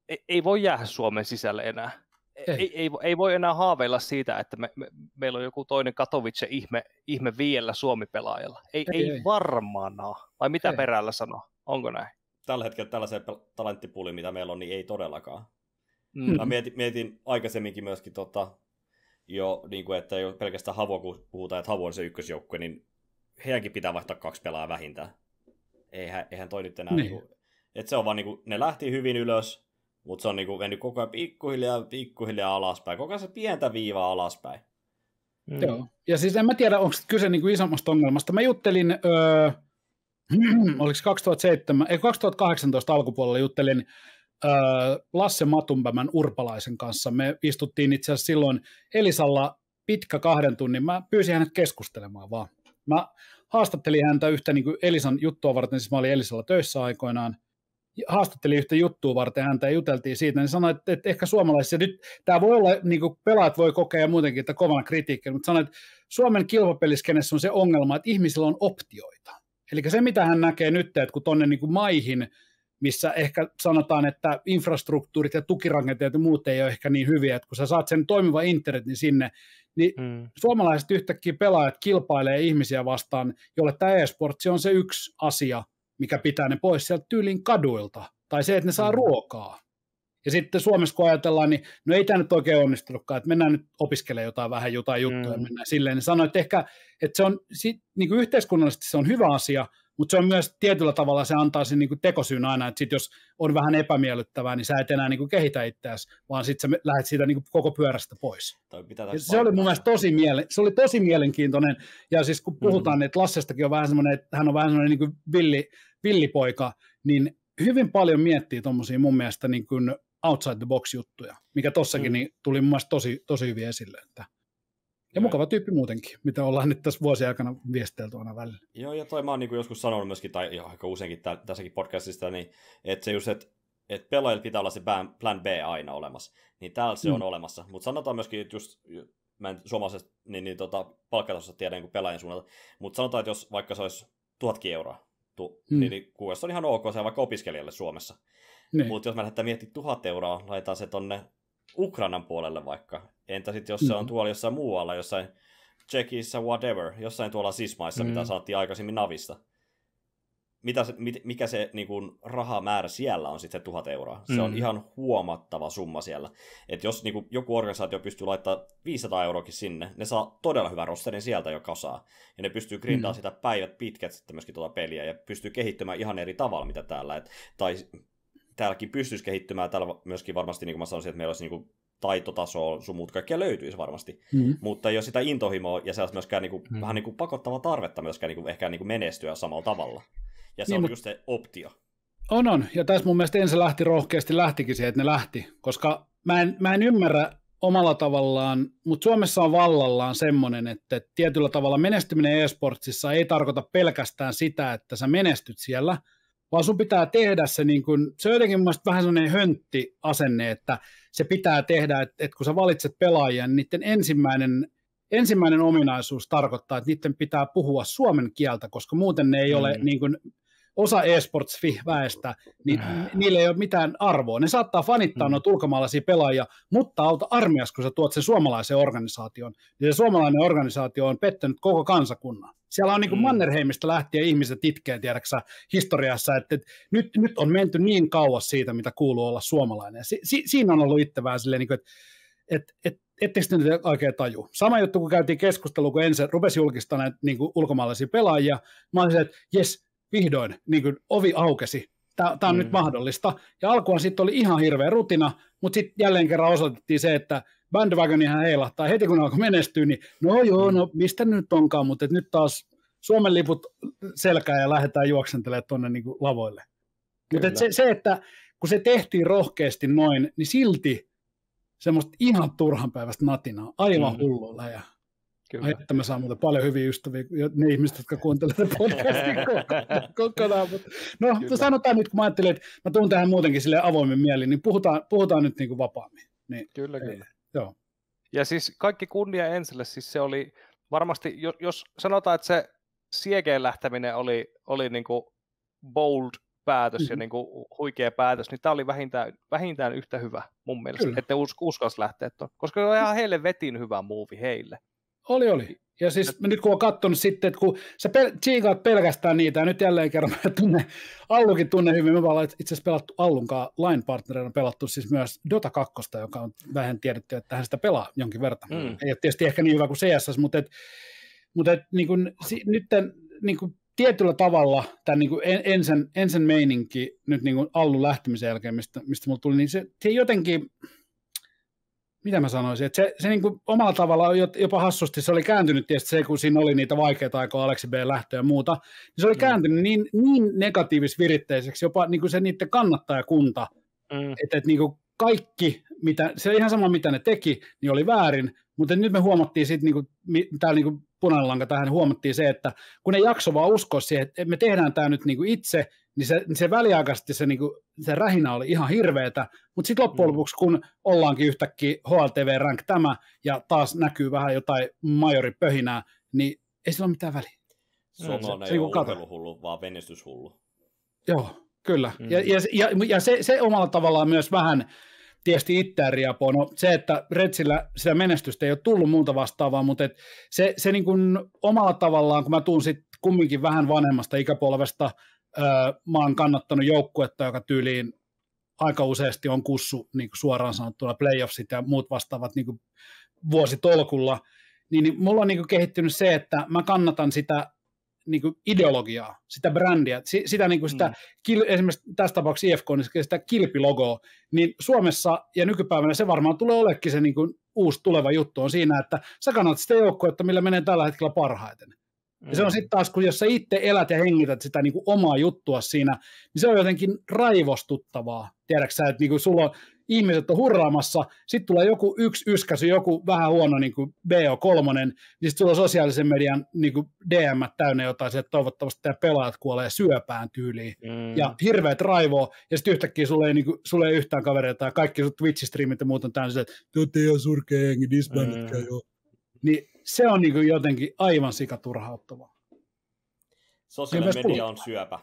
ei, ei voi jäädä Suomen sisälle enää. E, ei. Ei, ei, ei voi enää haaveilla siitä, että me, me, meillä on joku toinen Katowice ihme, ihme viellä Suomi-pelaajalla. Ei, ei, ei, ei. varmana. Vai mitä ei. perällä sanoo? Onko näin? Tällä hetkellä tällaisen talenttipuuli, mitä meillä on, niin ei todellakaan. Mm. Mä mietin, mietin aikaisemminkin myöskin tota, jo, niin kuin, että jo pelkästään Havo, kun puhutaan, että Havo on se ykkösjoukkue, niin heidänkin pitää vaihtaa kaksi pelaajaa vähintään. Eihän, eihän toi nyt enää... Niin. Niinku, et se on vaan niinku, ne lähti hyvin ylös, mutta se on niinku mennyt koko ajan pikkuhiljaa, pikkuhiljaa alaspäin. Koko ajan se pientä viivaa alaspäin. Mm. Joo. Ja siis en mä tiedä, onko kyse niinku isommasta ongelmasta. Mä juttelin, öö, oliko 2007, ei 2018 alkupuolella juttelin öö, Lasse Matumpämän Urpalaisen kanssa. Me istuttiin itse asiassa silloin Elisalla pitkä kahden tunnin. Mä pyysin hänet keskustelemaan vaan. Mä haastattelin häntä yhtä niin kuin Elisan juttua varten, siis mä olin Elisalla töissä aikoinaan, haastattelin yhtä juttua varten häntä ja juteltiin siitä, niin sanoi, että, että ehkä suomalaisissa, nyt tämä voi olla, niin kuin pelaat voi kokea ja muutenkin, että kovana kritiikkiä, mutta sanoi, että Suomen kilpapeliskenessä on se ongelma, että ihmisillä on optioita. Eli se, mitä hän näkee nyt, että kun tuonne niin maihin – missä ehkä sanotaan, että infrastruktuurit ja tukirakenteet ja muut ei ole ehkä niin hyviä, että kun sä saat sen toimiva internetin sinne, niin mm. suomalaiset yhtäkkiä pelaajat kilpailee ihmisiä vastaan, jolle tämä e-sport on se yksi asia, mikä pitää ne pois sieltä tyylin kaduilta, tai se, että ne saa mm. ruokaa. Ja sitten Suomessa kun ajatellaan, niin no ei tämä nyt oikein onnistunutkaan, että mennään nyt opiskelemaan jotain vähän jotain juttuja, mm. mennään silleen. Niin sanoin, että ehkä että se on, sit, niin kuin yhteiskunnallisesti se on hyvä asia, mutta se on myös tietyllä tavalla, se antaa sen niinku tekosyyn aina, että sit jos on vähän epämiellyttävää, niin sä et enää niinku kehitä itseäsi, vaan sitten sä lähdet siitä niinku koko pyörästä pois. se oli mun mielestä tosi, miele- se oli tosi mielenkiintoinen, ja siis kun mm. puhutaan, mm-hmm. että Lassestakin on vähän semmoinen, että hän on vähän semmoinen niinku villi, villipoika, niin hyvin paljon miettii tuommoisia mun mielestä niin kuin outside the box juttuja, mikä tossakin mm. niin tuli mun mielestä tosi, tosi hyvin esille. Että. Ja mukava tyyppi muutenkin, mitä ollaan nyt tässä vuosien aikana viestelty aina välillä. Joo, ja toi mä oon niin kuin joskus sanonut myöskin, tai aika useinkin tä- tässäkin podcastista, niin, että se just, että et pelaajilla pitää olla se plan B aina olemassa. Niin täällä se mm. on olemassa. Mutta sanotaan myöskin, että just, mä en suomalaisesta niin, niin tota, palkkatasosta tiedä niin pelaajan suunnalta, mutta sanotaan, että jos vaikka se olisi tuhatkin euroa, tu, mm. niin, niin on ihan ok, se on vaikka opiskelijalle Suomessa. Niin. Mutta jos mä lähdetään miettimään tuhat euroa, laitetaan se tonne Ukrainan puolelle vaikka. Entä sitten jos se on mm. tuolla jossain muualla, jossain Tsekissä, whatever, jossain tuolla sismaissa, mm. mitä saatiin aikaisemmin Navista. Mitä se, mit, mikä se niin kun, rahamäärä siellä on sitten tuhat euroa? Se mm. on ihan huomattava summa siellä. Et jos niin kun, joku organisaatio pystyy laittamaan 500 euroakin sinne, ne saa todella hyvän rosterin sieltä jo kasaa. Ja ne pystyy grindaamaan mm. sitä päivät pitkät sitten myöskin tuota peliä ja pystyy kehittämään ihan eri tavalla mitä täällä. Et, tai täälläkin pystyisi kehittymään, täällä myöskin varmasti, niin kuin mä sanoisin, että meillä olisi niin kuin taitotasoa, sun muut kaikkia löytyisi varmasti. Mm. Mutta jos sitä intohimoa ja sellaista myöskään niin kuin, mm. vähän niin kuin pakottava tarvetta myöskään niin kuin, ehkä niin kuin menestyä samalla tavalla. Ja se niin, on mutta... just se optio. On, on. Ja tässä mun mielestä ensin lähti rohkeasti, lähtikin se, että ne lähti. Koska mä en, mä en ymmärrä omalla tavallaan, mutta Suomessa on vallallaan semmoinen, että tietyllä tavalla menestyminen e-sportsissa ei tarkoita pelkästään sitä, että sä menestyt siellä – vaan sun pitää tehdä se, niin kun, se on jotenkin mun vähän sellainen höntti asenne, että se pitää tehdä, että, että kun sä valitset pelaajia, niin niiden ensimmäinen, ensimmäinen ominaisuus tarkoittaa, että niiden pitää puhua suomen kieltä, koska muuten ne ei mm. ole niin kun, osa eSports-väestä, niin äh. niillä ei ole mitään arvoa. Ne saattaa fanittaa mm. noita ulkomaalaisia pelaajia, mutta auta armias, kun sä tuot sen suomalaisen organisaation. Ja niin se suomalainen organisaatio on pettänyt koko kansakunnan. Siellä on niin kuin mm. lähtien ihmiset itkeen, tiedäksä, historiassa, että, että nyt, nyt on menty niin kauas siitä, mitä kuuluu olla suomalainen. Si, si, siinä on ollut itse vähän silleen, niin että että et, et, ettekö nyt oikein taju. Sama juttu, kun käytiin keskustelua, kun ensin rupesi julkistamaan niin ulkomaalaisia pelaajia, mä olisin, että jes, vihdoin niin kuin ovi aukesi, tämä on mm. nyt mahdollista. Ja alkuun sitten oli ihan hirveä rutina, mutta sitten jälleen kerran osoitettiin se, että ihan heilahtaa heti kun alkoi menestyä, niin no joo, mm. no mistä nyt onkaan, mutta nyt taas Suomen liput selkää ja lähdetään juoksentelemaan tuonne niin lavoille. Mutta et se, se, että kun se tehtiin rohkeasti noin, niin silti semmoista ihan turhan päivästä natinaa, aivan mm. hullua ja Kyllä. Ai, että mä saan muuten paljon hyviä ystäviä, ne ihmiset, jotka kuuntelevat tätä (laughs) podcastin kokonaan. No, Kyllä. sanotaan nyt, kun mä ajattelin, että mä tuun tähän muutenkin sille avoimen mielin, niin puhutaan, puhutaan nyt niin kuin vapaammin. Niin, kyllä, ei, kyllä. Joo. Ja siis kaikki kunnia Ensille, siis se oli varmasti, jos, jos sanotaan, että se siekeen lähteminen oli, oli niin kuin bold päätös mm-hmm. ja mhm. niin kuin huikea päätös, niin tämä oli vähintään, vähintään yhtä hyvä mun mielestä, Kyllä. että us, uskalsi lähteä tuon, koska se on ihan siis- heille vetin hyvä muuvi heille. Oli, oli. Ja siis nyt kun on katsonut sitten, että kun sä pel- tsiikaat pelkästään niitä, ja nyt jälleen kerran mä tunne, Allukin tunne hyvin, me ollaan itse asiassa pelattu Allunkaan line partnerina pelattu siis myös Dota 2, joka on vähän tiedetty, että hän sitä pelaa jonkin verran. Mm. Ei ole tietysti ehkä niin hyvä kuin CS, mutta, et, mutta et, niin kun, si- nyt tämän, niin kun, tietyllä tavalla tämän niin en, ensin, ensin meininki nyt niin Allun lähtemisen jälkeen, mistä, mistä mulla tuli, niin se, se jotenkin, mitä mä sanoisin, että se, se niin kuin omalla tavalla, jopa hassusti, se oli kääntynyt tietysti se, kun siinä oli niitä vaikeita aikoja, Aleksi B. lähtöä ja muuta, niin se oli mm. kääntynyt niin, niin negatiivisviritteiseksi, jopa niin kuin se niiden kannattajakunta, mm. että, että niin kuin kaikki, mitä, se ihan sama mitä ne teki, niin oli väärin, mutta nyt me huomattiin sitten, niin kuin, täällä niin kuin punainen lanka tähän, niin huomattiin se, että kun ne jakso vaan uskoa siihen, että me tehdään tämä nyt niin kuin itse, niin se, niin se väliaikaisesti se, niin kuin, se rähinä oli ihan hirveetä, mutta sitten loppujen mm. lopuksi, kun ollaankin yhtäkkiä HLTV rank tämä, ja taas näkyy vähän jotain majoripöhinää, niin ei sillä ole mitään väliä. Suomalainen mm. se, se, niinku ole hullu, vaan venestyshullu. Joo, kyllä. Mm. Ja, ja, ja, ja se, se omalla tavallaan myös vähän tietysti itseään riapoo. No, se, että Retsillä sitä menestystä ei ole tullut muuta vastaavaa, mutta et se, se niin kuin omalla tavallaan, kun mä tuun sit kumminkin vähän vanhemmasta ikäpolvesta – Öö, mä oon kannattanut joukkuetta, joka tyyliin aika useasti on kussu niin kuin suoraan sanottuna playoffsit ja muut vastaavat niin kuin vuositolkulla, niin, niin mulla on niin kuin kehittynyt se, että mä kannatan sitä niin kuin ideologiaa, sitä brändiä, sitä, niin kuin sitä mm. kil, esimerkiksi tässä tapauksessa IFK, niin sitä kilpilogoa, niin Suomessa ja nykypäivänä se varmaan tulee olekin se niin kuin uusi tuleva juttu on siinä, että sä kannat sitä että millä menee tällä hetkellä parhaiten. Mm. Ja se on sitten taas, kun jos sä itse elät ja hengität sitä niin kuin omaa juttua siinä, niin se on jotenkin raivostuttavaa. Tiedätkö sä, että niin kuin sulla on, ihmiset on hurraamassa, sitten tulee joku yksi yskäsy, joku vähän huono niinku niin kuin BO3, niin sitten sulla on sosiaalisen median niin kuin DM täynnä jotain, että toivottavasti tämä pelaajat kuolee syöpään tyyliin, mm. ja hirveät raivoa, ja sitten yhtäkkiä sulla ei, niin kuin, sulla ei yhtään kavereita, ja kaikki sun Twitch-streamit ja muut on täynnä, että te olette ihan surkea jengi, mm. joo. Niin se on niin jotenkin aivan sikaturhauttavaa. Sosiaalinen media puhutaan. on syöpä.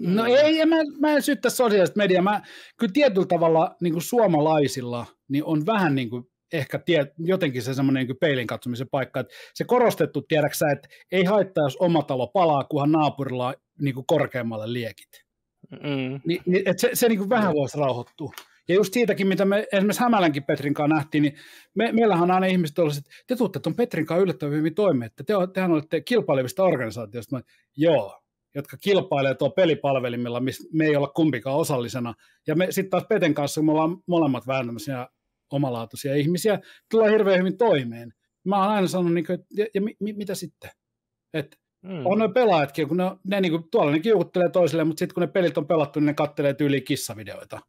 No mm. ei, en, mä, mä en syyttä sosiaalista mediaa. Mä, kyllä tietyllä tavalla niin kuin suomalaisilla niin on vähän niin kuin ehkä tie, jotenkin se semmoinen niin peilin katsomisen paikka, että se korostettu, tiedäksä, että ei haittaa, jos oma talo palaa, kunhan naapurilla on niin kuin korkeammalle liekit. Mm. Ni, niin, se se niinku niin kuin vähän voisi rauhoittua. Ja just siitäkin, mitä me esimerkiksi Hämälänkin Petrin kanssa nähtiin, niin me, meillähän on aina ihmiset olleet, että te tuutte tuon Petrin kanssa yllättävän hyvin toimeen, että te, tehän olette kilpailevista organisaatioista. Mä, joo, jotka kilpailee tuo pelipalvelimilla, missä me ei olla kumpikaan osallisena. Ja me sitten taas Peten kanssa, kun me ollaan molemmat vähän tämmöisiä omalaatuisia ihmisiä, tulee hirveän hyvin toimeen. Mä oon aina sanonut, niin kuin, että ja, ja mi, mitä sitten? Et, Hmm. On ne pelaajatkin, kun ne, ne niin kuin, tuolla ne kiukuttelee toisille, mutta sitten kun ne pelit on pelattu, niin ne kattelee tyyliin kissavideoita.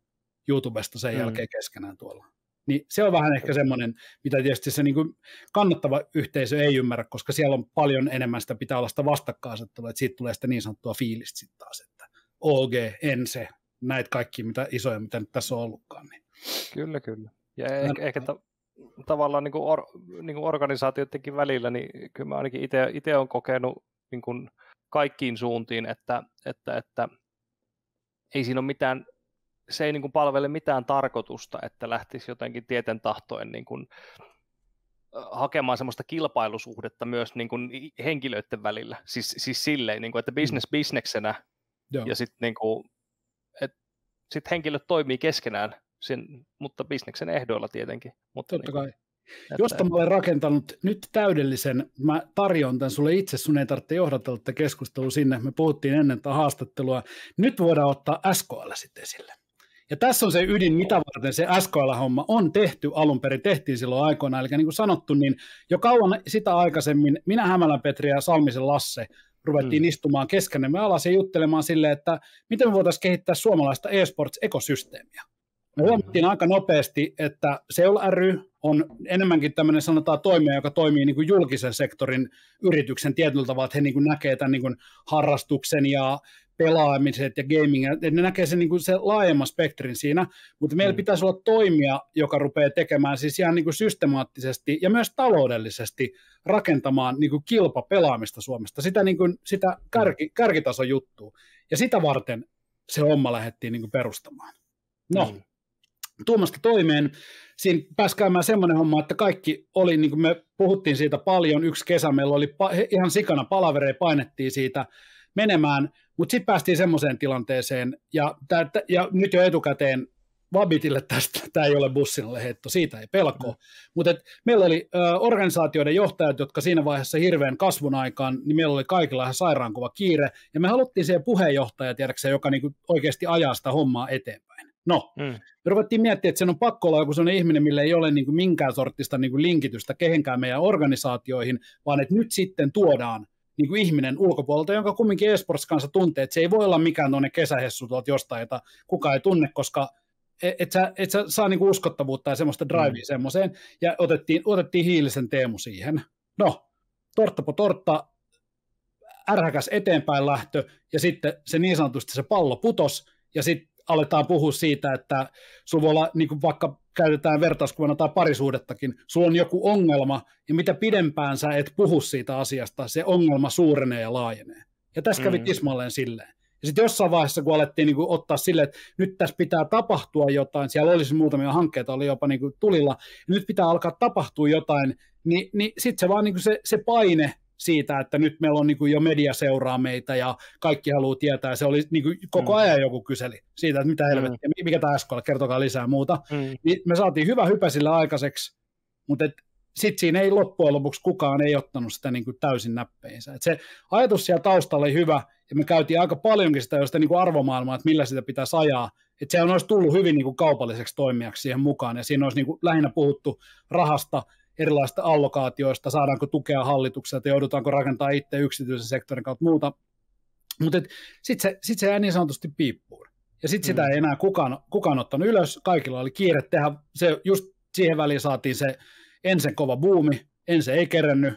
YouTubesta sen mm. jälkeen keskenään tuolla. Niin se on vähän ehkä semmoinen, mitä tietysti se niin kuin kannattava yhteisö ei ymmärrä, koska siellä on paljon enemmän sitä, pitää olla sitä vastakkainasettelua, että siitä tulee sitä niin sanottua fiilistä sitten taas, että OG, en se, näitä kaikki mitä isoja, mitä nyt tässä on ollutkaan. Niin. Kyllä, kyllä. Ja ehkä, ehkä ta- tavallaan niin kuin or, niin kuin organisaatioidenkin välillä, niin kyllä mä ainakin itse olen kokenut niin kuin kaikkiin suuntiin, että, että, että ei siinä ole mitään se ei niin kuin palvele mitään tarkoitusta, että lähtisi jotenkin tieten tahtoen niin kuin hakemaan semmoista kilpailusuhdetta myös niin kuin henkilöiden välillä. Siis, siis silleen, niin kuin, että business mm. bisneksenä Joo. ja sitten niin sit henkilöt toimii keskenään, sen, mutta bisneksen ehdoilla tietenkin. Mutta Totta niin, kai. Että... Josta mä olen rakentanut nyt täydellisen, mä tarjon tämän sulle itse, sun ei tarvitse johdatella tätä keskustelua sinne, me puhuttiin ennen tätä haastattelua. Nyt voidaan ottaa SKL sitten esille. Ja tässä on se ydin, mitä varten se SKL-homma on tehty alun perin, tehtiin silloin aikoina. Eli niin kuin sanottu, niin jo kauan sitä aikaisemmin minä Hämälän Petri ja Salmisen Lasse ruvettiin mm. istumaan keskenemme alas ja juttelemaan sille, että miten me voitaisiin kehittää suomalaista e-sports-ekosysteemiä. Me huomattiin aika nopeasti, että Seula ry, on enemmänkin tämmöinen sanotaan toimija, joka toimii niin kuin julkisen sektorin yrityksen tietyllä tavalla, että he niin kuin näkee tämän niin kuin harrastuksen ja pelaamiset ja gaming, että ne näkee sen, niin kuin se laajemman spektrin siinä, mutta meillä mm. pitäisi olla toimija, joka rupeaa tekemään siis ihan niin kuin systemaattisesti ja myös taloudellisesti rakentamaan niin kuin kilpapelaamista Suomesta, sitä, niin kuin, sitä mm. kärki, kärkitason juttua. Ja sitä varten se homma lähdettiin niin kuin perustamaan. No, mm. Tuomasta toimeen. Siinä pääsi käymään semmoinen homma, että kaikki oli, niin kuin me puhuttiin siitä paljon, yksi kesä meillä oli pa- ihan sikana palavereja, painettiin siitä menemään, mutta sitten päästiin semmoiseen tilanteeseen, ja, tää, ja nyt jo etukäteen Vabitille tästä, tämä ei ole bussinalle heitto, siitä ei pelko, Mm. Mutta meillä oli ö, organisaatioiden johtajat, jotka siinä vaiheessa hirveän kasvun aikaan, niin meillä oli kaikilla ihan sairaankova kiire, ja me haluttiin siihen puheenjohtaja, tiedäksä, joka niinku oikeasti ajaa sitä hommaa eteenpäin. No, mm. Me ruvettiin miettimään, että sen on pakko olla joku sellainen ihminen, millä ei ole niin kuin minkään sortista niin kuin linkitystä kehenkään meidän organisaatioihin, vaan että nyt sitten tuodaan niin kuin ihminen ulkopuolelta, jonka kumminkin esports kanssa tuntee, että se ei voi olla mikään tuonne kesähessu tuolta jostain, jota kukaan ei tunne, koska e- et sä, et sä saa niinku uskottavuutta ja semmoista mm. drivea mm. semmoiseen, ja otettiin, otettiin hiilisen Teemu siihen. No, po tortta, ärhäkäs eteenpäin lähtö, ja sitten se niin sanotusti se pallo putos, ja sitten aletaan puhua siitä, että sulla voi olla, niin kuin vaikka käytetään vertauskuvana tai parisuudettakin, sulla on joku ongelma, ja mitä pidempään sä et puhu siitä asiasta, se ongelma suurenee ja laajenee. Ja tässä kävi mm. tismalleen silleen. Ja sitten jossain vaiheessa, kun alettiin niin kuin ottaa sille, että nyt tässä pitää tapahtua jotain, siellä olisi muutamia hankkeita, oli jopa niin kuin tulilla, nyt pitää alkaa tapahtua jotain, niin, niin sitten se vaan niin kuin se, se paine siitä, että nyt meillä on niin kuin jo media seuraa meitä ja kaikki haluaa tietää. Se oli niin kuin koko mm. ajan joku kyseli siitä, että mitä mm. helvettiä, mm. mikä tämä SKL, kertokaa lisää muuta. Mm. Niin me saatiin hyvä hypä sillä aikaiseksi, mutta sitten siinä ei loppujen lopuksi kukaan ei ottanut sitä niin kuin täysin näppeinsä. Et se ajatus siellä taustalla oli hyvä, ja me käytiin aika paljonkin sitä, sitä niin kuin arvomaailmaa, että millä sitä pitää ajaa. Että sehän olisi tullut hyvin niin kuin kaupalliseksi toimijaksi siihen mukaan, ja siinä olisi niin kuin lähinnä puhuttu rahasta, erilaisista allokaatioista, saadaanko tukea hallitukselta, joudutaanko rakentaa itse yksityisen sektorin kautta muuta. Mutta sitten se, sit se jää niin sanotusti piippuun. Ja sitten sitä mm. ei enää kukaan, kukaan ottanut ylös, kaikilla oli kiire tehdä, se just siihen väliin saatiin se ensin kova buumi, ensin ei kerännyt,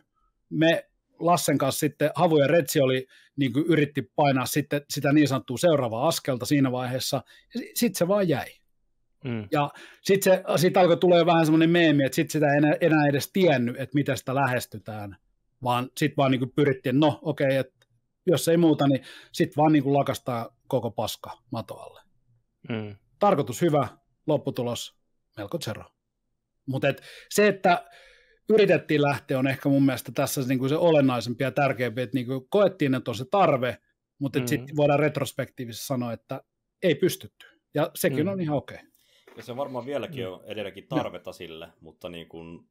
me Lassen kanssa sitten, Havu ja Retsi oli, niin yritti painaa sitten sitä niin sanottua seuraavaa askelta siinä vaiheessa, ja sitten se vaan jäi. Mm. Ja sitten sit alkoi tulee vähän semmoinen meemi, että sitten sitä ei enää, enää edes tiennyt, että miten sitä lähestytään, vaan sitten vaan niin pyrittiin, no okei, okay, että jos ei muuta, niin sitten vaan niin lakastaa koko paska matoalle. Mm. Tarkoitus hyvä, lopputulos melko zero. Mutta et se, että yritettiin lähteä, on ehkä mun mielestä tässä niin kuin se olennaisempi ja tärkeämpi, että niin kuin koettiin, että on se tarve, mutta mm. sitten voidaan retrospektiivisesti sanoa, että ei pystytty. Ja sekin mm. on ihan okei. Okay. Ja se varmaan vieläkin on edelleenkin tarvetta sille, mutta niin kun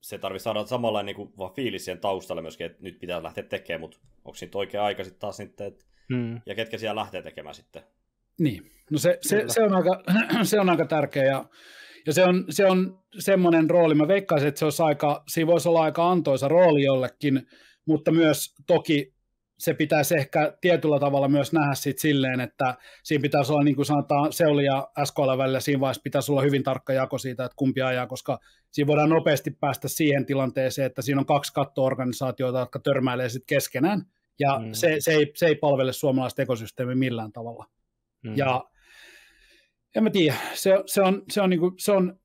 se tarvitsee saada samalla niin vaan fiilis siihen taustalle myöskin, että nyt pitää lähteä tekemään, mutta onko siitä oikea aika sitten taas sitten, että, mm. ja ketkä siellä lähtee tekemään sitten. Niin, no se, se, se, on, aika, (clears throat) se on aika tärkeä ja, ja se, on, se on semmoinen rooli, mä veikkaisin, että se olisi aika, siinä voisi olla aika antoisa rooli jollekin, mutta myös toki se pitäisi ehkä tietyllä tavalla myös nähdä sit silleen, että siinä pitäisi olla, niin kuin sanotaan, Seuli ja SKL välillä, siinä vaiheessa pitäisi olla hyvin tarkka jako siitä, että kumpi ajaa, koska siinä voidaan nopeasti päästä siihen tilanteeseen, että siinä on kaksi kattoorganisaatiota, jotka törmäilee sit keskenään, ja mm. se, se, ei, se ei palvele suomalaista ekosysteemiä millään tavalla. Mm. Ja en mä tiedä, se, se on, se on, niinku, se on, se on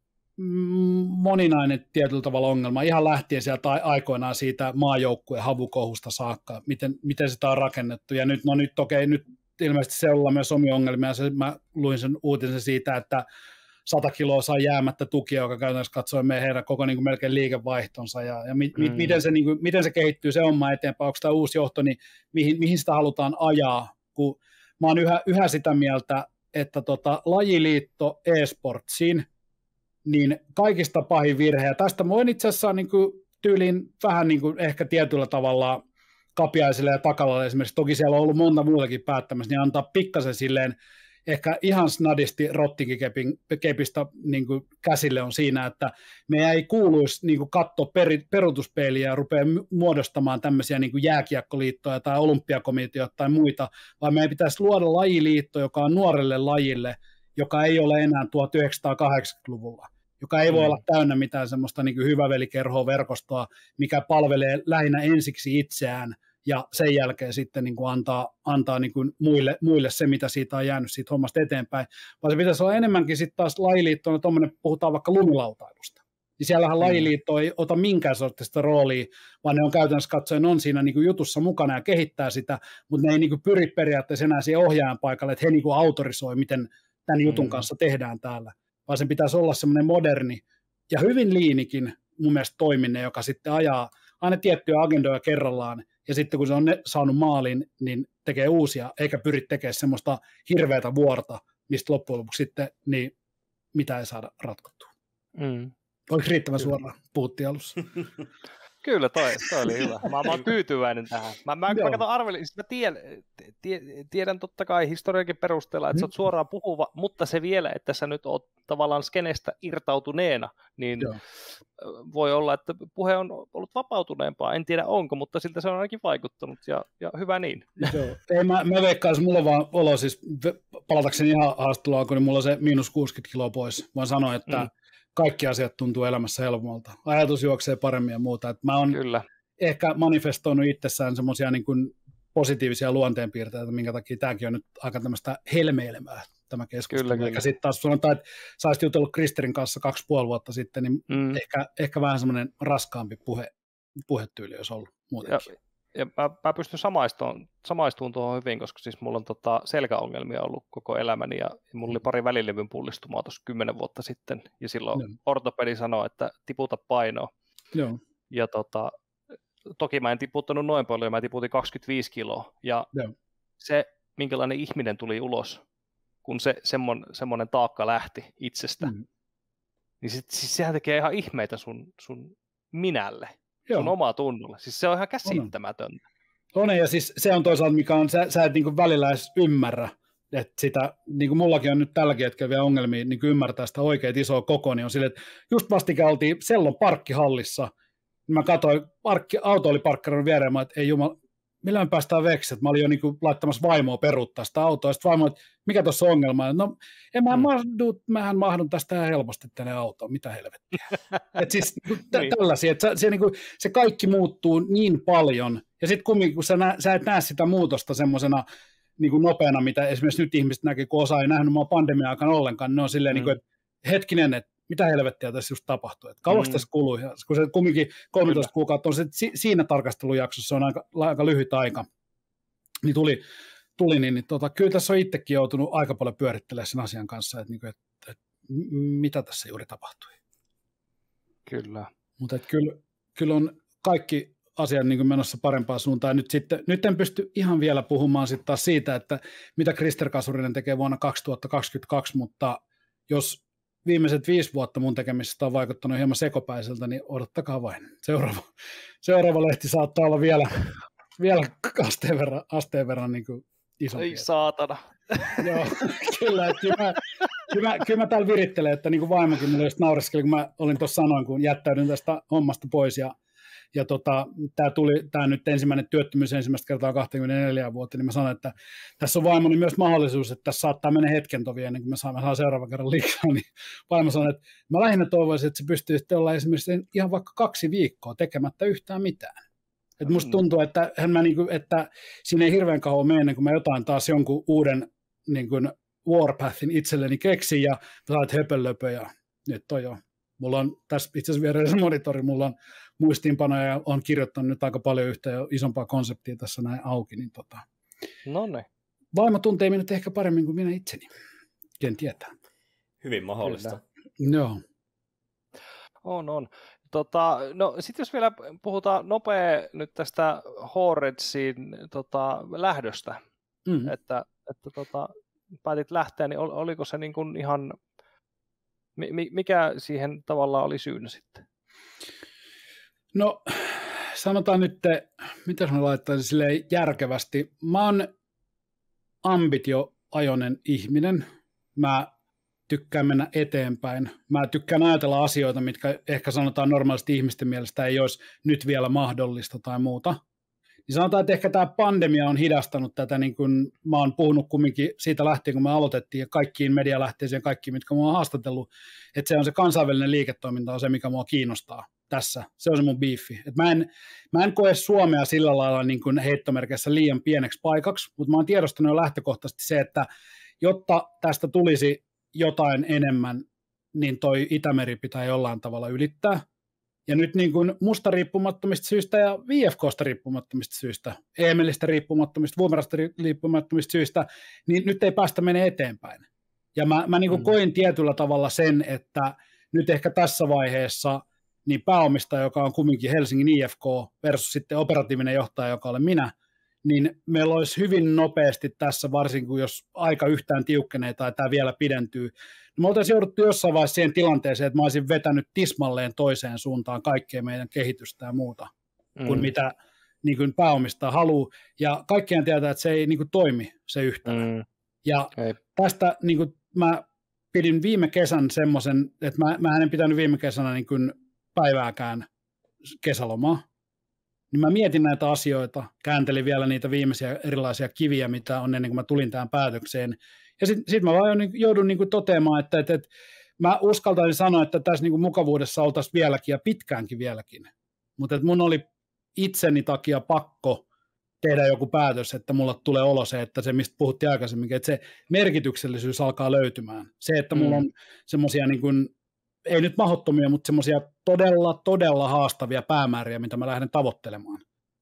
moninainen tietyllä tavalla ongelma, ihan lähtien sieltä aikoinaan siitä maajoukkueen havukohusta saakka, miten, miten sitä on rakennettu. Ja nyt, no nyt okei, okay, nyt ilmeisesti on myös omia ongelmia. Se, mä luin sen uutisen siitä, että 100 kiloa saa jäämättä tukia, joka käytännössä katsoi meidän heidän koko niin kuin melkein liikevaihtonsa ja, ja mi, mi, mm. miten, se, niin kuin, miten se kehittyy se oma eteenpäin, onko tämä uusi johto, niin mihin, mihin sitä halutaan ajaa, kun mä oon yhä, yhä sitä mieltä, että tota, lajiliitto e-sportsiin – niin kaikista pahin virhe. Ja tästä voin itse asiassa niin kuin, tyyliin vähän niin kuin, ehkä tietyllä tavalla kapiaiselle ja takalalle esimerkiksi, toki siellä on ollut monta muutakin päättämässä, niin antaa pikkasen silleen ehkä ihan snadisti rottikikepistä niin kuin käsille on siinä, että me ei kuuluisi niin kuin katsoa peri, perutuspeiliä ja rupeaa muodostamaan tämmöisiä niin kuin jääkiekkoliittoja tai olympiakomiteoita tai muita, vaan meidän pitäisi luoda lajiliitto, joka on nuorelle lajille, joka ei ole enää 1980-luvulla joka ei mm. voi olla täynnä mitään semmoista niin hyvävelikerhoa verkostoa, mikä palvelee lähinnä ensiksi itseään ja sen jälkeen sitten niin kuin antaa, antaa niin kuin muille, muille se, mitä siitä on jäänyt siitä hommasta eteenpäin, vaan se pitäisi olla enemmänkin sitten taas lajiliittona, tuommoinen puhutaan vaikka lumilautailusta, niin siellähän mm. lajiliitto ei ota minkään sortista roolia, vaan ne on käytännössä katsoen on siinä niin kuin jutussa mukana ja kehittää sitä, mutta ne ei niin kuin pyri periaatteessa enää siihen ohjaajan paikalle, että he niin kuin autorisoi, miten tämän jutun mm. kanssa tehdään täällä vaan sen pitäisi olla semmoinen moderni ja hyvin liinikin mun mielestä toiminne, joka sitten ajaa aina tiettyjä agendoja kerrallaan, ja sitten kun se on ne, saanut maalin, niin tekee uusia, eikä pyri tekemään semmoista hirveätä vuorta, mistä loppujen lopuksi sitten niin mitä ei saada ratkottua. Mm. Oliko riittävän suoraan? Puhuttiin alussa. (laughs) Kyllä, toi, toi oli hyvä. Mä, mä oon tyytyväinen tähän. Mä, mä, Joo. mä katson arvelin, siis mä tiedän, tiedän totta kai historiakin perusteella, että mm. sä oot mm. suoraan puhuva, mutta se vielä, että sä nyt oot tavallaan skenestä irtautuneena, niin Joo. voi olla, että puhe on ollut vapautuneempaa. En tiedä onko, mutta siltä se on ainakin vaikuttanut ja, ja hyvä niin. Joo. Ei, mä, mä veikkaan, mulla vaan olo, siis palatakseni ihan haastatteluaikoon, kun niin mulla on se miinus 60 kiloa pois. Voin sanoa, että mm kaikki asiat tuntuu elämässä helpommalta. Ajatus juoksee paremmin ja muuta. Et mä oon Kyllä. ehkä manifestoinut itsessään semmoisia niin positiivisia luonteenpiirteitä, minkä takia tämäkin on nyt aika tämmöistä helmeilemää tämä keskustelu. Kyllä, kyllä. sitten taas sanotaan, että sä olisit jutellut Kristerin kanssa kaksi puoli vuotta sitten, niin mm. ehkä, ehkä vähän semmoinen raskaampi puhe, puhetyyli olisi ollut muutenkin. Ja, ja mä, mä pystyn samaistumaan, samaistumaan tuohon hyvin, koska siis mulla on tota selkäongelmia ollut koko elämäni ja mulla oli mm. pari välilevyn pullistumaa tuossa kymmenen vuotta sitten ja silloin no. ortopedi sanoi, että tiputa painoa. No. Ja tota, toki mä en tiputtanut noin paljon, mä tiputin 25 kiloa ja No. se, minkälainen ihminen tuli ulos, kun se semmon, semmoinen taakka lähti itsestä, mm. niin sit, siis sehän tekee ihan ihmeitä sun, sun minälle. Joo. sun omaa tunnolla. Siis se on ihan käsittämätöntä. On, on ja siis se on toisaalta, mikä on, sä, sä et niin välillä edes ymmärrä, että sitä, niin kuin mullakin on nyt tälläkin hetkellä vielä ongelmia niin kuin ymmärtää sitä oikein isoa koko, niin on sille että just vastikään oltiin Sellon parkkihallissa, niin mä katsoin, parkki, auto oli parkkarannut viereen, mä, että ei jumala, millä me päästään veksi, että mä olin jo niin laittamassa vaimoa peruuttaa sitä autoa, ja sitten vaimo, että mikä tuossa on ongelma, no en mä mm. mahdu, mähän mahdun tästä helposti tänne autoon, mitä helvettiä. (laughs) et siis niinku tä- niin. tällaisia, että se, se, niin se kaikki muuttuu niin paljon, ja sitten kun, kun sä, nä- sä et näe sitä muutosta semmoisena niin nopeana, mitä esimerkiksi nyt ihmiset näkee, kun osa ei nähnyt mua pandemia aikana ollenkaan, niin ne on silleen, mm. niin kuin, että hetkinen, että mitä helvettiä tässä just tapahtui, että kauas mm. tässä kului, ja kun se kumminkin 13 Kyllä. kuukautta on se, siinä tarkastelujaksossa on aika, aika lyhyt aika, niin tuli, tuli niin, niin tota, kyllä tässä on itsekin joutunut aika paljon pyörittelemään sen asian kanssa, että, että, että, että mitä tässä juuri tapahtui. Kyllä. Mutta kyllä, kyllä on kaikki asiat niin menossa parempaan suuntaan. Nyt, sitten, nyt en pysty ihan vielä puhumaan sitten taas siitä, että mitä Krister Kasurinen tekee vuonna 2022, mutta jos viimeiset viisi vuotta mun tekemisestä on vaikuttanut hieman sekopäiseltä, niin odottakaa vain. Seuraava, seuraava lehti saattaa olla vielä, vielä asteen verran, asteen verran niin kuin iso. Ei saatana. (laughs) Joo, kyllä. Kyllä mä, kyllä, mä, kyllä mä täällä virittelen, että niin kuin vaimokin mulle just kun mä olin tuossa sanoin, kun jättäydyn tästä hommasta pois ja ja tota, tämä tuli, tämä nyt ensimmäinen työttömyys ensimmäistä kertaa 24 vuotta, niin mä sanoin, että tässä on vaimoni myös mahdollisuus, että tässä saattaa mennä hetken tovi ennen kuin me saamme saan seuraavan kerran liikaa, niin vaimo sanoi, että mä lähinnä toivoisin, että se pystyy sitten olla esimerkiksi ihan vaikka kaksi viikkoa tekemättä yhtään mitään. Et musta mm. tuntuu, että, hän mä kuin, niinku, että siinä ei hirveän kauan mene, kun mä jotain taas jonkun uuden niin kuin Warpathin itselleni keksin ja saat höpölöpö ja nyt on jo. Mulla on tässä itse asiassa vieressä monitori, mulla on muistiinpanoja ja on kirjoittanut nyt aika paljon yhtä jo isompaa konseptia tässä näin auki. Niin tota. No ne. Vaimo tuntee minut ehkä paremmin kuin minä itseni. Ken tietää. Hyvin mahdollista. Joo. No. On, on. Tota, no, sitten jos vielä puhutaan nopea nyt tästä Horridsin tota, lähdöstä, mm-hmm. että, että tota, päätit lähteä, niin oliko se niin kuin ihan, mikä siihen tavallaan oli syynä sitten? No sanotaan nyt, mitä mä laittaisin sille järkevästi. Mä oon ambitioajonen ihminen. Mä tykkään mennä eteenpäin. Mä tykkään ajatella asioita, mitkä ehkä sanotaan normaalisti ihmisten mielestä ei olisi nyt vielä mahdollista tai muuta. Niin sanotaan, että ehkä tämä pandemia on hidastanut tätä, niin kuin mä oon puhunut kumminkin siitä lähtien, kun me aloitettiin, ja kaikkiin medialähteisiin, kaikki, mitkä mä oon haastatellut, että se on se kansainvälinen liiketoiminta on se, mikä mua kiinnostaa tässä. Se on se mun biifi. Et mä, en, mä en koe Suomea sillä lailla niin kuin heittomerkissä liian pieneksi paikaksi, mutta mä oon tiedostanut jo lähtökohtaisesti se, että jotta tästä tulisi jotain enemmän, niin toi Itämeri pitää jollain tavalla ylittää. Ja nyt niin kuin musta riippumattomista syistä ja VFKsta riippumattomista syistä, Eemelistä riippumattomista, Vuomerasta riippumattomista syistä, niin nyt ei päästä mene eteenpäin. Ja mä, mä niin kuin mm. koin tietyllä tavalla sen, että nyt ehkä tässä vaiheessa – niin pääomistaja, joka on kumminkin Helsingin IFK versus sitten operatiivinen johtaja, joka olen minä, niin meillä olisi hyvin nopeasti tässä, varsinkin jos aika yhtään tiukkenee tai tämä vielä pidentyy, niin me oltaisiin jouduttu jossain vaiheessa siihen tilanteeseen, että mä olisin vetänyt tismalleen toiseen suuntaan kaikkea meidän kehitystä ja muuta, mm. mitä niin kuin pääomistaa haluaa, ja kaikkien tietää, että se ei niin kuin toimi se yhtään. Mm. Ja ei. tästä niin kuin mä pidin viime kesän semmoisen, että mä, mä en pitänyt viime kesänä niin kuin päivääkään kesälomaa, niin mä mietin näitä asioita, kääntelin vielä niitä viimeisiä erilaisia kiviä, mitä on ennen kuin mä tulin tähän päätökseen. Ja sitten sit mä vaan joudun niin kuin toteamaan, että, että, että mä uskaltaisin sanoa, että tässä niin kuin mukavuudessa oltaisiin vieläkin ja pitkäänkin vieläkin. Mutta että mun oli itseni takia pakko tehdä joku päätös, että mulla tulee olo se, että se, mistä puhuttiin aikaisemmin, että se merkityksellisyys alkaa löytymään. Se, että mulla mm. on semmoisia niin ei nyt mahdottomia, mutta semmoisia todella, todella haastavia päämääriä, mitä mä lähden tavoittelemaan.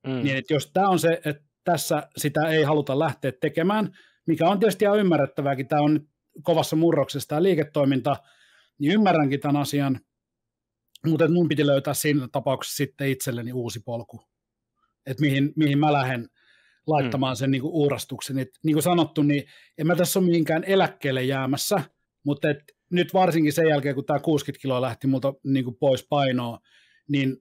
Mm. Niin, että jos tämä on se, että tässä sitä ei haluta lähteä tekemään, mikä on tietysti ihan ymmärrettävääkin, tämä on nyt kovassa murroksessa tämä liiketoiminta, niin ymmärränkin tämän asian, mutta mun piti löytää siinä tapauksessa sitten itselleni uusi polku, että mihin, mihin mä lähden laittamaan mm. sen niin kuin uurastuksen. Et, niin kuin sanottu, niin en mä tässä ole mihinkään eläkkeelle jäämässä, mutta et nyt varsinkin sen jälkeen, kun tämä 60 kiloa lähti multa niin kuin pois painoa, niin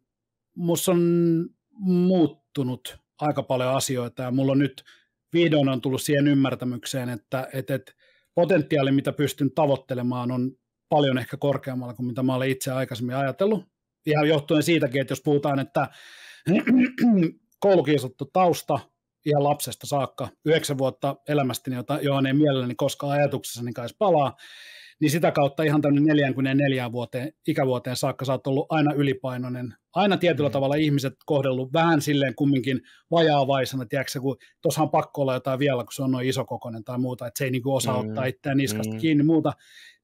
musta on muuttunut aika paljon asioita ja mulla on nyt vihdoin on tullut siihen ymmärtämykseen, että, että, että potentiaali, mitä pystyn tavoittelemaan, on paljon ehkä korkeammalla kuin mitä mä olen itse aikaisemmin ajatellut. Ihan johtuen siitäkin, että jos puhutaan, että (clears throat) koulukiusattu tausta ihan lapsesta saakka, yhdeksän vuotta elämästäni, johon ei mielelläni koskaan niin kai palaa, niin sitä kautta ihan tämmöinen 44 vuoteen, ikävuoteen saakka sä oot ollut aina ylipainoinen, aina tietyllä mm. tavalla ihmiset kohdellut vähän silleen kumminkin vajaavaisena, tiedätkö, kun on pakko olla jotain vielä, kun se on noin isokokoinen tai muuta, että se ei niinku osaa mm. ottaa itseään niskasta mm. kiinni muuta,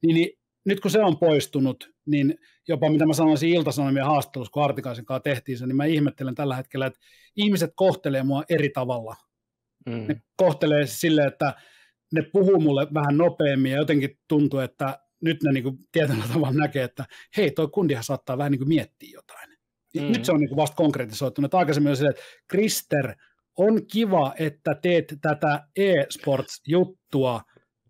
niin, niin nyt kun se on poistunut, niin jopa mitä mä sanoisin iltasanomien haastattelussa, kun Artikaisen kanssa tehtiin se, niin mä ihmettelen tällä hetkellä, että ihmiset kohtelee mua eri tavalla. Mm. Ne kohtelee silleen, että ne puhuu mulle vähän nopeammin ja jotenkin tuntuu, että nyt ne niinku tietyllä tavalla näkee, että hei, toi kundihan saattaa vähän niin kuin miettiä jotain. Mm. Nyt se on niin kuin vasta konkretisoitunut. Aikaisemmin oli se, että Krister, on kiva, että teet tätä e-sports-juttua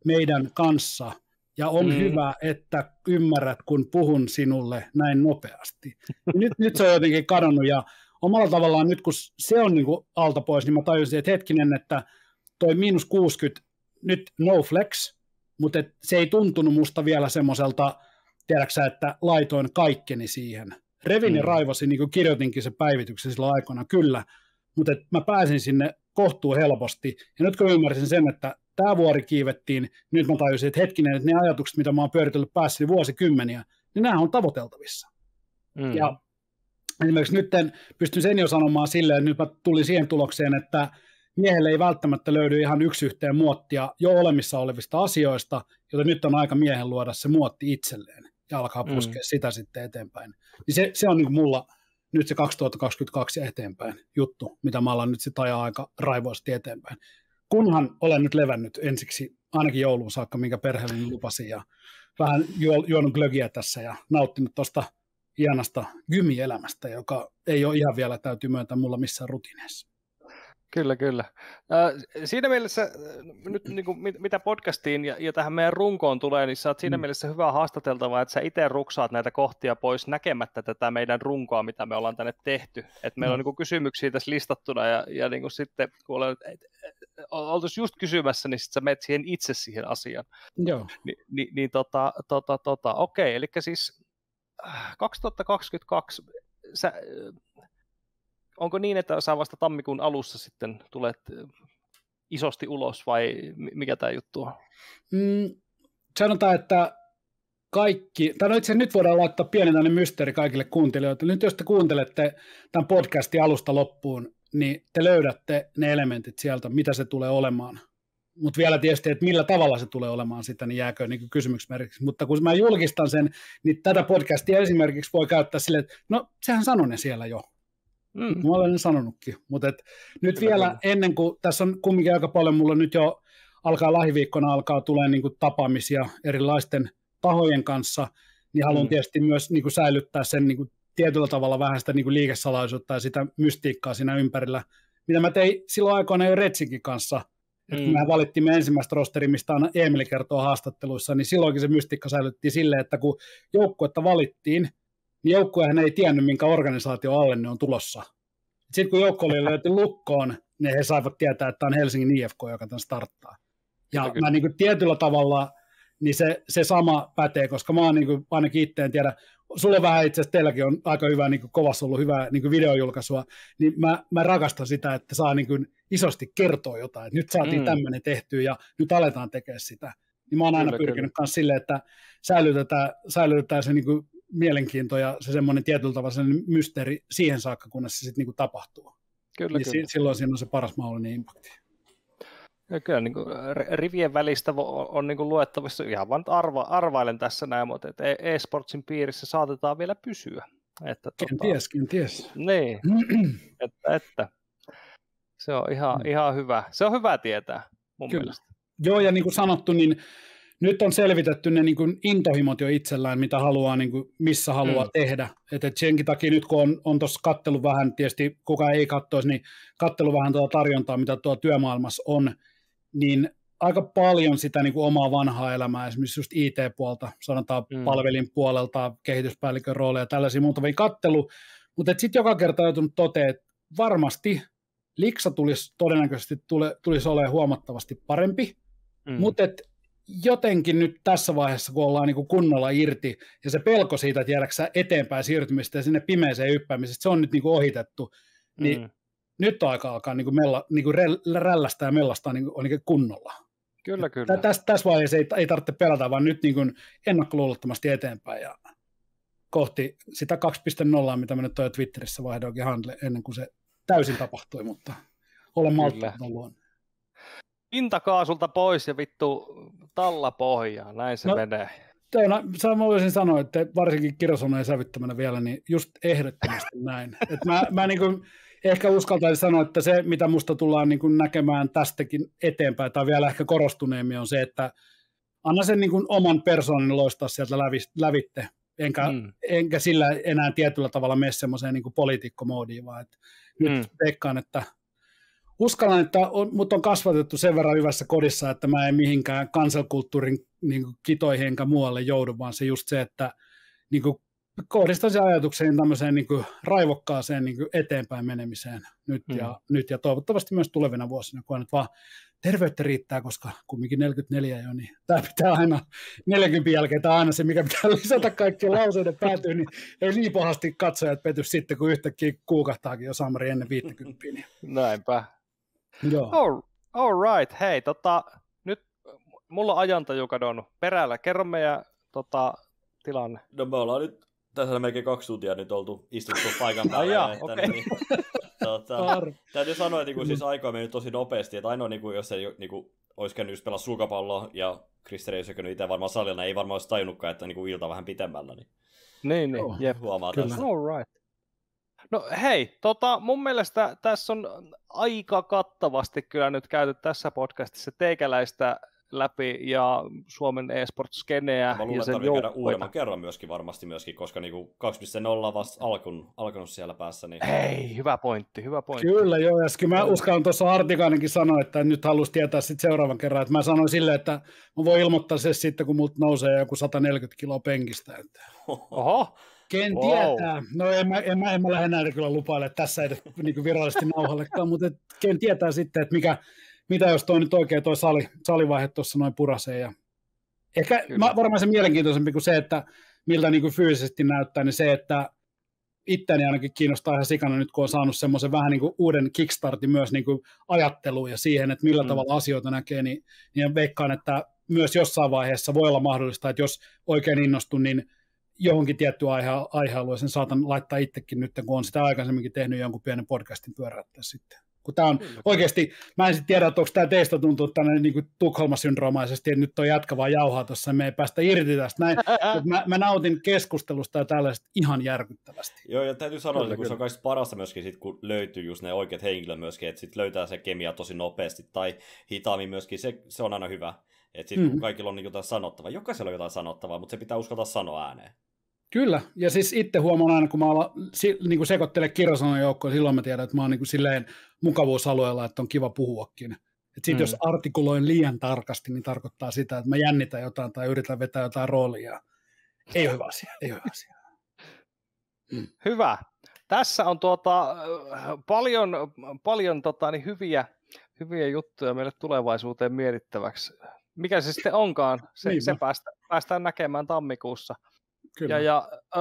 meidän kanssa, ja on mm. hyvä, että ymmärrät, kun puhun sinulle näin nopeasti. Nyt, nyt se on jotenkin kadonnut, ja omalla tavallaan nyt, kun se on niin kuin alta pois, niin mä tajusin, että hetkinen, että toi miinus 60 nyt no flex, mutta et se ei tuntunut musta vielä semmoiselta, tiedäksä, että laitoin kaikkeni siihen. Revin ja mm. raivosi, niin kuin kirjoitinkin se päivityksen silloin aikana, kyllä, mutta et mä pääsin sinne kohtuu helposti. Ja nyt kun ymmärsin sen, että tämä vuori kiivettiin, nyt mä tajusin, että hetkinen, että ne ajatukset, mitä mä oon pyöritellyt päässäni niin vuosikymmeniä, niin nämä on tavoiteltavissa. Mm. Ja esimerkiksi nyt pystyn sen jo sanomaan silleen, että nyt mä tulin siihen tulokseen, että miehelle ei välttämättä löydy ihan yksi yhteen muottia jo olemissa olevista asioista, joten nyt on aika miehen luoda se muotti itselleen ja alkaa mm. puskea mm. sitä sitten eteenpäin. Niin se, se on niin mulla nyt se 2022 eteenpäin juttu, mitä mä alan nyt sitten ajaa aika raivoisesti eteenpäin. Kunhan olen nyt levännyt ensiksi ainakin jouluun saakka, minkä perheeni lupasi ja vähän juonut glögiä tässä ja nauttinut tuosta hienosta gymielämästä, joka ei ole ihan vielä, täytyy myöntää, mulla missään rutiineissa. Kyllä, kyllä. Siinä mielessä, nyt niin kuin, mitä podcastiin ja, ja tähän meidän runkoon tulee, niin sä oot siinä mm. mielessä hyvä haastateltava, että sä itse ruksaat näitä kohtia pois näkemättä tätä meidän runkoa, mitä me ollaan tänne tehty. Et meillä mm. on niin kuin, kysymyksiä tässä listattuna ja, ja niin kuin sitten kun olen, oltaisiin just kysymässä, niin sitten sä menet siihen itse siihen asiaan. Joo. Ni, niin, niin tota, tota, tota, okei, eli siis 2022 äh, sä, onko niin, että saa vasta tammikuun alussa sitten tulet isosti ulos vai mikä tämä juttu on? Mm, sanotaan, että kaikki, tai no itse nyt voidaan laittaa pienenäinen mysteeri kaikille kuuntelijoille. Nyt jos te kuuntelette tämän podcastin alusta loppuun, niin te löydätte ne elementit sieltä, mitä se tulee olemaan. Mutta vielä tietysti, että millä tavalla se tulee olemaan sitä, niin jääkö niin kysymyksmerkiksi. Mutta kun mä julkistan sen, niin tätä podcastia esimerkiksi voi käyttää silleen, että no sehän sanoi ne siellä jo. Mm. Mä olen sanonutkin, mutta nyt kyllä, vielä ennen kuin, tässä on kumminkin aika paljon, mulla nyt jo alkaa lähiviikkona alkaa tulee niin tapaamisia erilaisten tahojen kanssa, niin haluan mm. tietysti myös niin kuin säilyttää sen niin kuin tietyllä tavalla vähän sitä niin kuin liikesalaisuutta ja sitä mystiikkaa siinä ympärillä, mitä mä tein silloin aikoina jo Retsinkin kanssa, mm. kun me ensimmäistä rosteri, mistä aina Emeli kertoo haastatteluissa, niin silloinkin se mystiikka säilytti silleen, että kun joukkuetta valittiin, joukkuehän ei tiennyt, minkä organisaatio alle ne on tulossa. Sitten kun joukko oli löyty lukkoon, niin he saivat tietää, että tämä on Helsingin IFK, joka tämän starttaa. Ja mä niin kuin tietyllä tavalla, niin se, se sama pätee, koska mä oon niin kuin, ainakin itse en tiedä, sulla vähän itse asiassa teilläkin on aika hyvä, niin kuin kovassa ollut hyvää niin kuin videojulkaisua, niin mä, mä rakastan sitä, että saa niin kuin isosti kertoa jotain, että nyt saatiin mm. tämmöinen tehtyä ja nyt aletaan tekemään sitä. Niin mä oon aina kyllä, pyrkinyt myös silleen, että säilytetään, säilytetään se niin kuin mielenkiinto ja se semmoinen tietyllä tavalla sen mysteeri siihen saakka, kunnes se sitten niinku tapahtuu. Kyllä, niin kyllä. Silloin siinä on se paras mahdollinen impakti. Ja kyllä niin kuin, rivien välistä on niin kuin luettavissa, ihan vaan arva, arvailen tässä näin, mutta että e- e-sportsin piirissä saatetaan vielä pysyä. Että, tota- kenties, kenties. Niin, (clears throat) että, että, se on ihan, mm. ihan hyvä. Se on hyvä tietää mun kyllä. mielestä. Joo, ja niin kuin sanottu, niin nyt on selvitetty ne niin kuin intohimot jo itsellään, mitä haluaa, niin kuin missä haluaa mm. tehdä. Et, et senkin takia nyt kun on, on tuossa kattelu vähän, tietysti kuka ei katsoisi, niin kattelu vähän tuota tarjontaa, mitä tuo työmaailmassa on, niin aika paljon sitä niin kuin omaa vanhaa elämää, esimerkiksi just IT-puolta, sanotaan mm. palvelin puolelta, kehityspäällikön rooleja, tällaisia muutamia kattelu, mutta sitten joka kerta joutunut toteen, että varmasti liksa tulisi todennäköisesti tule, tulisi olemaan huomattavasti parempi, mm. mutta jotenkin nyt tässä vaiheessa, kun ollaan niin kuin kunnolla irti, ja se pelko siitä, jäädäksä eteenpäin siirtymistä ja sinne pimeeseen yppäämisestä, se on nyt niin kuin ohitettu, niin mm. nyt on aika alkaa niin kuin mella, niin kuin rällästää ja mellastaa niin kuin, niin kuin kunnolla. Kyllä, kyllä. Tässä täs vaiheessa ei, ei tarvitse pelätä, vaan nyt niin kuin ennakkoluulottomasti eteenpäin ja kohti sitä 2.0, mitä me nyt on Twitterissä vaihdoinkin handle ennen kuin se täysin tapahtui, mutta olen malttanut luon. Pintakaasulta pois ja vittu talla pohjaa, näin se no, menee. Teillä, sä mä voisin sanoa, että varsinkin kirjasoneen sävyttämänä vielä, niin just ehdottomasti (laughs) näin. Et mä, mä niin kuin, ehkä uskaltaisin sanoa, että se, mitä musta tullaan niin kuin näkemään tästäkin eteenpäin, tai vielä ehkä korostuneemmin, on se, että anna sen niin kuin oman persoonin loistaa sieltä lävi, lävitte, enkä, mm. enkä sillä enää tietyllä tavalla mene semmoiseen niin poliitikkomoodiin, vaan et mm. nyt veikkaan, että – uskallan, että on, mut on kasvatettu sen verran hyvässä kodissa, että mä en mihinkään kansankulttuurin niin kuin, kitoihin enkä muualle joudu, vaan se just se, että niin kuin, kohdistan sen ajatukseen tämmöiseen niin kuin, raivokkaaseen niin kuin, eteenpäin menemiseen nyt ja, mm. nyt ja toivottavasti myös tulevina vuosina, kun nyt vaan terveyttä riittää, koska kumminkin 44 jo, niin tämä pitää aina, 40 jälkeen tämä aina se, mikä pitää (laughs) lisätä kaikkien lauseiden päätyyn, niin ei niin pahasti katsojat pety sitten, kun yhtäkkiä kuukahtaakin jo Samari ennen 50. Niin. Näinpä, Joo. All, all right, hei, tota, nyt mulla on ajantaju kadonnut perällä. Kerro meidän tota, tilanne. No me ollaan nyt tässä melkein kaksi tuntia nyt oltu istuttu (laughs) paikan päällä. Ah, okay. niin, tota, (laughs) täytyy sanoa, että niin siis mm. aika meni tosi nopeasti, että ainoa, niin kuin, jos ei niin kuin, olisi käynyt just pelaa sulkapalloa ja Kristeri olisi käynyt itse varmaan salilla, niin ei varmaan olisi tajunnutkaan, että niin kuin ilta vähän pitemmällä. Niin, niin, niin. Oh. Jep. Huomaa Kyllä. tästä. All right. No hei, tota, mun mielestä tässä on aika kattavasti kyllä nyt käyty tässä podcastissa teikäläistä läpi ja Suomen e-sport-skeneä. Mä luulen, ja että käydä uudemman kerran myöskin varmasti myöskin, koska niin 2.0 on vasta alkun, alkanut siellä päässä. Niin... Hei, hyvä pointti, hyvä pointti. Kyllä joo, ja kyllä mä uskallan tuossa Artikainenkin sanoa, että nyt halusi tietää sitten seuraavan kerran, että mä sanoin sille, että mä voin ilmoittaa se sitten, kun multa nousee joku 140 kiloa penkistä. Että... Oho, Ken tietää. No en mä, en mä, en mä lähde kyllä lupaille tässä edes niin virallisesti nauhallekaan, mutta et, ken tietää sitten, että mikä, mitä jos toi nyt oikein toi sali, salivaihe tuossa noin purasee. Ja ehkä mä, varmaan se mielenkiintoisempi kuin se, että miltä niin kuin fyysisesti näyttää, niin se, että itteni ainakin kiinnostaa ihan sikana nyt, kun on saanut semmoisen vähän niin kuin uuden kickstartin myös niin kuin ajatteluun ja siihen, että millä mm. tavalla asioita näkee, niin, niin veikkaan, että myös jossain vaiheessa voi olla mahdollista, että jos oikein innostun, niin johonkin tiettyyn aihe, aihealueeseen saatan laittaa itsekin nyt, kun on sitä aikaisemminkin tehnyt jonkun pienen podcastin pyöräyttää sitten. Kun tämä on Kyllä. oikeasti, mä en sitten tiedä, että onko tämä teistä tuntuu tänne niin kuin Tukholma-syndroomaisesti, että nyt on jatkavaa jauhaa tuossa, me ei päästä irti tästä. Näin. (laughs) Mä, mä, nautin keskustelusta ja tällaista ihan järkyttävästi. Joo, ja täytyy sanoa, että se on kaikista parasta myöskin, sit, kun löytyy just ne oikeat henkilöt myöskin, että sit löytää se kemia tosi nopeasti tai hitaammin myöskin, se, se on aina hyvä. Että sitten mm. kun mm-hmm. kaikilla on niin jotain sanottavaa, jokaisella on jotain sanottavaa, mutta se pitää uskata sanoa ääneen. Kyllä, ja siis itse huomaan aina, kun mä alan niin kuin sekoittele kirjasanojen joukkoon, silloin mä tiedän, että mä oon niin kuin silleen mukavuusalueella, että on kiva puhuakin. Et sit, mm. Jos artikuloin liian tarkasti, niin tarkoittaa sitä, että mä jännitän jotain tai yritän vetää jotain roolia. Ei ole hyvä asia, ei ole hyvä asia. Mm. Hyvä. Tässä on tuota, äh, paljon, paljon tota, niin hyviä, hyviä juttuja meille tulevaisuuteen mietittäväksi. Mikä se sitten onkaan, se, niin se päästään, päästään näkemään tammikuussa – Kyllä. Ja, ja ö,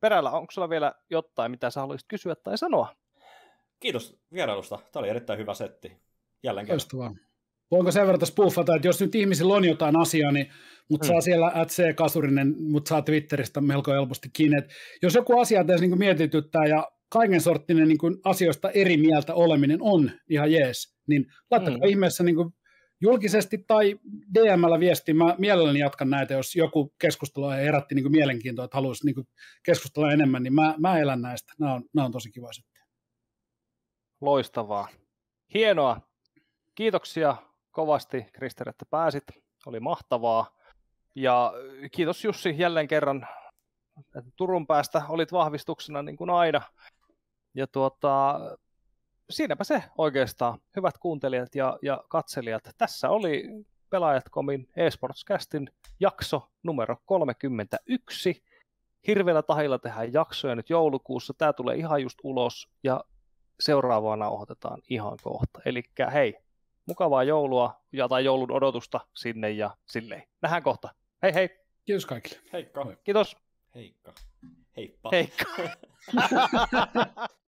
perällä, onko sulla vielä jotain, mitä sä haluaisit kysyä tai sanoa? Kiitos vierailusta. Tämä oli erittäin hyvä setti. Jälleen kerran. Loistavaa. Voinko sen verran puffata, että jos nyt ihmisillä on jotain asiaa, niin mut hmm. saa siellä at C. Kasurinen, mutta saa Twitteristä melko helposti kiinni. Et jos joku asia tässä niin mietityttää ja kaiken sorttinen niin asioista eri mieltä oleminen on ihan jees, niin laittakaa hmm. ihmeessä niin kuin julkisesti tai DMllä viesti. Mä mielelläni jatkan näitä, jos joku keskustelu herätti niin mielenkiintoa, että haluaisi niin keskustella enemmän, niin mä, mä elän näistä. Nämä on, nämä on tosi kiva sitten. Loistavaa. Hienoa. Kiitoksia kovasti, Krister, että pääsit. Oli mahtavaa. Ja kiitos Jussi jälleen kerran, että Turun päästä olit vahvistuksena niin kuin aina. Ja tuota, siinäpä se oikeastaan, hyvät kuuntelijat ja, ja katselijat. Tässä oli Pelaajat.comin eSportscastin jakso numero 31. Hirveellä tahilla tehdään jaksoja nyt joulukuussa. Tämä tulee ihan just ulos ja seuraavaa nauhoitetaan ihan kohta. Eli hei, mukavaa joulua ja tai joulun odotusta sinne ja silleen. Nähdään kohta. Hei hei! Kiitos kaikille. Heikka. Kiitos. Heikka. Heippa. Heikka. (laughs)